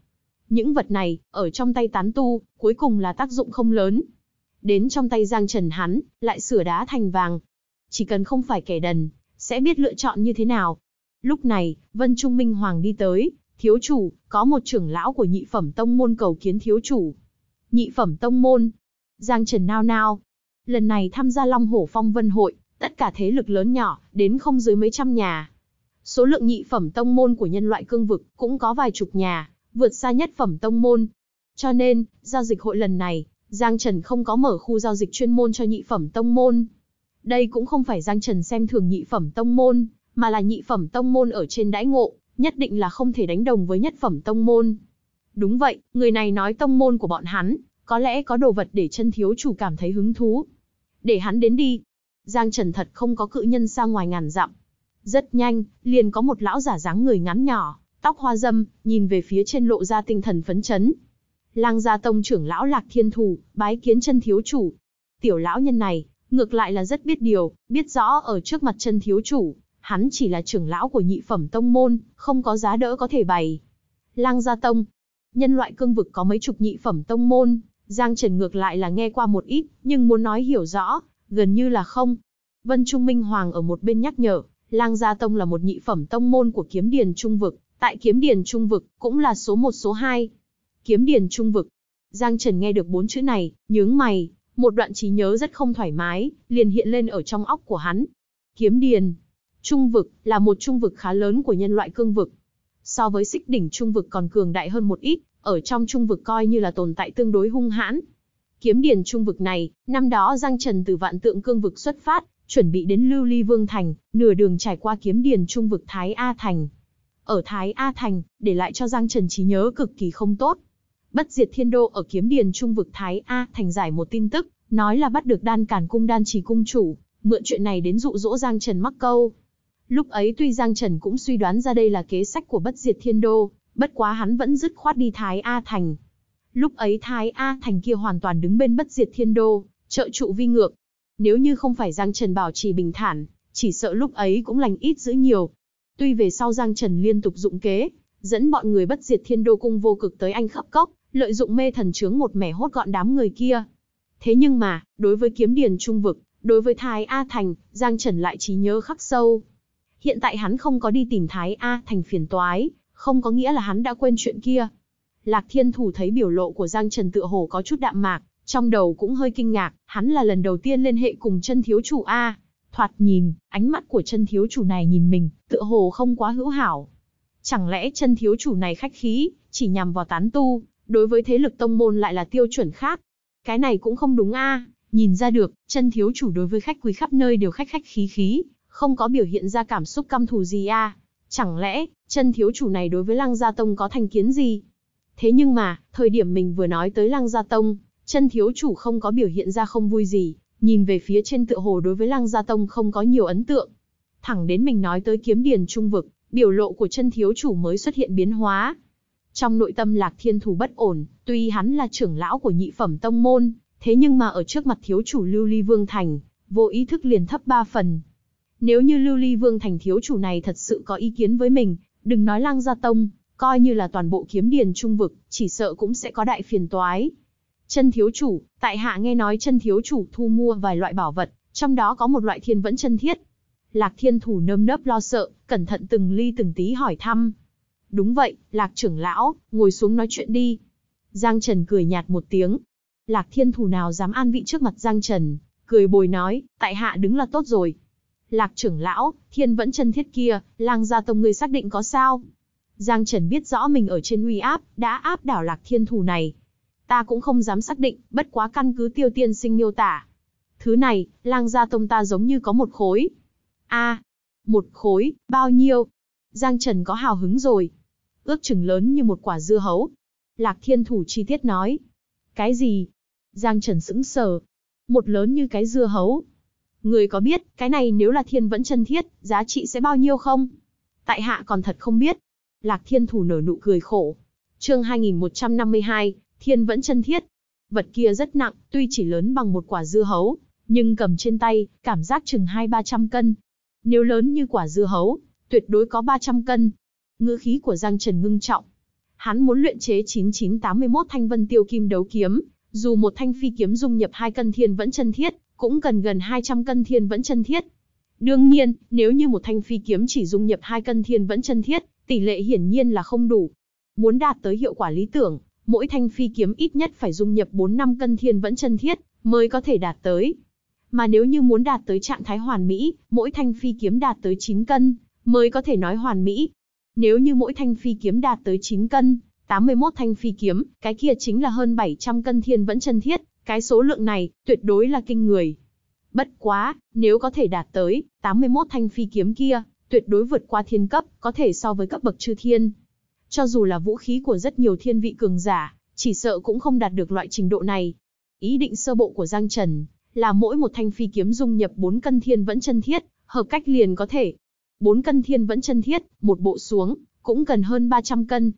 Những vật này, ở trong tay tán tu, cuối cùng là tác dụng không lớn. Đến trong tay Giang Trần hắn, lại sửa đá thành vàng. Chỉ cần không phải kẻ đần, sẽ biết lựa chọn như thế nào. Lúc này, Vân Trung Minh Hoàng đi tới, thiếu chủ, có một trưởng lão của nhị phẩm tông môn cầu kiến thiếu chủ. Nhị phẩm tông môn, Giang Trần nao nao. Lần này tham gia Long Hổ Phong Vân Hội, tất cả thế lực lớn nhỏ, đến không dưới mấy trăm nhà. Số lượng nhị phẩm tông môn của nhân loại cương vực cũng có vài chục nhà, vượt xa nhất phẩm tông môn. Cho nên, giao dịch hội lần này, Giang Trần không có mở khu giao dịch chuyên môn cho nhị phẩm tông môn, đây cũng không phải Giang Trần xem thường nhị phẩm tông môn, mà là nhị phẩm tông môn ở trên đãi ngộ, nhất định là không thể đánh đồng với nhất phẩm tông môn. Đúng vậy, người này nói tông môn của bọn hắn, có lẽ có đồ vật để chân thiếu chủ cảm thấy hứng thú. Để hắn đến đi. Giang Trần thật không có cự nhân xa ngoài ngàn dặm. Rất nhanh, liền có một lão giả dáng người ngắn nhỏ, tóc hoa dâm, nhìn về phía trên lộ ra tinh thần phấn chấn. Lang gia tông trưởng lão Lạc Thiên Thù, bái kiến chân thiếu chủ. Tiểu lão nhân này, ngược lại là rất biết điều, biết rõ ở trước mặt chân thiếu chủ, hắn chỉ là trưởng lão của nhị phẩm tông môn, không có giá đỡ có thể bày. Lang gia tông, nhân loại cương vực có mấy chục nhị phẩm tông môn, Giang Trần ngược lại là nghe qua một ít, nhưng muốn nói hiểu rõ, gần như là không. Vân Trung Minh Hoàng ở một bên nhắc nhở, Lang Gia Tông là một nhị phẩm tông môn của Kiếm Điền Trung Vực, tại Kiếm Điền Trung Vực cũng là số một số hai. Kiếm Điền Trung Vực. Giang Trần nghe được bốn chữ này, nhướng mày, một đoạn trí nhớ rất không thoải mái, liền hiện lên ở trong óc của hắn. Kiếm điền, trung vực, là một trung vực khá lớn của nhân loại cương vực. So với xích đỉnh trung vực còn cường đại hơn một ít, ở trong trung vực coi như là tồn tại tương đối hung hãn. Kiếm điền trung vực này, năm đó Giang Trần từ vạn tượng cương vực xuất phát, chuẩn bị đến Lưu Ly Vương Thành, nửa đường trải qua kiếm điền trung vực Thái A Thành. Ở Thái A Thành, để lại cho Giang Trần trí nhớ cực kỳ không tốt, Bất diệt thiên đô ở kiếm điền trung vực Thái A thành giải một tin tức, nói là bắt được đan cản cung đan trì cung chủ, mượn chuyện này đến dụ dỗ Giang Trần mắc câu. Lúc ấy tuy Giang Trần cũng suy đoán ra đây là kế sách của bất diệt thiên đô, bất quá hắn vẫn dứt khoát đi Thái A thành. Lúc ấy Thái A thành kia hoàn toàn đứng bên bất diệt thiên đô, trợ trụ vi ngược. Nếu như không phải Giang Trần bảo trì bình thản, chỉ sợ lúc ấy cũng lành ít giữ nhiều. Tuy về sau Giang Trần liên tục dụng kế, dẫn bọn người bất diệt thiên đô cung vô cực tới anh khắp cốc, lợi dụng mê thần chướng một mẻ hốt gọn đám người kia. Thế nhưng mà, đối với kiếm điền trung vực, đối với Thái A Thành, Giang Trần lại trí nhớ khắc sâu. Hiện tại hắn không có đi tìm Thái A Thành phiền toái, không có nghĩa là hắn đã quên chuyện kia. Lạc Thiên Thủ thấy biểu lộ của Giang Trần tựa hồ có chút đạm mạc, trong đầu cũng hơi kinh ngạc, hắn là lần đầu tiên liên hệ cùng chân thiếu chủ A. Thoạt nhìn, ánh mắt của chân thiếu chủ này nhìn mình, tựa hồ không quá hữu hảo. Chẳng lẽ chân thiếu chủ này khách khí, chỉ nhằm vào tán tu, đối với thế lực tông môn lại là tiêu chuẩn khác. Cái này cũng không đúng a. Nhìn ra được, chân thiếu chủ đối với khách quý khắp nơi đều khách khách khí khí, không có biểu hiện ra cảm xúc căm thù gì a. Chẳng lẽ, chân thiếu chủ này đối với Lăng Gia Tông có thành kiến gì? Thế nhưng mà, thời điểm mình vừa nói tới Lăng Gia Tông, chân thiếu chủ không có biểu hiện ra không vui gì, nhìn về phía trên tựa hồ đối với Lăng Gia Tông không có nhiều ấn tượng. Thẳng đến mình nói tới kiếm điền trung vực, biểu lộ của chân thiếu chủ mới xuất hiện biến hóa. Trong nội tâm lạc thiên thù bất ổn, tuy hắn là trưởng lão của nhị phẩm tông môn, thế nhưng mà ở trước mặt thiếu chủ lưu ly vương thành, vô ý thức liền thấp ba phần. Nếu như lưu ly vương thành thiếu chủ này thật sự có ý kiến với mình, đừng nói lang gia tông, coi như là toàn bộ kiếm điền trung vực, chỉ sợ cũng sẽ có đại phiền toái. Chân thiếu chủ, tại hạ nghe nói chân thiếu chủ thu mua vài loại bảo vật, trong đó có một loại thiên vẫn chân thiết, Lạc Thiên Thủ nơm nớp lo sợ, cẩn thận từng ly từng tí hỏi thăm. Đúng vậy, Lạc trưởng lão, ngồi xuống nói chuyện đi. Giang Trần cười nhạt một tiếng. Lạc Thiên Thủ nào dám an vị trước mặt Giang Trần, cười bồi nói, tại hạ đứng là tốt rồi. Lạc trưởng lão, thiên vẫn chân thiết kia, lang gia tông ngươi xác định có sao? Giang Trần biết rõ mình ở trên uy áp, đã áp đảo lạc thiên Thủ này. Ta cũng không dám xác định, bất quá căn cứ tiêu tiên sinh miêu tả. Thứ này, lang gia tông ta giống như có một khối a một khối, bao nhiêu? Giang Trần có hào hứng rồi. Ước chừng lớn như một quả dưa hấu. Lạc Thiên Thủ chi tiết nói. Cái gì? Giang Trần sững sờ. Một lớn như cái dưa hấu. Người có biết, cái này nếu là thiên vẫn chân thiết, giá trị sẽ bao nhiêu không? Tại hạ còn thật không biết. Lạc Thiên Thủ nở nụ cười khổ. Chương 2152, thiên vẫn chân thiết. Vật kia rất nặng, tuy chỉ lớn bằng một quả dưa hấu, nhưng cầm trên tay, cảm giác chừng hai ba trăm cân, nếu lớn như quả dưa hấu, tuyệt đối có 300 cân. Ngư khí của Giang Trần ngưng trọng. Hắn muốn luyện chế 9981 thanh vân tiêu kim đấu kiếm, dù một thanh phi kiếm dung nhập 2 cân thiên vẫn chân thiết, cũng cần gần 200 cân thiên vẫn chân thiết. Đương nhiên, nếu như một thanh phi kiếm chỉ dung nhập 2 cân thiên vẫn chân thiết, tỷ lệ hiển nhiên là không đủ. Muốn đạt tới hiệu quả lý tưởng, mỗi thanh phi kiếm ít nhất phải dung nhập 4-5 cân thiên vẫn chân thiết mới có thể đạt tới, mà nếu như muốn đạt tới trạng thái hoàn mỹ, mỗi thanh phi kiếm đạt tới 9 cân, mới có thể nói hoàn mỹ. Nếu như mỗi thanh phi kiếm đạt tới 9 cân, 81 thanh phi kiếm, cái kia chính là hơn 700 cân thiên vẫn chân thiết, cái số lượng này, tuyệt đối là kinh người. Bất quá, nếu có thể đạt tới, 81 thanh phi kiếm kia, tuyệt đối vượt qua thiên cấp, có thể so với cấp bậc chư thiên. Cho dù là vũ khí của rất nhiều thiên vị cường giả, chỉ sợ cũng không đạt được loại trình độ này. Ý định sơ bộ của Giang Trần, là mỗi một thanh phi kiếm dung nhập bốn cân thiên vẫn chân thiết, hợp cách liền có thể. bốn cân thiên vẫn chân thiết, một bộ xuống, cũng cần hơn 300 cân.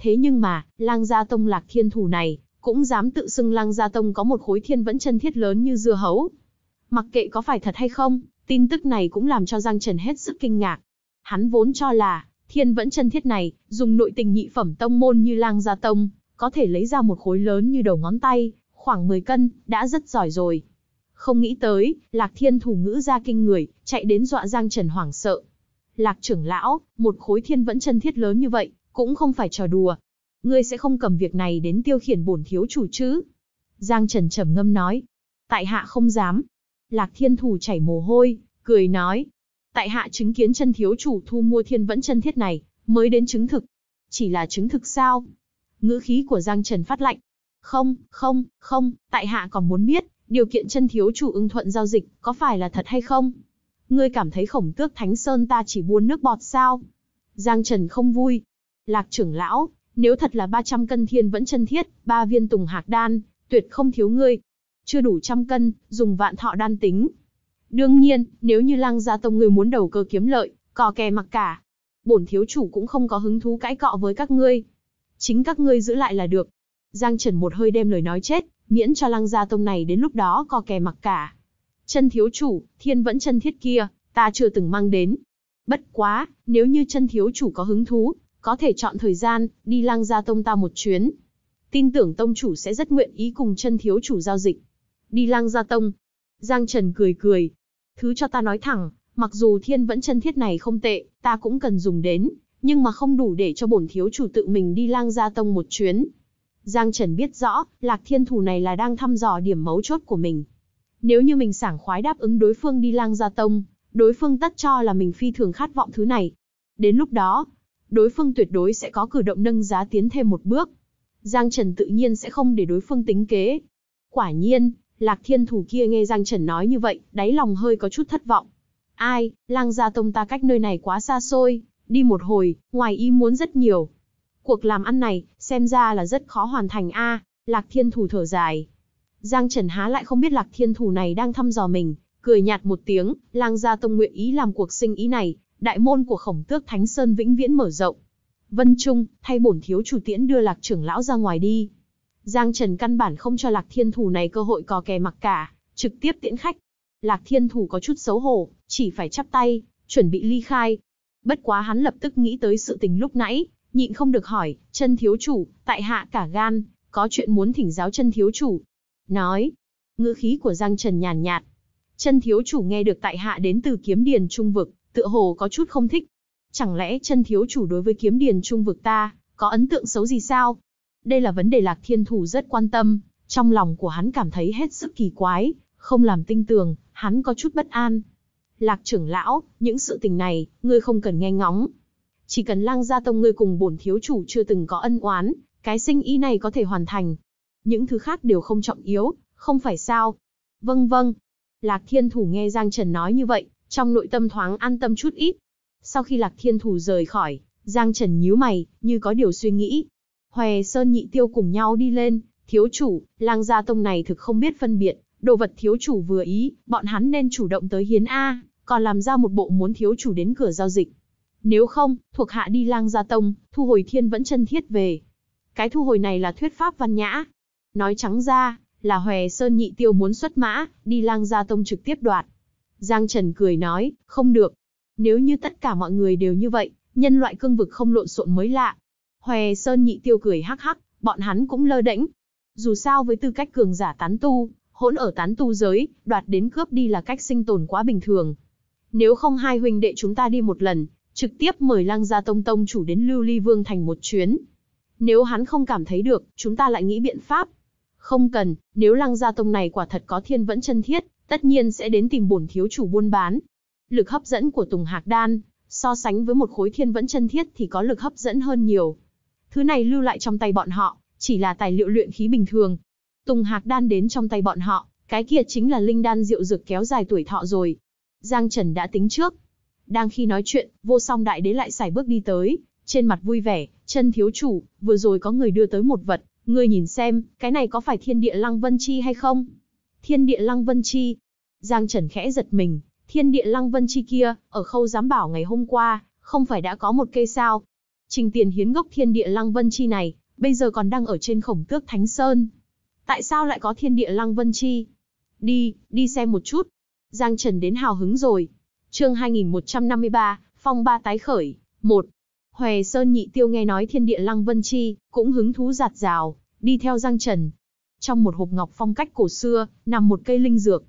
Thế nhưng mà, lang gia tông lạc thiên thủ này, cũng dám tự xưng lang gia tông có một khối thiên vẫn chân thiết lớn như dưa hấu. Mặc kệ có phải thật hay không, tin tức này cũng làm cho Giang Trần hết sức kinh ngạc. Hắn vốn cho là, thiên vẫn chân thiết này, dùng nội tình nhị phẩm tông môn như lang gia tông, có thể lấy ra một khối lớn như đầu ngón tay, khoảng 10 cân, đã rất giỏi rồi. Không nghĩ tới, Lạc Thiên thủ ngữ ra kinh người, chạy đến dọa Giang Trần hoảng sợ. Lạc trưởng lão, một khối thiên vẫn chân thiết lớn như vậy, cũng không phải trò đùa. Ngươi sẽ không cầm việc này đến tiêu khiển bổn thiếu chủ chứ? Giang Trần trầm ngâm nói. Tại hạ không dám. Lạc Thiên thủ chảy mồ hôi, cười nói. Tại hạ chứng kiến chân thiếu chủ thu mua thiên vẫn chân thiết này, mới đến chứng thực. Chỉ là chứng thực sao? Ngữ khí của Giang Trần phát lạnh. Không, không, không, tại hạ còn muốn biết, điều kiện chân thiếu chủ ưng thuận giao dịch, có phải là thật hay không? Ngươi cảm thấy khổng tước Thánh Sơn ta chỉ buôn nước bọt sao? Giang Trần không vui. Lạc trưởng lão, nếu thật là 300 cân thiên vẫn chân thiết, ba viên tùng hạc đan, tuyệt không thiếu ngươi. Chưa đủ trăm cân, dùng vạn thọ đan tính. Đương nhiên, nếu như lăng gia tông ngươi muốn đầu cơ kiếm lợi, cò kè mặc cả. Bổn thiếu chủ cũng không có hứng thú cãi cọ với các ngươi. Chính các ngươi giữ lại là được. Giang Trần một hơi đem lời nói chết, miễn cho lăng gia tông này đến lúc đó co kè mặc cả. Chân thiếu chủ, thiên vẫn chân thiết kia, ta chưa từng mang đến. Bất quá, nếu như chân thiếu chủ có hứng thú, có thể chọn thời gian, đi lăng gia tông ta một chuyến. Tin tưởng tông chủ sẽ rất nguyện ý cùng chân thiếu chủ giao dịch. Đi lăng gia tông. Giang Trần cười cười. Thứ cho ta nói thẳng, mặc dù thiên vẫn chân thiết này không tệ, ta cũng cần dùng đến, nhưng mà không đủ để cho bổn thiếu chủ tự mình đi lang gia tông một chuyến. Giang Trần biết rõ, Lạc Thiên Thủ này là đang thăm dò điểm mấu chốt của mình. Nếu như mình sảng khoái đáp ứng đối phương đi lang gia tông, đối phương tất cho là mình phi thường khát vọng thứ này. Đến lúc đó, đối phương tuyệt đối sẽ có cử động nâng giá tiến thêm một bước. Giang Trần tự nhiên sẽ không để đối phương tính kế. Quả nhiên, Lạc Thiên Thủ kia nghe Giang Trần nói như vậy, đáy lòng hơi có chút thất vọng. Ai, lang gia tông ta cách nơi này quá xa xôi, đi một hồi, ngoài ý muốn rất nhiều, Cuộc làm ăn này, xem ra là rất khó hoàn thành a Lạc Thiên thủ thở dài. Giang Trần Há lại không biết Lạc Thiên thủ này đang thăm dò mình, cười nhạt một tiếng, lang gia tông nguyện ý làm cuộc sinh ý này, đại môn của khổng tước Thánh Sơn vĩnh viễn mở rộng. Vân Trung, thay bổn thiếu chủ tiễn đưa Lạc trưởng lão ra ngoài đi. Giang Trần căn bản không cho Lạc Thiên thủ này cơ hội cò kè mặc cả, trực tiếp tiễn khách. Lạc Thiên thủ có chút xấu hổ, chỉ phải chắp tay, chuẩn bị ly khai. Bất quá hắn lập tức nghĩ tới sự tình lúc nãy, nhịn không được hỏi, chân thiếu chủ, tại hạ cả gan, có chuyện muốn thỉnh giáo chân thiếu chủ. Nói, ngữ khí của Giang Trần nhàn nhạt. Chân thiếu chủ nghe được tại hạ đến từ kiếm điền trung vực, tựa hồ có chút không thích. Chẳng lẽ chân thiếu chủ đối với kiếm điền trung vực ta, có ấn tượng xấu gì sao? Đây là vấn đề Lạc Thiên Thủ rất quan tâm, trong lòng của hắn cảm thấy hết sức kỳ quái, không làm tinh tường, hắn có chút bất an. Lạc trưởng lão, những sự tình này, ngươi không cần nghe ngóng, chỉ cần lang gia tông ngươi cùng bổn thiếu chủ chưa từng có ân oán, cái sinh ý này có thể hoàn thành. Những thứ khác đều không trọng yếu, không phải sao. Vâng vâng. Lạc thiên thủ nghe Giang Trần nói như vậy, trong nội tâm thoáng an tâm chút ít. Sau khi Lạc thiên thủ rời khỏi, Giang Trần nhíu mày, như có điều suy nghĩ. Hòe Sơn nhị tiêu cùng nhau đi lên, thiếu chủ, lang gia tông này thực không biết phân biệt, đồ vật thiếu chủ vừa ý, bọn hắn nên chủ động tới hiến A, còn làm ra một bộ muốn thiếu chủ đến cửa giao dịch. Nếu không, thuộc hạ đi lang gia tông, thu hồi thiên vẫn chân thiết về. Cái thu hồi này là thuyết pháp văn nhã. Nói trắng ra, là hòe sơn nhị tiêu muốn xuất mã, đi lang gia tông trực tiếp đoạt. Giang Trần cười nói, không được. Nếu như tất cả mọi người đều như vậy, nhân loại cương vực không lộn xộn mới lạ. Hòe sơn nhị tiêu cười hắc hắc, bọn hắn cũng lơ đễnh. Dù sao với tư cách cường giả tán tu, hỗn ở tán tu giới, đoạt đến cướp đi là cách sinh tồn quá bình thường. Nếu không hai huynh đệ chúng ta đi một lần, trực tiếp mời Lăng Gia Tông Tông chủ đến Lưu Ly Vương thành một chuyến. Nếu hắn không cảm thấy được, chúng ta lại nghĩ biện pháp. Không cần, nếu Lăng Gia Tông này quả thật có thiên vẫn chân thiết, tất nhiên sẽ đến tìm bổn thiếu chủ buôn bán. Lực hấp dẫn của Tùng Hạc Đan, so sánh với một khối thiên vẫn chân thiết thì có lực hấp dẫn hơn nhiều. Thứ này lưu lại trong tay bọn họ, chỉ là tài liệu luyện khí bình thường. Tùng Hạc Đan đến trong tay bọn họ, cái kia chính là linh đan rượu dược kéo dài tuổi thọ rồi. Giang Trần đã tính trước, đang khi nói chuyện, vô song đại đế lại xài bước đi tới, trên mặt vui vẻ, chân thiếu chủ, vừa rồi có người đưa tới một vật, ngươi nhìn xem, cái này có phải thiên địa lăng vân chi hay không? Thiên địa lăng vân chi? Giang Trần khẽ giật mình, thiên địa lăng vân chi kia, ở khâu giám bảo ngày hôm qua, không phải đã có một cây sao? Trình tiền hiến gốc thiên địa lăng vân chi này, bây giờ còn đang ở trên khổng tước Thánh Sơn. Tại sao lại có thiên địa lăng vân chi? Đi, đi xem một chút. Giang Trần đến hào hứng rồi, Chương 2153, Phong ba tái khởi, 1. Hoè Sơn Nhị Tiêu nghe nói Thiên Địa Lăng Vân Chi, cũng hứng thú giạt rào, đi theo Giang Trần. Trong một hộp ngọc phong cách cổ xưa, nằm một cây linh dược.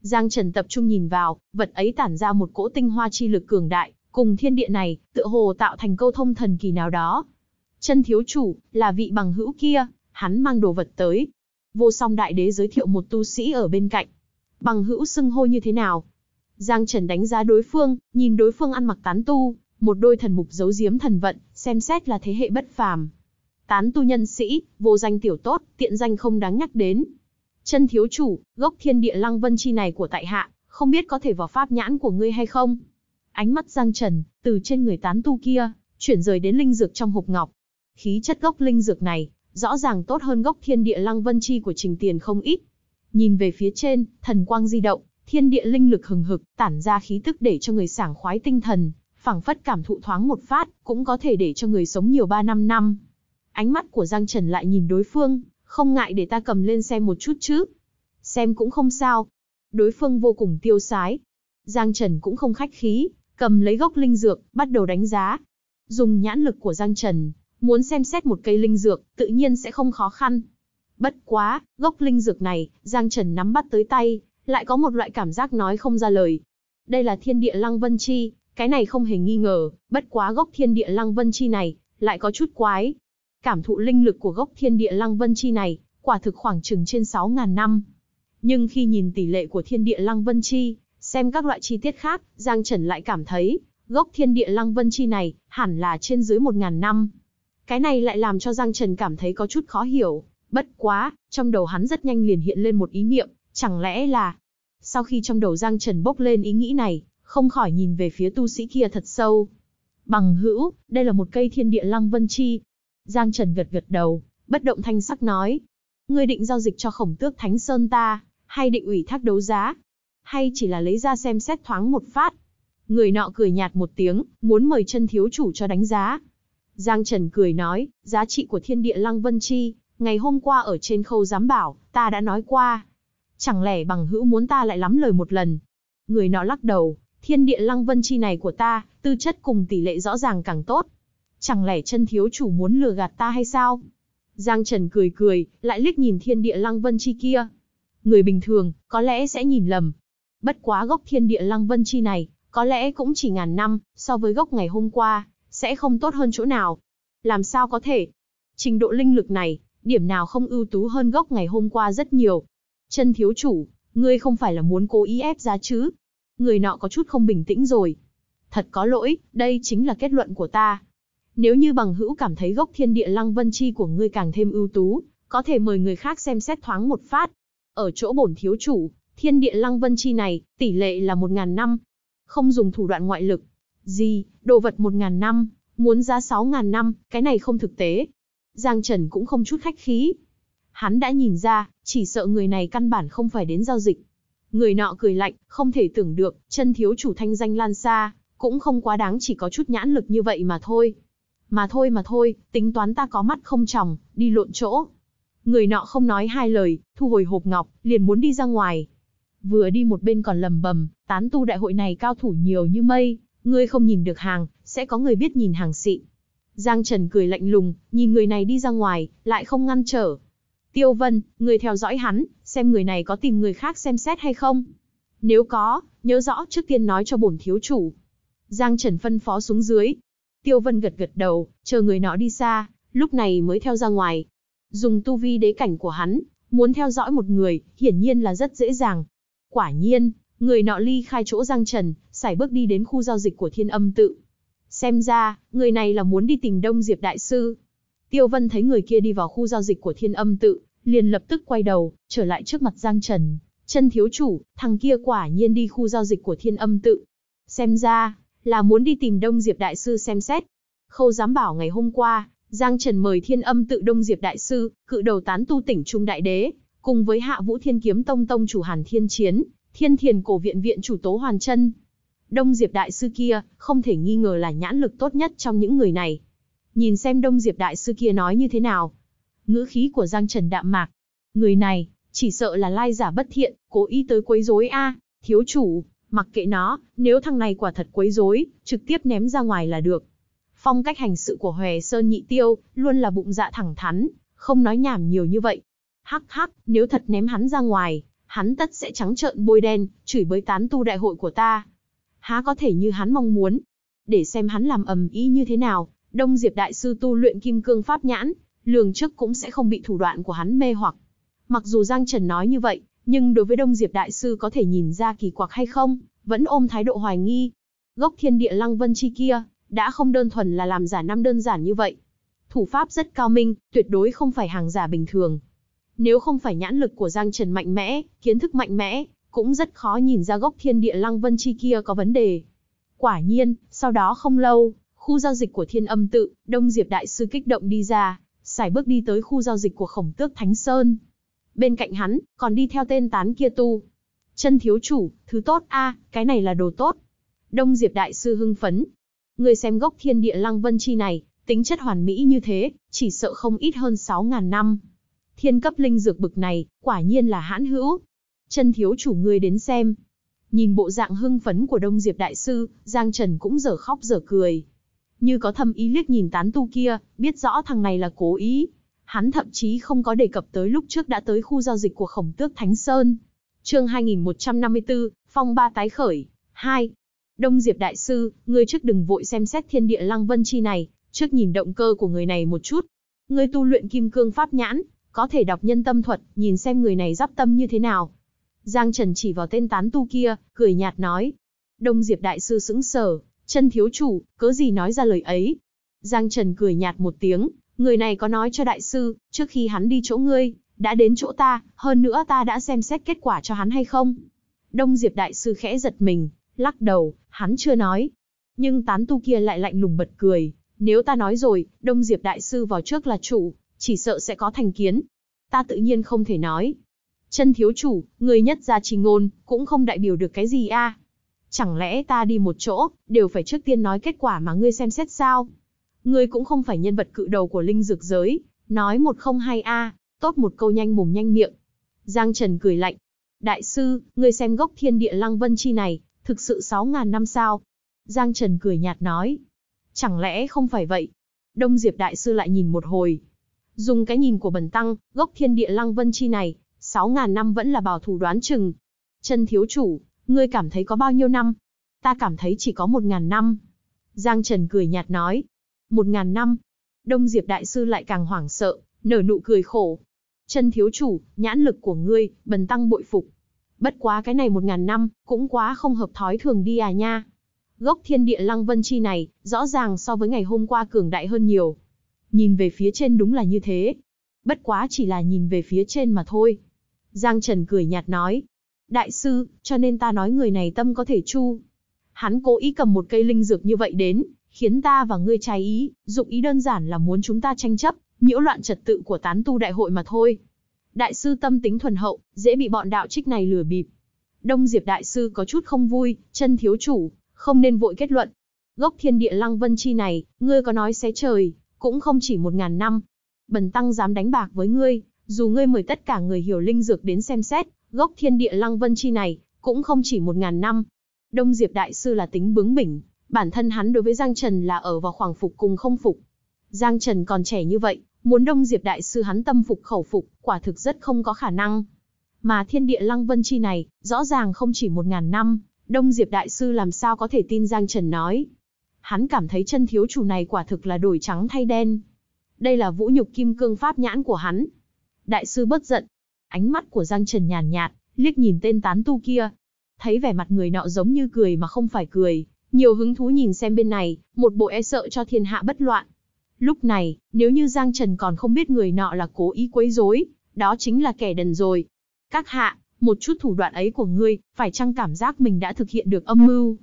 Giang Trần tập trung nhìn vào, vật ấy tản ra một cỗ tinh hoa chi lực cường đại, cùng thiên địa này, tựa hồ tạo thành câu thông thần kỳ nào đó. Chân thiếu chủ, là vị bằng hữu kia, hắn mang đồ vật tới. Vô song đại đế giới thiệu một tu sĩ ở bên cạnh. Bằng hữu xưng hô như thế nào, Giang Trần đánh giá đối phương, nhìn đối phương ăn mặc tán tu, một đôi thần mục giấu giếm thần vận, xem xét là thế hệ bất phàm. Tán tu nhân sĩ, vô danh tiểu tốt, tiện danh không đáng nhắc đến. Chân thiếu chủ, gốc thiên địa lăng vân chi này của tại hạ, không biết có thể vào pháp nhãn của ngươi hay không? Ánh mắt Giang Trần, từ trên người tán tu kia, chuyển rời đến linh dược trong hộp ngọc. Khí chất gốc linh dược này, rõ ràng tốt hơn gốc thiên địa lăng vân chi của trình tiền không ít. Nhìn về phía trên, thần quang di động, thiên địa linh lực hừng hực, tản ra khí tức để cho người sảng khoái tinh thần, phảng phất cảm thụ thoáng một phát, cũng có thể để cho người sống nhiều ba năm năm. Ánh mắt của Giang Trần lại nhìn đối phương, không ngại để ta cầm lên xem một chút chứ. Xem cũng không sao. Đối phương vô cùng tiêu sái. Giang Trần cũng không khách khí, cầm lấy gốc linh dược, bắt đầu đánh giá. Dùng nhãn lực của Giang Trần, muốn xem xét một cây linh dược, tự nhiên sẽ không khó khăn. Bất quá, gốc linh dược này, Giang Trần nắm bắt tới tay, lại có một loại cảm giác nói không ra lời. Đây là thiên địa lăng vân chi, cái này không hề nghi ngờ, bất quá gốc thiên địa lăng vân chi này, lại có chút quái. Cảm thụ linh lực của gốc thiên địa lăng vân chi này, quả thực khoảng chừng trên 6.000 năm. Nhưng khi nhìn tỷ lệ của thiên địa lăng vân chi, xem các loại chi tiết khác, Giang Trần lại cảm thấy, gốc thiên địa lăng vân chi này, hẳn là trên dưới 1.000 năm. Cái này lại làm cho Giang Trần cảm thấy có chút khó hiểu, bất quá, trong đầu hắn rất nhanh liền hiện lên một ý niệm, Chẳng lẽ là... Sau khi trong đầu Giang Trần bốc lên ý nghĩ này, không khỏi nhìn về phía tu sĩ kia thật sâu. Bằng hữu, đây là một cây thiên địa lăng vân chi. Giang Trần gật gật đầu, bất động thanh sắc nói. Ngươi định giao dịch cho khổng tước Thánh Sơn ta, hay định ủy thác đấu giá, hay chỉ là lấy ra xem xét thoáng một phát. Người nọ cười nhạt một tiếng, muốn mời chân thiếu chủ cho đánh giá. Giang Trần cười nói, giá trị của thiên địa lăng vân chi, ngày hôm qua ở trên khâu giám bảo, ta đã nói qua, Chẳng lẽ bằng hữu muốn ta lại lắm lời một lần? Người nọ lắc đầu, thiên địa lăng vân chi này của ta, tư chất cùng tỷ lệ rõ ràng càng tốt. Chẳng lẽ chân thiếu chủ muốn lừa gạt ta hay sao? Giang Trần cười cười, lại liếc nhìn thiên địa lăng vân chi kia. Người bình thường, có lẽ sẽ nhìn lầm. Bất quá gốc thiên địa lăng vân chi này, có lẽ cũng chỉ ngàn năm, so với gốc ngày hôm qua, sẽ không tốt hơn chỗ nào. Làm sao có thể? Trình độ linh lực này, điểm nào không ưu tú hơn gốc ngày hôm qua rất nhiều. Chân thiếu chủ, ngươi không phải là muốn cố ý ép giá chứ? Người nọ có chút không bình tĩnh rồi. Thật có lỗi, đây chính là kết luận của ta. Nếu như bằng hữu cảm thấy gốc thiên địa lăng vân chi của ngươi càng thêm ưu tú, có thể mời người khác xem xét thoáng một phát. Ở chỗ bổn thiếu chủ, thiên địa lăng vân chi này, tỷ lệ là một ngàn năm. Không dùng thủ đoạn ngoại lực. Gì, đồ vật một ngàn năm, muốn giá sáu ngàn năm, cái này không thực tế. Giang Trần cũng không chút khách khí. Hắn đã nhìn ra, chỉ sợ người này căn bản không phải đến giao dịch. Người nọ cười lạnh, không thể tưởng được, chân thiếu chủ thanh danh lan xa, cũng không quá đáng chỉ có chút nhãn lực như vậy mà thôi. Mà thôi mà thôi, tính toán ta có mắt không tròng, đi lộn chỗ. Người nọ không nói hai lời, thu hồi hộp ngọc, liền muốn đi ra ngoài. Vừa đi một bên còn lầm bầm, tán tu đại hội này cao thủ nhiều như mây, ngươi không nhìn được hàng, sẽ có người biết nhìn hàng xị. Giang Trần cười lạnh lùng, nhìn người này đi ra ngoài, lại không ngăn trở. Tiêu Vân, người theo dõi hắn, xem người này có tìm người khác xem xét hay không. Nếu có, nhớ rõ trước tiên nói cho bổn thiếu chủ. Giang Trần phân phó xuống dưới. Tiêu Vân gật gật đầu, chờ người nọ đi xa, lúc này mới theo ra ngoài. Dùng tu vi đế cảnh của hắn, muốn theo dõi một người, hiển nhiên là rất dễ dàng. Quả nhiên, người nọ ly khai chỗ Giang Trần, sải bước đi đến khu giao dịch của thiên âm tự. Xem ra, người này là muốn đi tìm Đông Diệp Đại Sư. Tiêu Vân thấy người kia đi vào khu giao dịch của thiên âm tự, liền lập tức quay đầu, trở lại trước mặt Giang Trần. Chân thiếu chủ, thằng kia quả nhiên đi khu giao dịch của thiên âm tự. Xem ra, là muốn đi tìm Đông Diệp Đại Sư xem xét. Khâu Dám bảo ngày hôm qua, Giang Trần mời thiên âm tự Đông Diệp Đại Sư, cự đầu tán tu tỉnh Trung Đại Đế, cùng với hạ vũ thiên kiếm tông tông chủ Hàn Thiên Chiến, thiên thiền cổ viện viện chủ Tố Hoàn chân Đông Diệp Đại Sư kia, không thể nghi ngờ là nhãn lực tốt nhất trong những người này, nhìn xem Đông Diệp đại sư kia nói như thế nào. Ngữ khí của Giang Trần đạm mạc, người này chỉ sợ là lai giả bất thiện, cố ý tới quấy rối a, thiếu chủ, mặc kệ nó, nếu thằng này quả thật quấy rối, trực tiếp ném ra ngoài là được. Phong cách hành sự của Hoè Sơn Nhị Tiêu luôn là bụng dạ thẳng thắn, không nói nhảm nhiều như vậy. Hắc hắc, nếu thật ném hắn ra ngoài, hắn tất sẽ trắng trợn bôi đen, chửi bới tán tu đại hội của ta. Há có thể như hắn mong muốn. Để xem hắn làm ầm ĩ như thế nào, Đông Diệp Đại Sư tu luyện kim cương pháp nhãn, lường trước cũng sẽ không bị thủ đoạn của hắn mê hoặc. Mặc dù Giang Trần nói như vậy, nhưng đối với Đông Diệp Đại Sư có thể nhìn ra kỳ quặc hay không, vẫn ôm thái độ hoài nghi. Gốc thiên địa lăng vân chi kia, đã không đơn thuần là làm giả năm đơn giản như vậy. Thủ pháp rất cao minh, tuyệt đối không phải hàng giả bình thường. Nếu không phải nhãn lực của Giang Trần mạnh mẽ, kiến thức mạnh mẽ, cũng rất khó nhìn ra gốc thiên địa lăng vân chi kia có vấn đề. Quả nhiên, sau đó không lâu, khu giao dịch của Thiên Âm Tự, Đông Diệp Đại Sư kích động đi ra, xài bước đi tới khu giao dịch của Khổng Tước Thánh Sơn. Bên cạnh hắn, còn đi theo tên tán kia tu. Chân thiếu chủ, thứ tốt a, cái này là đồ tốt. Đông Diệp Đại Sư hưng phấn. Người xem gốc thiên địa lăng vân chi này, tính chất hoàn mỹ như thế, chỉ sợ không ít hơn 6.000 năm. Thiên cấp linh dược bực này, quả nhiên là hãn hữu. Chân thiếu chủ người đến xem. Nhìn bộ dạng hưng phấn của Đông Diệp Đại Sư, Giang Trần cũng dở khóc dở cười. Như có thâm ý liếc nhìn tán tu kia, biết rõ thằng này là cố ý. Hắn thậm chí không có đề cập tới lúc trước đã tới khu giao dịch của khổng tước Thánh Sơn. chương 2154, phong ba tái khởi. 2. Đông Diệp Đại Sư, ngươi trước đừng vội xem xét thiên địa lăng vân chi này, trước nhìn động cơ của người này một chút. Ngươi tu luyện kim cương pháp nhãn, có thể đọc nhân tâm thuật, nhìn xem người này giáp tâm như thế nào. Giang Trần chỉ vào tên tán tu kia, cười nhạt nói. Đông Diệp Đại Sư sững sờ, chân thiếu chủ, cớ gì nói ra lời ấy. Giang Trần cười nhạt một tiếng, người này có nói cho đại sư, trước khi hắn đi chỗ ngươi, đã đến chỗ ta, hơn nữa ta đã xem xét kết quả cho hắn hay không. Đông Diệp đại sư khẽ giật mình, lắc đầu, hắn chưa nói. Nhưng tán tu kia lại lạnh lùng bật cười, nếu ta nói rồi, Đông Diệp đại sư vào trước là chủ, chỉ sợ sẽ có thành kiến. Ta tự nhiên không thể nói. Chân thiếu chủ, người nhất gia trình ngôn, cũng không đại biểu được cái gì a. Chẳng lẽ ta đi một chỗ, đều phải trước tiên nói kết quả mà ngươi xem xét sao? Ngươi cũng không phải nhân vật cự đầu của linh dược giới, nói một không hai a, tốt một câu nhanh mồm nhanh miệng. Giang Trần cười lạnh. Đại sư, ngươi xem gốc thiên địa lăng vân chi này, thực sự 6.000 năm sao? Giang Trần cười nhạt nói. Chẳng lẽ không phải vậy? Đông Diệp Đại sư lại nhìn một hồi. Dùng cái nhìn của bần tăng, gốc thiên địa lăng vân chi này, 6.000 năm vẫn là bảo thủ đoán chừng. Chân thiếu chủ, Ngươi cảm thấy có bao nhiêu năm? Ta cảm thấy chỉ có một ngàn năm. Giang Trần cười nhạt nói. Một ngàn năm. Đông Diệp Đại Sư lại càng hoảng sợ, nở nụ cười khổ. Chân thiếu chủ, nhãn lực của ngươi, bần tăng bội phục. Bất quá cái này một ngàn năm, cũng quá không hợp thói thường đi à nha. Gốc thiên địa lăng vân chi này, rõ ràng so với ngày hôm qua cường đại hơn nhiều. Nhìn về phía trên đúng là như thế. Bất quá chỉ là nhìn về phía trên mà thôi. Giang Trần cười nhạt nói. Đại sư, cho nên ta nói người này tâm có thể chu. Hắn cố ý cầm một cây linh dược như vậy đến, khiến ta và ngươi trái ý, dụng ý đơn giản là muốn chúng ta tranh chấp, nhiễu loạn trật tự của tán tu đại hội mà thôi. Đại sư tâm tính thuần hậu, dễ bị bọn đạo trích này lừa bịp. Đông Diệp đại sư có chút không vui, chân thiếu chủ, không nên vội kết luận. Gốc thiên địa lăng vân chi này, ngươi có nói xé trời, cũng không chỉ một ngàn năm. Bần tăng dám đánh bạc với ngươi, dù ngươi mời tất cả người hiểu linh dược đến xem xét, Gốc thiên địa lăng vân chi này, cũng không chỉ một ngàn năm. Đông Diệp Đại Sư là tính bướng bỉnh, bản thân hắn đối với Giang Trần là ở vào khoảng phục cùng không phục. Giang Trần còn trẻ như vậy, muốn Đông Diệp Đại Sư hắn tâm phục khẩu phục, quả thực rất không có khả năng. Mà thiên địa lăng vân chi này, rõ ràng không chỉ một ngàn năm, Đông Diệp Đại Sư làm sao có thể tin Giang Trần nói. Hắn cảm thấy chân thiếu chủ này quả thực là đổi trắng thay đen. Đây là vũ nhục kim cương pháp nhãn của hắn. Đại sư bất giận, ánh mắt của Giang Trần nhàn nhạt, liếc nhìn tên tán tu kia. Thấy vẻ mặt người nọ giống như cười mà không phải cười, nhiều hứng thú nhìn xem bên này, một bộ e sợ cho thiên hạ bất loạn. Lúc này, nếu như Giang Trần còn không biết người nọ là cố ý quấy rối, đó chính là kẻ đần rồi. Các hạ, một chút thủ đoạn ấy của ngươi, phải chăng cảm giác mình đã thực hiện được âm mưu?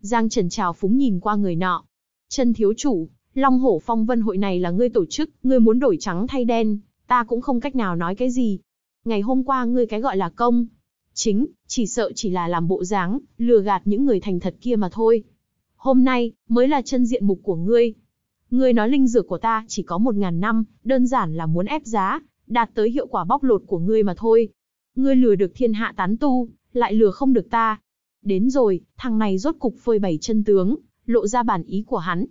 Giang Trần trào phúng nhìn qua người nọ. Chân thiếu chủ, Long Hổ Phong Vân hội này là ngươi tổ chức, ngươi muốn đổi trắng thay đen, ta cũng không cách nào nói cái gì, Ngày hôm qua ngươi cái gọi là công, chính, chỉ sợ chỉ là làm bộ dáng, lừa gạt những người thành thật kia mà thôi. Hôm nay, mới là chân diện mục của ngươi. Ngươi nói linh dược của ta chỉ có một ngàn năm, đơn giản là muốn ép giá, đạt tới hiệu quả bóc lột của ngươi mà thôi. Ngươi lừa được thiên hạ tán tu, lại lừa không được ta. Đến rồi, thằng này rốt cục phơi bày chân tướng, lộ ra bản ý của hắn.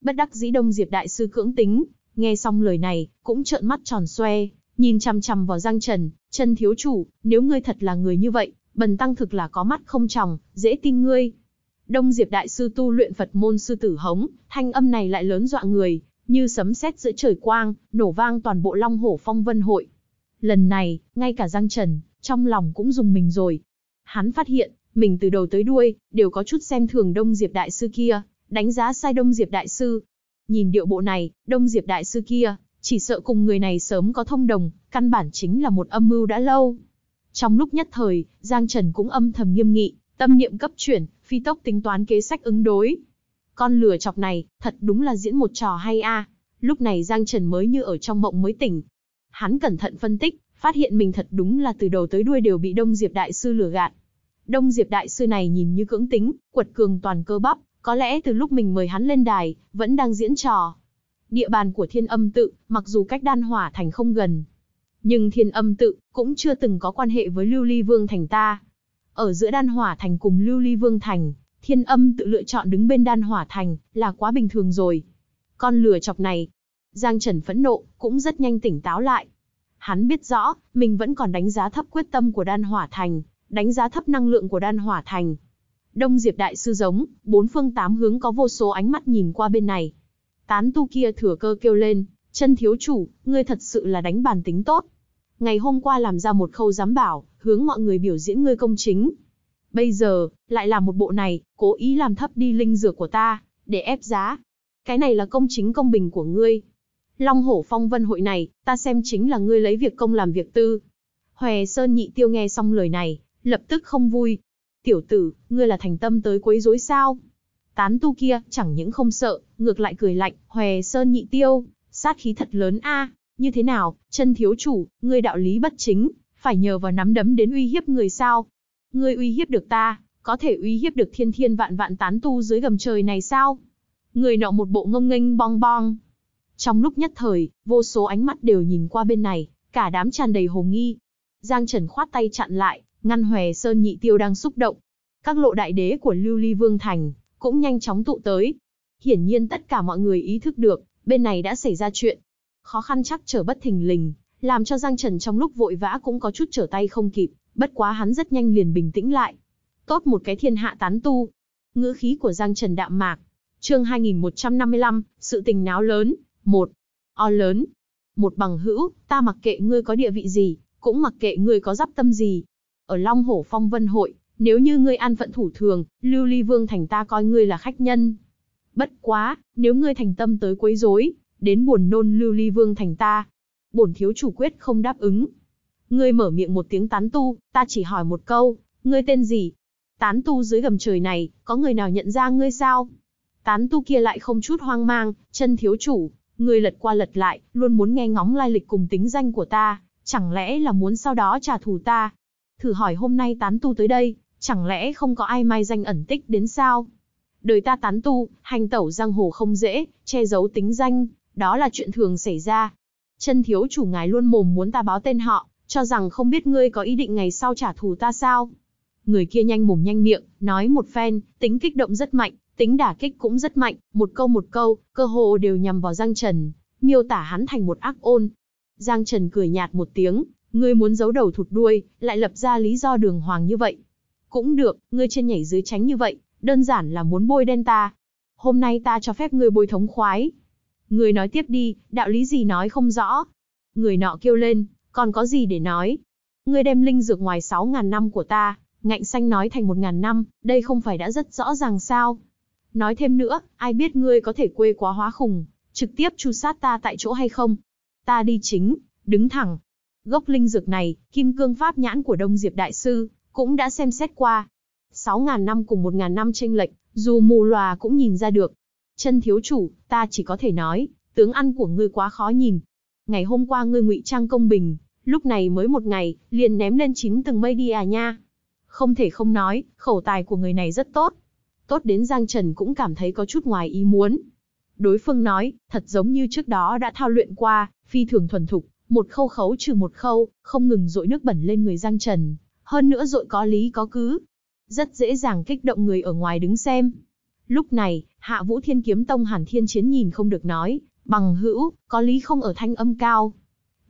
Bất đắc dĩ Đông Diệp Đại Sư cưỡng tính, nghe xong lời này, cũng trợn mắt tròn xoe, nhìn chằm chằm vào Giang Trần, chân thiếu chủ, nếu ngươi thật là người như vậy, bần tăng thực là có mắt không tròng, dễ tin ngươi." Đông Diệp đại sư tu luyện Phật môn sư tử hống, thanh âm này lại lớn dọa người, như sấm sét giữa trời quang, nổ vang toàn bộ Long Hổ Phong Vân hội. Lần này, ngay cả Giang Trần, trong lòng cũng dùng mình rồi. Hắn phát hiện, mình từ đầu tới đuôi, đều có chút xem thường Đông Diệp Đại Sư kia, đánh giá sai Đông Diệp Đại Sư. Nhìn điệu bộ này, Đông Diệp Đại Sư kia, chỉ sợ cùng người này sớm có thông đồng, căn bản chính là một âm mưu đã lâu. Trong lúc nhất thời, Giang Trần cũng âm thầm nghiêm nghị, tâm niệm cấp chuyển, phi tốc tính toán kế sách ứng đối. Con lừa chọc này, thật đúng là diễn một trò hay a. Lúc này Giang Trần mới như ở trong mộng mới tỉnh. Hắn cẩn thận phân tích, phát hiện mình thật đúng là từ đầu tới đuôi đều bị Đông Diệp Đại Sư lừa gạt. Đông Diệp Đại Sư này nhìn như cưỡng tính, quật cường toàn cơ bắp, có lẽ từ lúc mình mời hắn lên đài, vẫn đang diễn trò. Địa bàn của thiên âm tự, mặc dù cách đan hỏa thành không gần, nhưng thiên âm tự cũng chưa từng có quan hệ với Lưu Ly Vương Thành ta. Ở giữa đan hỏa thành cùng Lưu Ly Vương Thành, thiên âm tự lựa chọn đứng bên đan hỏa thành là quá bình thường rồi. Con lừa chọc này, Giang Trần phẫn nộ, cũng rất nhanh tỉnh táo lại. Hắn biết rõ, mình vẫn còn đánh giá thấp quyết tâm của đan hỏa thành, đánh giá thấp năng lượng của đan hỏa thành. Đông Diệp Đại Sư giống, bốn phương tám hướng có vô số ánh mắt nhìn qua bên này. Tán tu kia thừa cơ kêu lên, chân thiếu chủ, ngươi thật sự là đánh bản tính tốt. Ngày hôm qua làm ra một khâu giám bảo, hướng mọi người biểu diễn ngươi công chính. Bây giờ, lại là một bộ này, cố ý làm thấp đi linh dược của ta, để ép giá. Cái này là công chính công bình của ngươi. Long hổ phong vân hội này, ta xem chính là ngươi lấy việc công làm việc tư. Hòe Sơn nhị tiêu nghe xong lời này, lập tức không vui. Tiểu tử, ngươi là thành tâm tới quấy rối sao? Tán tu kia, chẳng những không sợ, ngược lại cười lạnh, hòe sơn nhị tiêu, sát khí thật lớn a như thế nào, chân thiếu chủ, ngươi đạo lý bất chính, phải nhờ vào nắm đấm đến uy hiếp người sao? Ngươi uy hiếp được ta, có thể uy hiếp được thiên thiên vạn vạn tán tu dưới gầm trời này sao? Người nọ một bộ ngông nghênh bong bong. Trong lúc nhất thời, vô số ánh mắt đều nhìn qua bên này, cả đám tràn đầy hồ nghi. Giang Trần khoát tay chặn lại, ngăn hòe sơn nhị tiêu đang xúc động. Các lộ đại đế của Lưu Ly Vương Thành, cũng nhanh chóng tụ tới. Hiển nhiên tất cả mọi người ý thức được, bên này đã xảy ra chuyện. Khó khăn chắc trở bất thình lình, làm cho Giang Trần trong lúc vội vã cũng có chút trở tay không kịp, bất quá hắn rất nhanh liền bình tĩnh lại. Tốt một cái thiên hạ tán tu. Ngữ khí của Giang Trần đạm mạc. Chương 2155, sự tình náo lớn, một O lớn. Một bằng hữu, ta mặc kệ ngươi có địa vị gì, cũng mặc kệ ngươi có giáp tâm gì. Ở Long Hổ Phong Vân Hội, nếu như ngươi an phận thủ thường, lưu ly vương thành ta coi ngươi là khách nhân. Bất quá, nếu ngươi thành tâm tới quấy rối, đến buồn nôn lưu ly vương thành ta, bổn thiếu chủ quyết không đáp ứng. Ngươi mở miệng một tiếng tán tu, ta chỉ hỏi một câu, ngươi tên gì? Tán tu dưới gầm trời này, có người nào nhận ra ngươi sao? Tán tu kia lại không chút hoang mang, chân thiếu chủ, ngươi lật qua lật lại, luôn muốn nghe ngóng lai lịch cùng tính danh của ta, chẳng lẽ là muốn sau đó trả thù ta? Thử hỏi hôm nay tán tu tới đây, Chẳng lẽ không có ai mai danh ẩn tích đến sao? Đời ta tán tu, hành tẩu giang hồ không dễ, che giấu tính danh, đó là chuyện thường xảy ra. Chân thiếu chủ ngài luôn mồm muốn ta báo tên họ, cho rằng không biết ngươi có ý định ngày sau trả thù ta sao. Người kia nhanh mồm nhanh miệng, nói một phen, tính kích động rất mạnh, tính đả kích cũng rất mạnh, một câu một câu, cơ hồ đều nhằm vào Giang Trần, miêu tả hắn thành một ác ôn. Giang Trần cười nhạt một tiếng, ngươi muốn giấu đầu thụt đuôi, lại lập ra lý do đường hoàng như vậy, cũng được, ngươi trên nhảy dưới tránh như vậy, đơn giản là muốn bôi đen ta. Hôm nay ta cho phép ngươi bôi thống khoái. Ngươi nói tiếp đi, đạo lý gì nói không rõ. Người nọ kêu lên, còn có gì để nói. Ngươi đem linh dược ngoài 6.000 năm của ta, ngạnh xanh nói thành 1.000 năm, đây không phải đã rất rõ ràng sao. Nói thêm nữa, ai biết ngươi có thể quê quá hóa khùng, trực tiếp chu sát ta tại chỗ hay không? Ta đi chính, đứng thẳng. Gốc linh dược này, kim cương pháp nhãn của Đông Diệp Đại Sư, cũng đã xem xét qua. 6.000 năm cùng 1.000 năm tranh lệch, dù mù lòa cũng nhìn ra được. Chân thiếu chủ, ta chỉ có thể nói, tướng ăn của ngươi quá khó nhìn. Ngày hôm qua ngươi ngụy trang công bình, lúc này mới một ngày, liền ném lên chín tầng mây đi à nha. Không thể không nói, khẩu tài của người này rất tốt. Tốt đến Giang Trần cũng cảm thấy có chút ngoài ý muốn. Đối phương nói, thật giống như trước đó đã thao luyện qua, phi thường thuần thục, một khâu khấu trừ một khâu, không ngừng dội nước bẩn lên người Giang Trần, hơn nữa dội có lý có cứ. Rất dễ dàng kích động người ở ngoài đứng xem. Lúc này, hạ vũ thiên kiếm tông hàn thiên chiến nhìn không được nói, bằng hữu, có lý không ở thanh âm cao.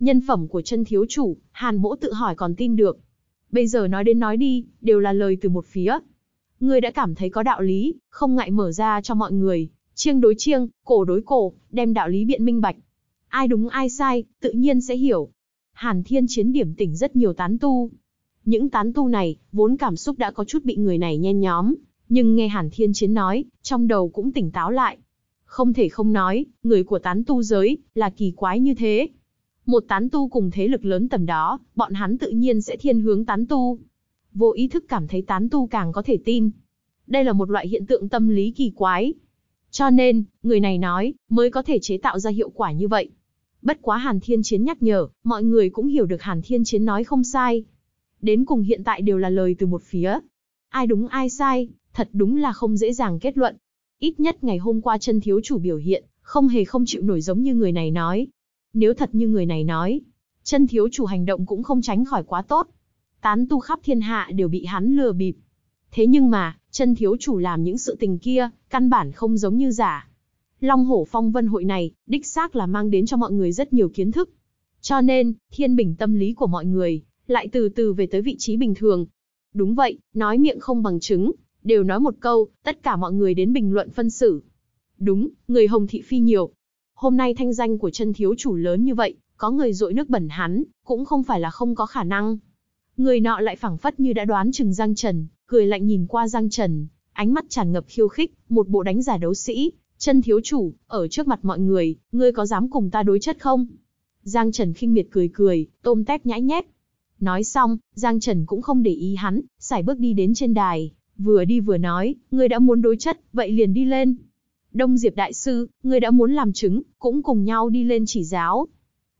Nhân phẩm của chân thiếu chủ, hàn mỗ tự hỏi còn tin được. Bây giờ nói đến nói đi, đều là lời từ một phía. Người đã cảm thấy có đạo lý, không ngại mở ra cho mọi người, chiêng đối chiêng, cổ đối cổ, đem đạo lý biện minh bạch. Ai đúng ai sai, tự nhiên sẽ hiểu. Hàn thiên chiến điểm tỉnh rất nhiều tán tu, những tán tu này, vốn cảm xúc đã có chút bị người này nhen nhóm, nhưng nghe Hàn Thiên Chiến nói, trong đầu cũng tỉnh táo lại. Không thể không nói, người của tán tu giới, là kỳ quái như thế. Một tán tu cùng thế lực lớn tầm đó, bọn hắn tự nhiên sẽ thiên hướng tán tu. Vô ý thức cảm thấy tán tu càng có thể tin. Đây là một loại hiện tượng tâm lý kỳ quái. Cho nên, người này nói, mới có thể chế tạo ra hiệu quả như vậy. Bất quá Hàn Thiên Chiến nhắc nhở, mọi người cũng hiểu được Hàn Thiên Chiến nói không sai, Đến cùng hiện tại đều là lời từ một phía. Ai đúng ai sai, thật đúng là không dễ dàng kết luận. Ít nhất ngày hôm qua chân thiếu chủ biểu hiện, không hề không chịu nổi giống như người này nói. Nếu thật như người này nói, chân thiếu chủ hành động cũng không tránh khỏi quá tốt. Tán tu khắp thiên hạ đều bị hắn lừa bịp. Thế nhưng mà, chân thiếu chủ làm những sự tình kia, căn bản không giống như giả. Long hổ phong vân hội này, đích xác là mang đến cho mọi người rất nhiều kiến thức. Cho nên, thiên bình tâm lý của mọi người, lại từ từ về tới vị trí bình thường. Đúng vậy, nói miệng không bằng chứng, đều nói một câu, tất cả mọi người đến bình luận phân xử. Đúng, người Hồng Thị Phi nhiều. Hôm nay thanh danh của chân thiếu chủ lớn như vậy, có người dội nước bẩn hắn, cũng không phải là không có khả năng. Người nọ lại phảng phất như đã đoán chừng Giang Trần, cười lạnh nhìn qua Giang Trần, ánh mắt tràn ngập khiêu khích, một bộ đánh giả đấu sĩ, chân thiếu chủ, ở trước mặt mọi người, ngươi có dám cùng ta đối chất không? Giang Trần khinh miệt cười cười, tôm tép nhãi nhép, Nói xong, Giang Trần cũng không để ý hắn, xài bước đi đến trên đài, vừa đi vừa nói, ngươi đã muốn đối chất, vậy liền đi lên. Đông Diệp Đại Sư, ngươi đã muốn làm chứng, cũng cùng nhau đi lên chỉ giáo.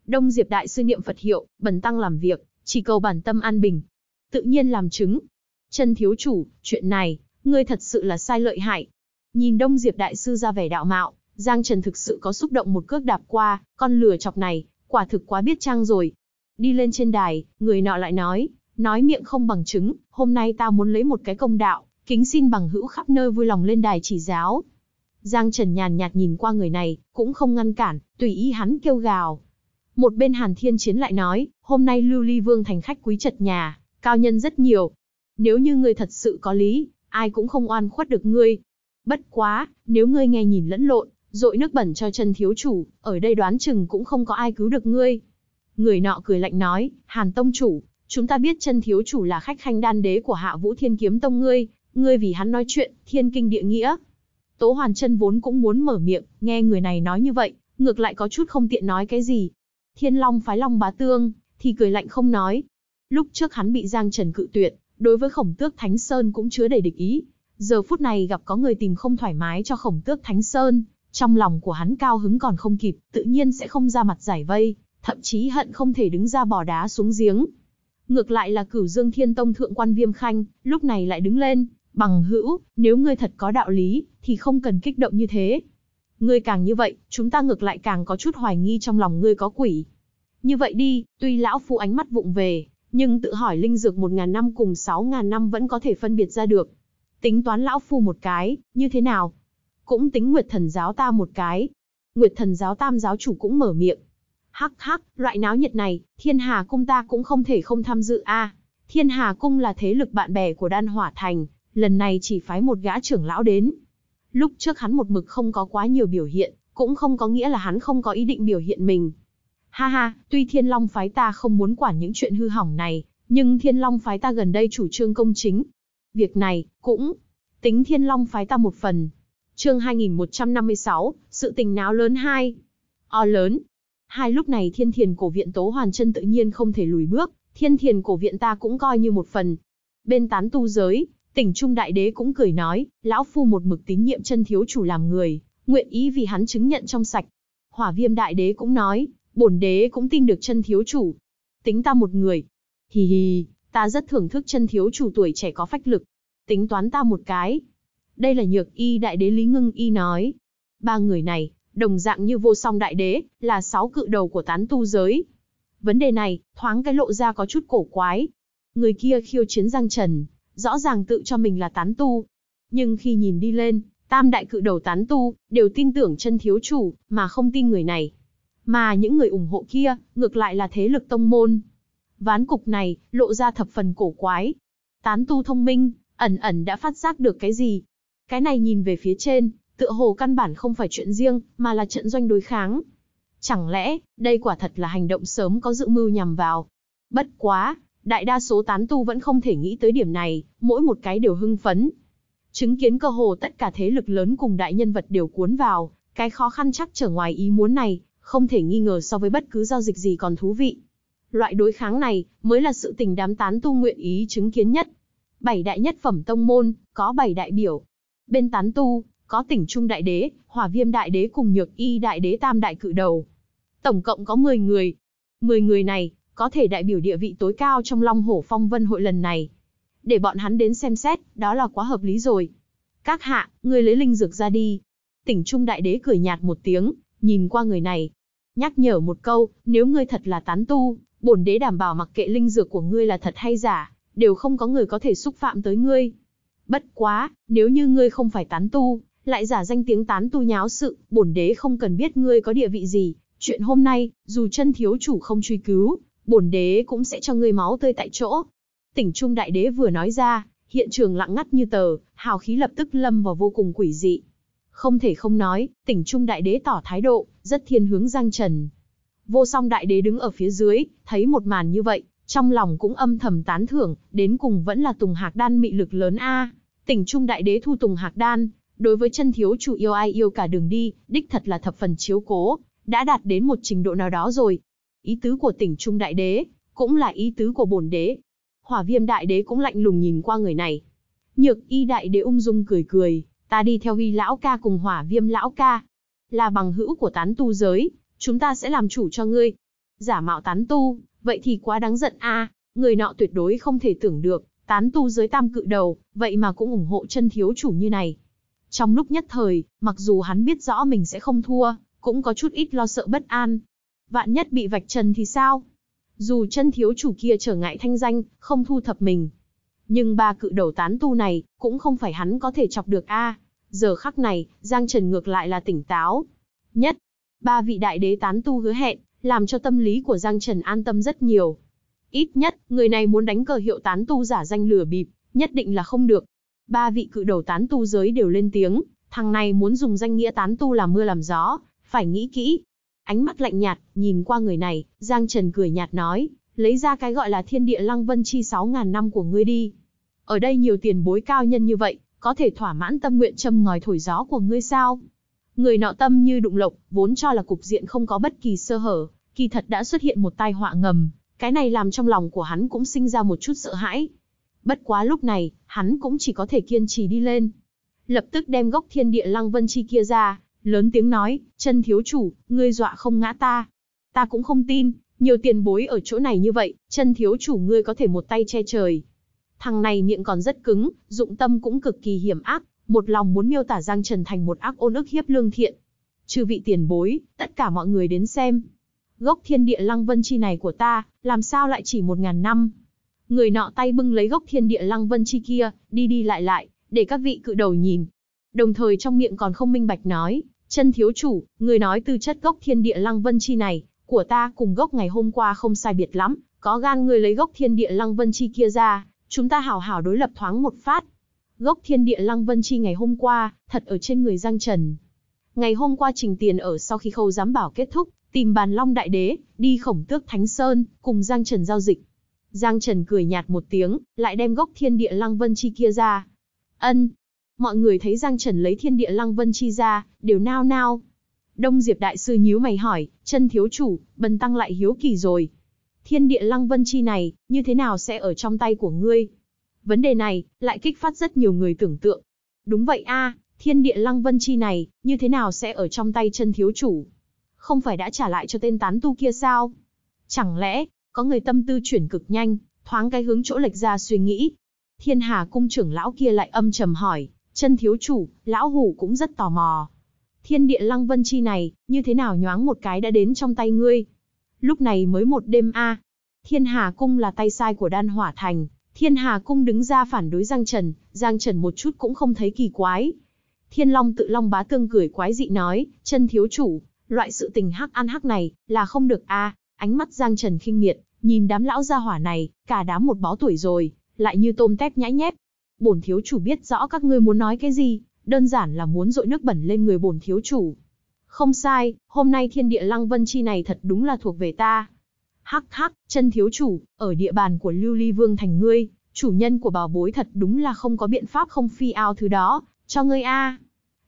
Đông Diệp Đại Sư niệm Phật hiệu, bần tăng làm việc, chỉ cầu bản tâm an bình. Tự nhiên làm chứng. Chân thiếu chủ, chuyện này, ngươi thật sự là sai lợi hại. Nhìn Đông Diệp Đại Sư ra vẻ đạo mạo, Giang Trần thực sự có xúc động một cước đạp qua, con lừa chọc này, quả thực quá biết trang rồi, Đi lên trên đài, người nọ lại nói, nói miệng không bằng chứng, hôm nay ta muốn lấy một cái công đạo, kính xin bằng hữu khắp nơi vui lòng lên đài chỉ giáo. Giang Trần nhàn nhạt nhìn qua người này, cũng không ngăn cản, tùy ý hắn kêu gào. Một bên Hàn Thiên Chiến lại nói, hôm nay Lưu Ly Vương thành khách quý trật nhà, cao nhân rất nhiều. Nếu như ngươi thật sự có lý, ai cũng không oan khuất được ngươi. Bất quá, nếu ngươi nghe nhìn lẫn lộn, dội nước bẩn cho chân thiếu chủ, ở đây đoán chừng cũng không có ai cứu được ngươi. Người nọ cười lạnh nói, Hàn Tông Chủ, chúng ta biết chân thiếu chủ là khách khanh đan đế của hạ vũ thiên kiếm tông ngươi, ngươi vì hắn nói chuyện, thiên kinh địa nghĩa. Tố Hoàn chân vốn cũng muốn mở miệng, nghe người này nói như vậy, ngược lại có chút không tiện nói cái gì. Thiên Long phái Long bá tương, thì cười lạnh không nói. Lúc trước hắn bị Giang Trần cự tuyệt, đối với khổng tước Thánh Sơn cũng chứa đầy địch ý. Giờ phút này gặp có người tìm không thoải mái cho khổng tước Thánh Sơn, trong lòng của hắn cao hứng còn không kịp, tự nhiên sẽ không ra mặt giải vây thậm chí hận không thể đứng ra bỏ đá xuống giếng. Ngược lại là cửu dương thiên tông thượng quan viêm khanh, lúc này lại đứng lên, bằng hữu, nếu ngươi thật có đạo lý, thì không cần kích động như thế. Ngươi càng như vậy, chúng ta ngược lại càng có chút hoài nghi trong lòng ngươi có quỷ. Như vậy đi, tuy lão phu ánh mắt vụng về, nhưng tự hỏi linh dược một ngàn năm cùng sáu ngàn năm vẫn có thể phân biệt ra được. Tính toán lão phu một cái, như thế nào? Cũng tính Nguyệt Thần Giáo ta một cái. Nguyệt Thần Giáo Tam Giáo Chủ cũng mở miệng. Hắc hắc, loại náo nhiệt này, thiên hà cung ta cũng không thể không tham dự a. thiên hà cung là thế lực bạn bè của đan hỏa thành, lần này chỉ phái một gã trưởng lão đến. Lúc trước hắn một mực không có quá nhiều biểu hiện, cũng không có nghĩa là hắn không có ý định biểu hiện mình. Ha ha, tuy thiên long phái ta không muốn quản những chuyện hư hỏng này, nhưng thiên long phái ta gần đây chủ trương công chính. Việc này, cũng tính thiên long phái ta một phần. Chương 2156, sự tình náo lớn hai. O lớn, Hai lúc này thiên thiền cổ viện Tố Hoàn chân tự nhiên không thể lùi bước, thiên thiền cổ viện ta cũng coi như một phần. Bên tán tu giới, tỉnh Trung Đại Đế cũng cười nói, lão phu một mực tín nhiệm chân thiếu chủ làm người, nguyện ý vì hắn chứng nhận trong sạch. Hỏa viêm Đại Đế cũng nói, bổn đế cũng tin được chân thiếu chủ. Tính ta một người. Hì hì, ta rất thưởng thức chân thiếu chủ tuổi trẻ có phách lực. Tính toán ta một cái. Đây là nhược y đại đế Lý Ngưng Y nói. Ba người này, đồng dạng như vô song đại đế, là sáu cự đầu của tán tu giới. Vấn đề này, thoáng cái lộ ra có chút cổ quái. Người kia khiêu chiến Giang Trần, rõ ràng tự cho mình là tán tu. Nhưng khi nhìn đi lên, tam đại cự đầu tán tu, đều tin tưởng chân thiếu chủ, mà không tin người này. Mà những người ủng hộ kia, ngược lại là thế lực tông môn. Ván cục này, lộ ra thập phần cổ quái. Tán tu thông minh, ẩn ẩn đã phát giác được cái gì. Cái này nhìn về phía trên, tựa hồ căn bản không phải chuyện riêng, mà là trận doanh đối kháng. Chẳng lẽ, đây quả thật là hành động sớm có dự mưu nhằm vào? Bất quá, đại đa số tán tu vẫn không thể nghĩ tới điểm này, mỗi một cái đều hưng phấn. Chứng kiến cơ hồ tất cả thế lực lớn cùng đại nhân vật đều cuốn vào, cái khó khăn chắc trở ngoài ý muốn này, không thể nghi ngờ so với bất cứ giao dịch gì còn thú vị. Loại đối kháng này mới là sự tình đám tán tu nguyện ý chứng kiến nhất. Bảy đại nhất phẩm tông môn, có bảy đại biểu. Bên tán tu, có tỉnh Trung Đại Đế, Hỏa Viêm Đại Đế cùng Nhược Y Đại Đế tam đại cự đầu. Tổng cộng có 10 người. 10 người này, có thể đại biểu địa vị tối cao trong Long Hổ Phong Vân hội lần này. Để bọn hắn đến xem xét, đó là quá hợp lý rồi. Các hạ, người lấy linh dược ra đi. Tỉnh Trung Đại Đế cười nhạt một tiếng, nhìn qua người này. Nhắc nhở một câu, nếu ngươi thật là tán tu, bổn đế đảm bảo mặc kệ linh dược của ngươi là thật hay giả, đều không có người có thể xúc phạm tới ngươi. Bất quá, nếu như ngươi không phải tán tu, lại giả danh tiếng tán tu nháo sự, bổn đế không cần biết ngươi có địa vị gì, chuyện hôm nay, dù chân thiếu chủ không truy cứu, bổn đế cũng sẽ cho ngươi máu tươi tại chỗ. Tỉnh Trung Đại Đế vừa nói ra, hiện trường lặng ngắt như tờ, hào khí lập tức lâm vào vô cùng quỷ dị. Không thể không nói, tỉnh Trung Đại Đế tỏ thái độ, rất thiên hướng Giang Trần. Vô song Đại Đế đứng ở phía dưới, thấy một màn như vậy, trong lòng cũng âm thầm tán thưởng, đến cùng vẫn là Tùng Hạc Đan mị lực lớn a. Tỉnh Trung Đại Đế thu Tùng Hạc Đan, đối với chân thiếu chủ yêu ai yêu cả đường đi, đích thật là thập phần chiếu cố, đã đạt đến một trình độ nào đó rồi. Ý tứ của tỉnh Trung Đại Đế, cũng là ý tứ của bổn đế. Hỏa viêm Đại Đế cũng lạnh lùng nhìn qua người này. Nhược y Đại Đế ung dung cười cười, ta đi theo huy lão ca cùng hỏa viêm lão ca. Là bằng hữu của tán tu giới, chúng ta sẽ làm chủ cho ngươi. Giả mạo tán tu, vậy thì quá đáng giận a người nọ tuyệt đối không thể tưởng được, tán tu giới tam cự đầu, vậy mà cũng ủng hộ chân thiếu chủ như này. Trong lúc nhất thời, mặc dù hắn biết rõ mình sẽ không thua, cũng có chút ít lo sợ bất an. Vạn nhất bị vạch trần thì sao? Dù chân thiếu chủ kia trở ngại thanh danh, không thu thập mình. Nhưng ba cự đầu tán tu này, cũng không phải hắn có thể chọc được a. giờ khắc này, Giang Trần ngược lại là tỉnh táo. Nhất, ba vị đại đế tán tu hứa hẹn, làm cho tâm lý của Giang Trần an tâm rất nhiều. Ít nhất, người này muốn đánh cờ hiệu tán tu giả danh lừa bịp, nhất định là không được, ba vị cự đầu tán tu giới đều lên tiếng, thằng này muốn dùng danh nghĩa tán tu làm mưa làm gió, phải nghĩ kỹ. Ánh mắt lạnh nhạt, nhìn qua người này, Giang Trần cười nhạt nói, lấy ra cái gọi là thiên địa lăng vân chi 6.000 năm của ngươi đi. Ở đây nhiều tiền bối cao nhân như vậy, có thể thỏa mãn tâm nguyện châm ngòi thổi gió của ngươi sao? Người nọ tâm như đụng lộc, vốn cho là cục diện không có bất kỳ sơ hở, kỳ thật đã xuất hiện một tai họa ngầm, cái này làm trong lòng của hắn cũng sinh ra một chút sợ hãi, Bất quá lúc này, hắn cũng chỉ có thể kiên trì đi lên. Lập tức đem gốc thiên địa lăng vân chi kia ra, lớn tiếng nói, chân thiếu chủ, ngươi dọa không ngã ta. Ta cũng không tin, nhiều tiền bối ở chỗ này như vậy, chân thiếu chủ ngươi có thể một tay che trời. Thằng này miệng còn rất cứng, dụng tâm cũng cực kỳ hiểm ác, một lòng muốn miêu tả Giang Trần thành một ác ôn ức hiếp lương thiện. Trừ vị tiền bối, tất cả mọi người đến xem. Gốc thiên địa lăng vân chi này của ta, làm sao lại chỉ một ngàn năm? Người nọ tay bưng lấy gốc thiên địa lăng vân chi kia, đi đi lại lại, để các vị cự đầu nhìn. Đồng thời trong miệng còn không minh bạch nói, chân thiếu chủ, người nói tư chất gốc thiên địa lăng vân chi này, của ta cùng gốc ngày hôm qua không sai biệt lắm, có gan người lấy gốc thiên địa lăng vân chi kia ra, chúng ta hảo hảo đối lập thoáng một phát. Gốc thiên địa lăng vân chi ngày hôm qua, thật ở trên người Giang Trần. Ngày hôm qua trình tiền ở sau khi khâu giám bảo kết thúc, tìm bàn long đại đế, đi khổng tước Thánh Sơn, cùng Giang Trần giao dịch. Giang Trần cười nhạt một tiếng, lại đem gốc thiên địa lăng vân chi kia ra. Ân. Mọi người thấy Giang Trần lấy thiên địa lăng vân chi ra, đều nao nao. Đông Diệp Đại Sư nhíu mày hỏi, chân thiếu chủ, bần tăng lại hiếu kỳ rồi. Thiên địa lăng vân chi này, như thế nào sẽ ở trong tay của ngươi? Vấn đề này, lại kích phát rất nhiều người tưởng tượng. Đúng vậy a, thiên địa lăng vân chi này, như thế nào sẽ ở trong tay chân thiếu chủ? Không phải đã trả lại cho tên tán tu kia sao? Chẳng lẽ, có người tâm tư chuyển cực nhanh, thoáng cái hướng chỗ lệch ra suy nghĩ. Thiên Hà cung trưởng lão kia lại âm trầm hỏi, chân thiếu chủ, lão hủ cũng rất tò mò. Thiên địa lăng vân chi này, như thế nào nhoáng một cái đã đến trong tay ngươi? Lúc này mới một đêm a. Thiên Hà cung là tay sai của Đan Hỏa Thành, Thiên Hà cung đứng ra phản đối Giang Trần, Giang Trần một chút cũng không thấy kỳ quái. Thiên Long tự Long bá tương cười quái dị nói, chân thiếu chủ, loại sự tình hắc ăn hắc này, là không được a. Ánh mắt Giang Trần khinh miệt, nhìn đám lão gia hỏa này, cả đám một bó tuổi rồi, lại như tôm tép nhãi nhép. Bổn thiếu chủ biết rõ các ngươi muốn nói cái gì, đơn giản là muốn dội nước bẩn lên người bổn thiếu chủ. Không sai, hôm nay thiên địa lăng vân chi này thật đúng là thuộc về ta. Hắc hắc, chân thiếu chủ, ở địa bàn của Lưu Ly Vương thành ngươi, chủ nhân của bảo bối thật đúng là không có biện pháp không phi ao thứ đó, cho ngươi a.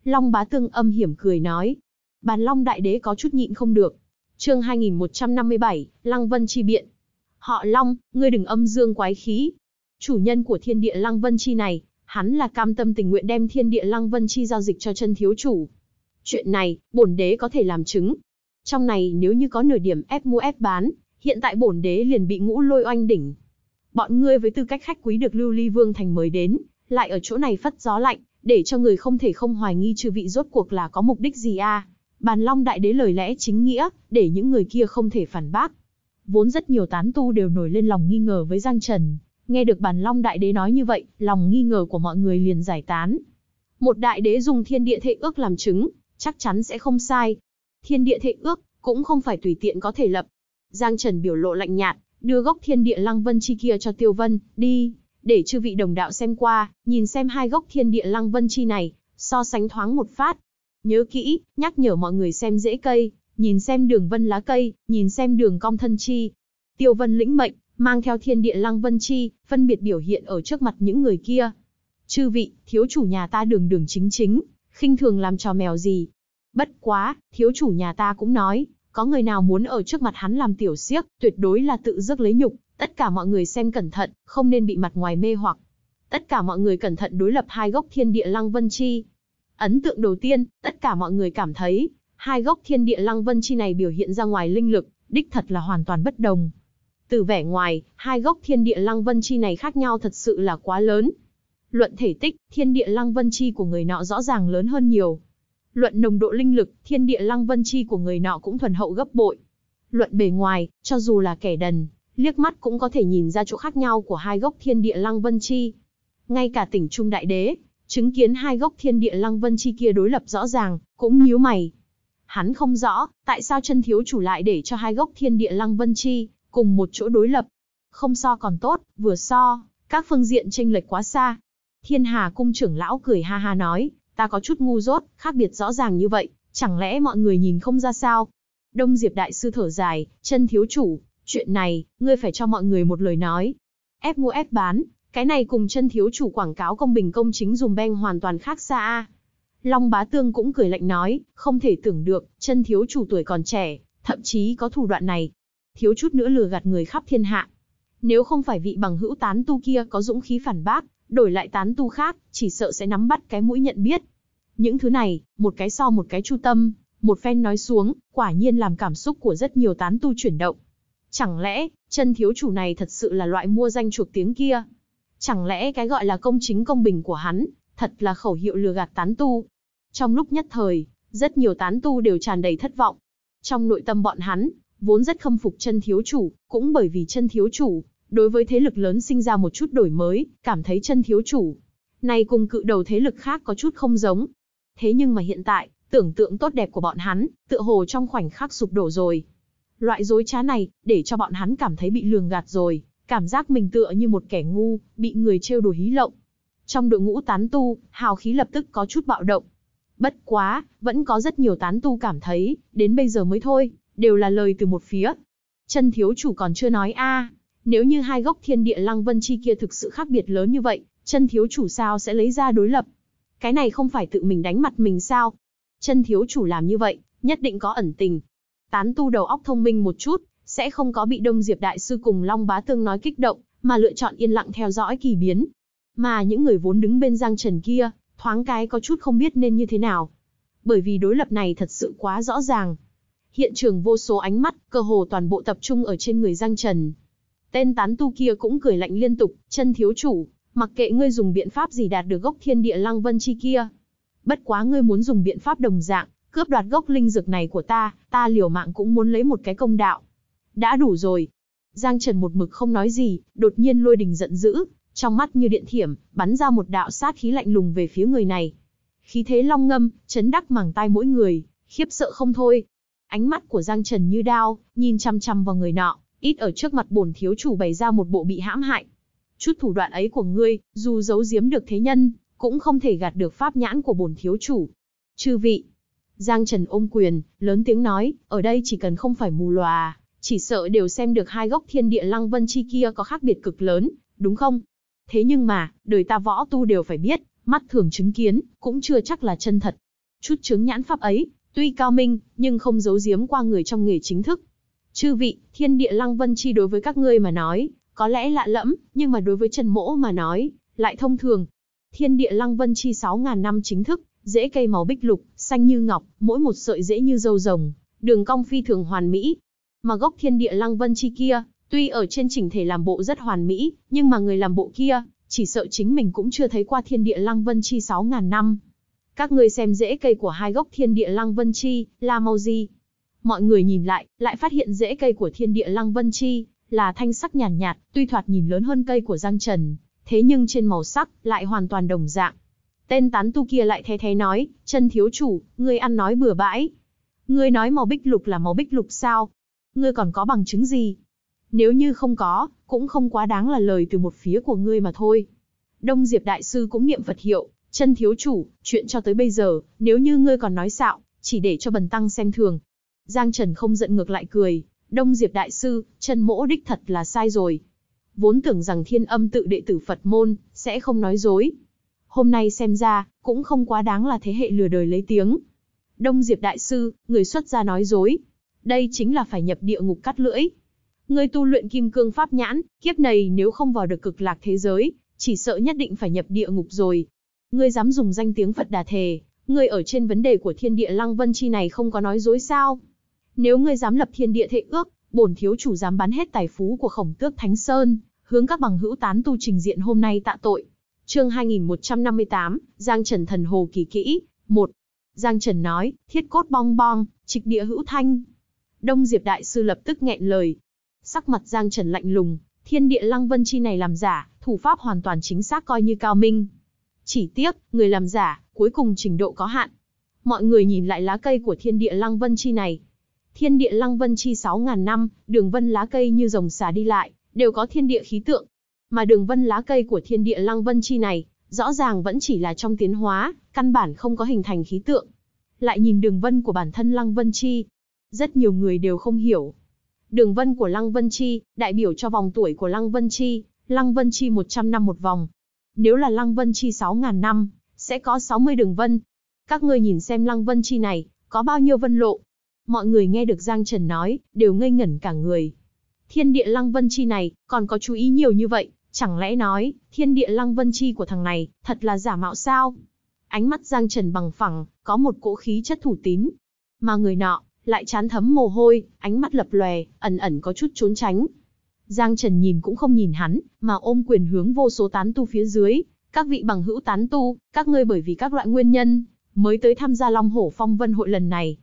Long bá tương âm hiểm cười nói. Bàn long đại đế có chút nhịn không được, Chương 2157, Lăng Vân chi biện. Họ Long, ngươi đừng âm dương quái khí. Chủ nhân của Thiên Địa Lăng Vân chi này, hắn là cam tâm tình nguyện đem Thiên Địa Lăng Vân chi giao dịch cho chân thiếu chủ. Chuyện này, bổn đế có thể làm chứng. Trong này nếu như có nửa điểm ép mua ép bán, hiện tại bổn đế liền bị ngũ lôi oanh đỉnh. Bọn ngươi với tư cách khách quý được Lưu Ly Vương thành mới đến, lại ở chỗ này phất gió lạnh, để cho người không thể không hoài nghi trừ vị rốt cuộc là có mục đích gì a? À bàn long đại đế lời lẽ chính nghĩa, để những người kia không thể phản bác. Vốn rất nhiều tán tu đều nổi lên lòng nghi ngờ với Giang Trần, nghe được bàn long đại đế nói như vậy, lòng nghi ngờ của mọi người liền giải tán. Một đại đế dùng thiên địa thệ ước làm chứng, chắc chắn sẽ không sai. Thiên địa thệ ước cũng không phải tùy tiện có thể lập. Giang Trần biểu lộ lạnh nhạt, đưa gốc thiên địa lăng vân chi kia cho Tiêu Vân, đi, để chư vị đồng đạo xem qua, nhìn xem hai gốc thiên địa lăng vân chi này, so sánh thoáng một phát, Nhớ kỹ, nhắc nhở mọi người xem rễ cây, nhìn xem đường vân lá cây, nhìn xem đường cong thân chi. Tiêu vân lĩnh mệnh, mang theo thiên địa lăng vân chi, phân biệt biểu hiện ở trước mặt những người kia. Chư vị, thiếu chủ nhà ta đường đường chính chính, khinh thường làm trò mèo gì. Bất quá, thiếu chủ nhà ta cũng nói, có người nào muốn ở trước mặt hắn làm tiểu siếc, tuyệt đối là tự dứt lấy nhục, tất cả mọi người xem cẩn thận, không nên bị mặt ngoài mê hoặc. Tất cả mọi người cẩn thận đối lập hai gốc thiên địa lăng vân chi, Ấn tượng đầu tiên, tất cả mọi người cảm thấy, hai gốc thiên địa lăng vân chi này biểu hiện ra ngoài linh lực, đích thật là hoàn toàn bất đồng. Từ vẻ ngoài, hai gốc thiên địa lăng vân chi này khác nhau thật sự là quá lớn. Luận thể tích, thiên địa lăng vân chi của người nọ rõ ràng lớn hơn nhiều. Luận nồng độ linh lực, thiên địa lăng vân chi của người nọ cũng thuần hậu gấp bội. Luận bề ngoài, cho dù là kẻ đần, liếc mắt cũng có thể nhìn ra chỗ khác nhau của hai gốc thiên địa lăng vân chi. Ngay cả tỉnh Trung Đại Đế, Chứng kiến hai gốc thiên địa lăng vân chi kia đối lập rõ ràng, cũng nhíu mày. Hắn không rõ, tại sao chân thiếu chủ lại để cho hai gốc thiên địa lăng vân chi, cùng một chỗ đối lập. Không so còn tốt, vừa so, các phương diện tranh lệch quá xa. Thiên Hà cung trưởng lão cười ha ha nói, ta có chút ngu dốt, khác biệt rõ ràng như vậy, chẳng lẽ mọi người nhìn không ra sao? Đông Diệp đại sư thở dài, chân thiếu chủ, chuyện này, ngươi phải cho mọi người một lời nói. Ép mua ép bán, cái này cùng chân thiếu chủ quảng cáo công bình công chính dùm beng hoàn toàn khác xa a. Long Bá Tương cũng cười lạnh nói, không thể tưởng được, chân thiếu chủ tuổi còn trẻ, thậm chí có thủ đoạn này. Thiếu chút nữa lừa gạt người khắp thiên hạ. Nếu không phải vị bằng hữu tán tu kia có dũng khí phản bác, đổi lại tán tu khác, chỉ sợ sẽ nắm bắt cái mũi nhận biết. Những thứ này, một cái so một cái chu tâm, một phen nói xuống, quả nhiên làm cảm xúc của rất nhiều tán tu chuyển động. Chẳng lẽ, chân thiếu chủ này thật sự là loại mua danh chuộc tiếng kia? Chẳng lẽ cái gọi là công chính công bình của hắn, thật là khẩu hiệu lừa gạt tán tu? Trong lúc nhất thời, rất nhiều tán tu đều tràn đầy thất vọng. Trong nội tâm bọn hắn, vốn rất khâm phục chân thiếu chủ, cũng bởi vì chân thiếu chủ, đối với thế lực lớn sinh ra một chút đổi mới, cảm thấy chân thiếu chủ. Này cùng cự đầu thế lực khác có chút không giống. Thế nhưng mà hiện tại, tưởng tượng tốt đẹp của bọn hắn, tựa hồ trong khoảnh khắc sụp đổ rồi. Loại dối trá này, để cho bọn hắn cảm thấy bị lường gạt rồi, cảm giác mình tựa như một kẻ ngu, bị người trêu đùa hí lộng. Trong đội ngũ tán tu, hào khí lập tức có chút bạo động. Bất quá, vẫn có rất nhiều tán tu cảm thấy, đến bây giờ mới thôi, đều là lời từ một phía. Chân thiếu chủ còn chưa nói a, nếu như hai gốc thiên địa lăng vân chi kia thực sự khác biệt lớn như vậy, chân thiếu chủ sao sẽ lấy ra đối lập? Cái này không phải tự mình đánh mặt mình sao? Chân thiếu chủ làm như vậy, nhất định có ẩn tình. Tán tu đầu óc thông minh một chút, sẽ không có bị Đông Diệp Đại Sư cùng Long Bá Tương nói kích động, mà lựa chọn yên lặng theo dõi kỳ biến. Mà những người vốn đứng bên Giang Trần kia, thoáng cái có chút không biết nên như thế nào. Bởi vì đối lập này thật sự quá rõ ràng. Hiện trường vô số ánh mắt, cơ hồ toàn bộ tập trung ở trên người Giang Trần. Tên tán tu kia cũng cười lạnh liên tục, chân thiếu chủ, mặc kệ ngươi dùng biện pháp gì đạt được gốc thiên địa lăng vân chi kia. Bất quá ngươi muốn dùng biện pháp đồng dạng, cướp đoạt gốc linh dược này của ta, ta liều mạng cũng muốn lấy một cái công đạo đã đủ rồi. Giang Trần một mực không nói gì, đột nhiên lôi đình giận dữ, trong mắt như điện thiểm, bắn ra một đạo sát khí lạnh lùng về phía người này. Khí thế long ngâm, chấn đắc mảng tai mỗi người, khiếp sợ không thôi. Ánh mắt của Giang Trần như đao, nhìn chăm chăm vào người nọ, ít ở trước mặt bổn thiếu chủ bày ra một bộ bị hãm hại. Chút thủ đoạn ấy của ngươi, dù giấu giếm được thế nhân, cũng không thể gạt được pháp nhãn của bổn thiếu chủ. Chư vị, Giang Trần ôm quyền, lớn tiếng nói, ở đây chỉ cần không phải mù lòa, chỉ sợ đều xem được hai gốc thiên địa lăng vân chi kia có khác biệt cực lớn, đúng không? Thế nhưng mà, đời ta võ tu đều phải biết, mắt thường chứng kiến, cũng chưa chắc là chân thật. Chút chứng nhãn pháp ấy, tuy cao minh, nhưng không giấu giếm qua người trong nghề chính thức. Chư vị, thiên địa lăng vân chi đối với các ngươi mà nói, có lẽ lạ lẫm, nhưng mà đối với Trần Mỗ mà nói, lại thông thường. Thiên địa lăng vân chi 6.000 năm chính thức, dễ cây màu bích lục, xanh như ngọc, mỗi một sợi dễ như dâu rồng, đường cong phi thường hoàn mỹ, mà gốc thiên địa lăng vân chi kia, tuy ở trên chỉnh thể làm bộ rất hoàn mỹ, nhưng mà người làm bộ kia, chỉ sợ chính mình cũng chưa thấy qua thiên địa lăng vân chi 6.000 năm. Các ngươi xem rễ cây của hai gốc thiên địa lăng vân chi, là màu gì? Mọi người nhìn lại, lại phát hiện rễ cây của thiên địa lăng vân chi, là thanh sắc nhàn nhạt, nhạt, tuy thoạt nhìn lớn hơn cây của Giang Trần, thế nhưng trên màu sắc, lại hoàn toàn đồng dạng. Tên tán tu kia lại thế thế nói, chân thiếu chủ, ngươi ăn nói bừa bãi. Ngươi nói màu bích lục là màu bích lục sao, Ngươi còn có bằng chứng gì? Nếu như không có, cũng không quá đáng là lời từ một phía của ngươi mà thôi. Đông Diệp Đại Sư cũng niệm Phật hiệu, chân thiếu chủ, chuyện cho tới bây giờ, nếu như ngươi còn nói xạo, chỉ để cho bần tăng xem thường. Giang Trần không giận ngược lại cười, Đông Diệp Đại Sư, chân mỗ đích thật là sai rồi. Vốn tưởng rằng thiên âm tự đệ tử Phật môn, sẽ không nói dối. Hôm nay xem ra, cũng không quá đáng là thế hệ lừa đời lấy tiếng. Đông Diệp Đại Sư, người xuất gia nói dối, đây chính là phải nhập địa ngục cắt lưỡi. Người tu luyện kim cương pháp nhãn, kiếp này nếu không vào được cực lạc thế giới, chỉ sợ nhất định phải nhập địa ngục rồi. Ngươi dám dùng danh tiếng Phật Đà Thề, ngươi ở trên vấn đề của thiên địa lăng vân chi này không có nói dối sao? Nếu ngươi dám lập thiên địa thệ ước, bổn thiếu chủ dám bán hết tài phú của khổng tước Thánh Sơn, hướng các bằng hữu tán tu trình diện hôm nay tạ tội. Chương 2158, Giang Trần Thần Hồ Kỳ Kỹ, 1. Giang Trần nói, thiết cốt bong bong, trịch địa hữu thanh, Đông Diệp Đại Sư lập tức nghẹn lời. Sắc mặt Giang Trần lạnh lùng, thiên địa lăng vân chi này làm giả, thủ pháp hoàn toàn chính xác coi như cao minh. Chỉ tiếc, người làm giả, cuối cùng trình độ có hạn. Mọi người nhìn lại lá cây của thiên địa lăng vân chi này. Thiên địa lăng vân chi 6.000 năm, đường vân lá cây như rồng xà đi lại, đều có thiên địa khí tượng. Mà đường vân lá cây của thiên địa lăng vân chi này, rõ ràng vẫn chỉ là trong tiến hóa, căn bản không có hình thành khí tượng. Lại nhìn đường vân của bản thân lăng vân chi, rất nhiều người đều không hiểu. Đường vân của Lăng Vân Chi, đại biểu cho vòng tuổi của Lăng Vân Chi, Lăng Vân Chi 100 năm một vòng. Nếu là Lăng Vân Chi 6.000 năm, sẽ có 60 đường vân. Các ngươi nhìn xem Lăng Vân Chi này, có bao nhiêu vân lộ. Mọi người nghe được Giang Trần nói, đều ngây ngẩn cả người. Thiên địa Lăng Vân Chi này, còn có chú ý nhiều như vậy, chẳng lẽ nói, thiên địa Lăng Vân Chi của thằng này, thật là giả mạo sao? Ánh mắt Giang Trần bằng phẳng, có một cỗ khí chất thủ tín. Mà người nọ, lại chán thấm mồ hôi, ánh mắt lập lòe, ẩn ẩn có chút trốn tránh. Giang Trần nhìn cũng không nhìn hắn, mà ôm quyền hướng vô số tán tu phía dưới, các vị bằng hữu tán tu, các ngươi bởi vì các loại nguyên nhân, mới tới tham gia Long Hổ Phong Vân hội lần này.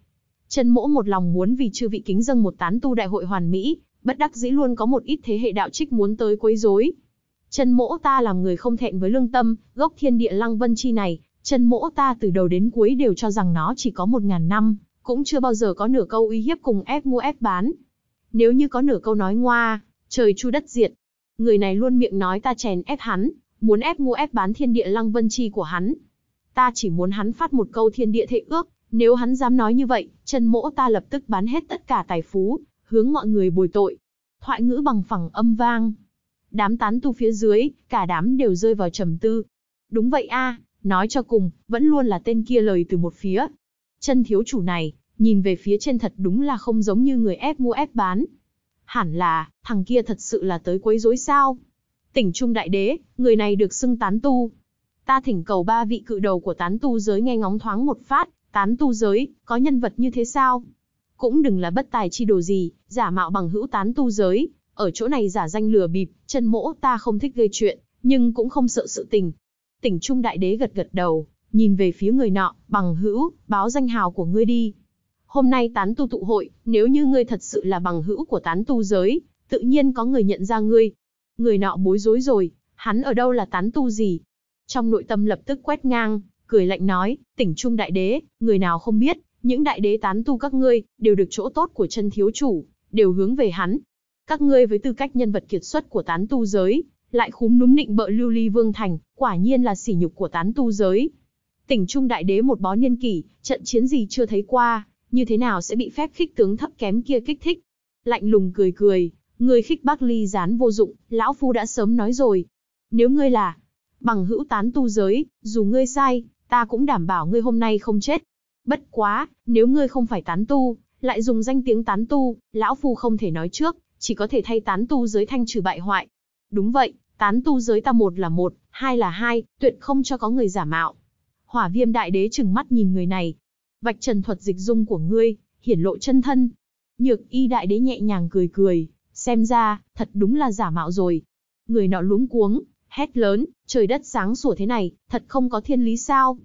Trần Mỗ một lòng muốn vì chư vị kính dâng một tán tu đại hội hoàn mỹ, bất đắc dĩ luôn có một ít thế hệ đạo trích muốn tới quấy rối. Trần Mỗ ta là người không thẹn với lương tâm, gốc thiên địa Lăng Vân chi này, Trần Mỗ ta từ đầu đến cuối đều cho rằng nó chỉ có một ngàn năm, cũng chưa bao giờ có nửa câu uy hiếp cùng ép mua ép bán. Nếu như có nửa câu nói ngoa, trời chu đất diệt. Người này luôn miệng nói ta chèn ép hắn, muốn ép mua ép bán thiên địa lăng vân chi của hắn. Ta chỉ muốn hắn phát một câu thiên địa thệ ước, nếu hắn dám nói như vậy, chân mỗ ta lập tức bán hết tất cả tài phú, hướng mọi người bồi tội. Thoại ngữ bằng phẳng âm vang. Đám tán tu phía dưới, cả đám đều rơi vào trầm tư. Đúng vậy a, nói cho cùng, vẫn luôn là tên kia lời từ một phía, Chân thiếu chủ này, nhìn về phía trên thật đúng là không giống như người ép mua ép bán. Hẳn là, thằng kia thật sự là tới quấy rối sao? Tỉnh Trung Đại Đế, người này được xưng tán tu. Ta thỉnh cầu ba vị cự đầu của tán tu giới nghe ngóng thoáng một phát, tán tu giới, có nhân vật như thế sao? Cũng đừng là bất tài chi đồ gì, giả mạo bằng hữu tán tu giới, ở chỗ này giả danh lừa bịp, chân mỗ ta không thích gây chuyện, nhưng cũng không sợ sự tình. Tỉnh Trung Đại Đế gật gật đầu, nhìn về phía người nọ, bằng hữu, báo danh hào của ngươi đi. Hôm nay tán tu tụ hội, nếu như ngươi thật sự là bằng hữu của tán tu giới, tự nhiên có người nhận ra ngươi. Người nọ bối rối rồi, hắn ở đâu là tán tu gì? Trong nội tâm lập tức quét ngang, cười lạnh nói, tỉnh trung đại đế, người nào không biết, những đại đế tán tu các ngươi, đều được chỗ tốt của chân thiếu chủ, đều hướng về hắn. Các ngươi với tư cách nhân vật kiệt xuất của tán tu giới, lại khúm núm nịnh bợ lưu ly vương thành, quả nhiên là sỉ nhục của tán tu giới, Tỉnh Trung Đại Đế một bó niên kỷ, trận chiến gì chưa thấy qua, như thế nào sẽ bị phép khích tướng thấp kém kia kích thích. Lạnh lùng cười cười, người khích bác ly gián vô dụng, lão phu đã sớm nói rồi. Nếu ngươi là bằng hữu tán tu giới, dù ngươi sai, ta cũng đảm bảo ngươi hôm nay không chết. Bất quá, nếu ngươi không phải tán tu, lại dùng danh tiếng tán tu, lão phu không thể nói trước, chỉ có thể thay tán tu giới thanh trừ bại hoại. Đúng vậy, tán tu giới ta một là một, hai là hai, tuyệt không cho có người giả mạo, Hỏa viêm đại đế chừng mắt nhìn người này. Vạch trần thuật dịch dung của ngươi, hiển lộ chân thân. Nhược y đại đế nhẹ nhàng cười cười, xem ra, thật đúng là giả mạo rồi. Người nọ luống cuống, hét lớn, trời đất sáng sủa thế này, thật không có thiên lý sao.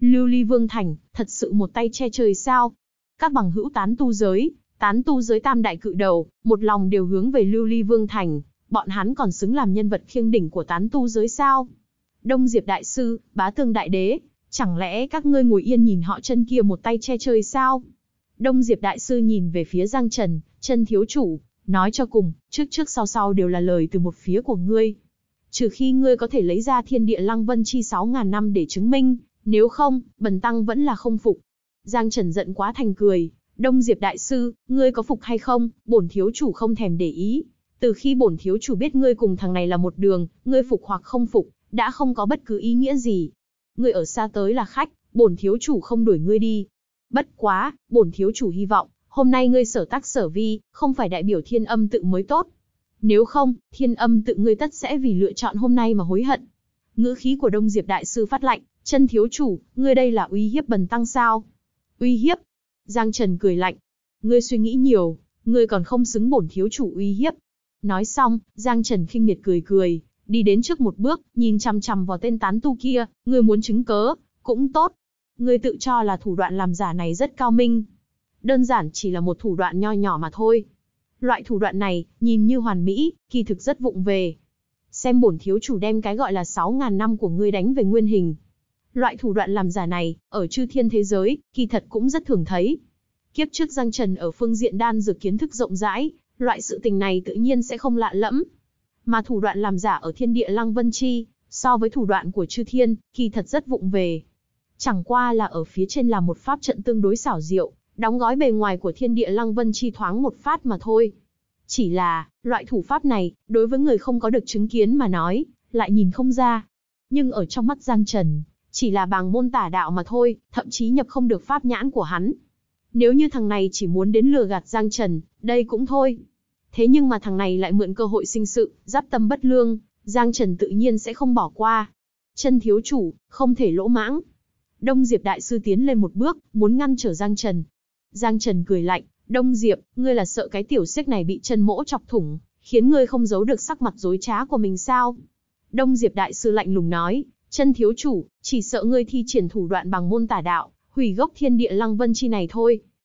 Lưu ly vương thành, thật sự một tay che trời sao. Các bằng hữu tán tu giới, tán tu giới tam đại cự đầu, một lòng đều hướng về lưu ly vương thành, bọn hắn còn xứng làm nhân vật khiêng đỉnh của tán tu giới sao. Đông Diệp Đại Sư, Bá Thương Đại Đế, Chẳng lẽ các ngươi ngồi yên nhìn họ chân kia một tay che trời sao? Đông Diệp Đại Sư nhìn về phía Giang Trần, chân thiếu chủ, nói cho cùng, trước trước sau sau đều là lời từ một phía của ngươi. Trừ khi ngươi có thể lấy ra thiên địa lăng vân chi 6.000 năm để chứng minh, nếu không, bần tăng vẫn là không phục. Giang Trần giận quá thành cười, Đông Diệp Đại Sư, ngươi có phục hay không, bổn thiếu chủ không thèm để ý. Từ khi bổn thiếu chủ biết ngươi cùng thằng này là một đường, ngươi phục hoặc không phục, đã không có bất cứ ý nghĩa gì ngươi ở xa tới là khách, bổn thiếu chủ không đuổi ngươi đi. Bất quá, bổn thiếu chủ hy vọng, hôm nay ngươi sở tác sở vi, không phải đại biểu thiên âm tự mới tốt. Nếu không, thiên âm tự ngươi tất sẽ vì lựa chọn hôm nay mà hối hận. Ngữ khí của Đông Diệp Đại Sư phát lạnh, chân thiếu chủ, ngươi đây là uy hiếp bần tăng sao? Uy hiếp? Giang Trần cười lạnh. Ngươi suy nghĩ nhiều, ngươi còn không xứng bổn thiếu chủ uy hiếp. Nói xong, Giang Trần khinh miệt cười cười, đi đến trước một bước, nhìn chằm chằm vào tên tán tu kia, ngươi muốn chứng cớ, cũng tốt. Ngươi tự cho là thủ đoạn làm giả này rất cao minh. Đơn giản chỉ là một thủ đoạn nho nhỏ mà thôi. Loại thủ đoạn này, nhìn như hoàn mỹ, kỳ thực rất vụng về. Xem bổn thiếu chủ đem cái gọi là 6.000 năm của ngươi đánh về nguyên hình. Loại thủ đoạn làm giả này, ở chư thiên thế giới, kỳ thật cũng rất thường thấy. Kiếp trước Giang Trần ở phương diện đan dược kiến thức rộng rãi, loại sự tình này tự nhiên sẽ không lạ lẫm, mà thủ đoạn làm giả ở thiên địa Lăng Vân Chi, so với thủ đoạn của chư thiên, kỳ thật rất vụng về. Chẳng qua là ở phía trên là một pháp trận tương đối xảo diệu, đóng gói bề ngoài của thiên địa Lăng Vân Chi thoáng một phát mà thôi. Chỉ là, loại thủ pháp này, đối với người không có được chứng kiến mà nói, lại nhìn không ra. Nhưng ở trong mắt Giang Trần, chỉ là bàng môn tả đạo mà thôi, thậm chí nhập không được pháp nhãn của hắn. Nếu như thằng này chỉ muốn đến lừa gạt Giang Trần, đây cũng thôi. Thế nhưng mà thằng này lại mượn cơ hội sinh sự, giáp tâm bất lương, Giang Trần tự nhiên sẽ không bỏ qua. Chân thiếu chủ, không thể lỗ mãng. Đông Diệp đại sư tiến lên một bước, muốn ngăn trở Giang Trần. Giang Trần cười lạnh, Đông Diệp, ngươi là sợ cái tiểu xếch này bị chân mỗ chọc thủng, khiến ngươi không giấu được sắc mặt dối trá của mình sao? Đông Diệp đại sư lạnh lùng nói, chân thiếu chủ, chỉ sợ ngươi thi triển thủ đoạn bằng môn tả đạo, hủy gốc thiên địa lăng vân chi này thôi,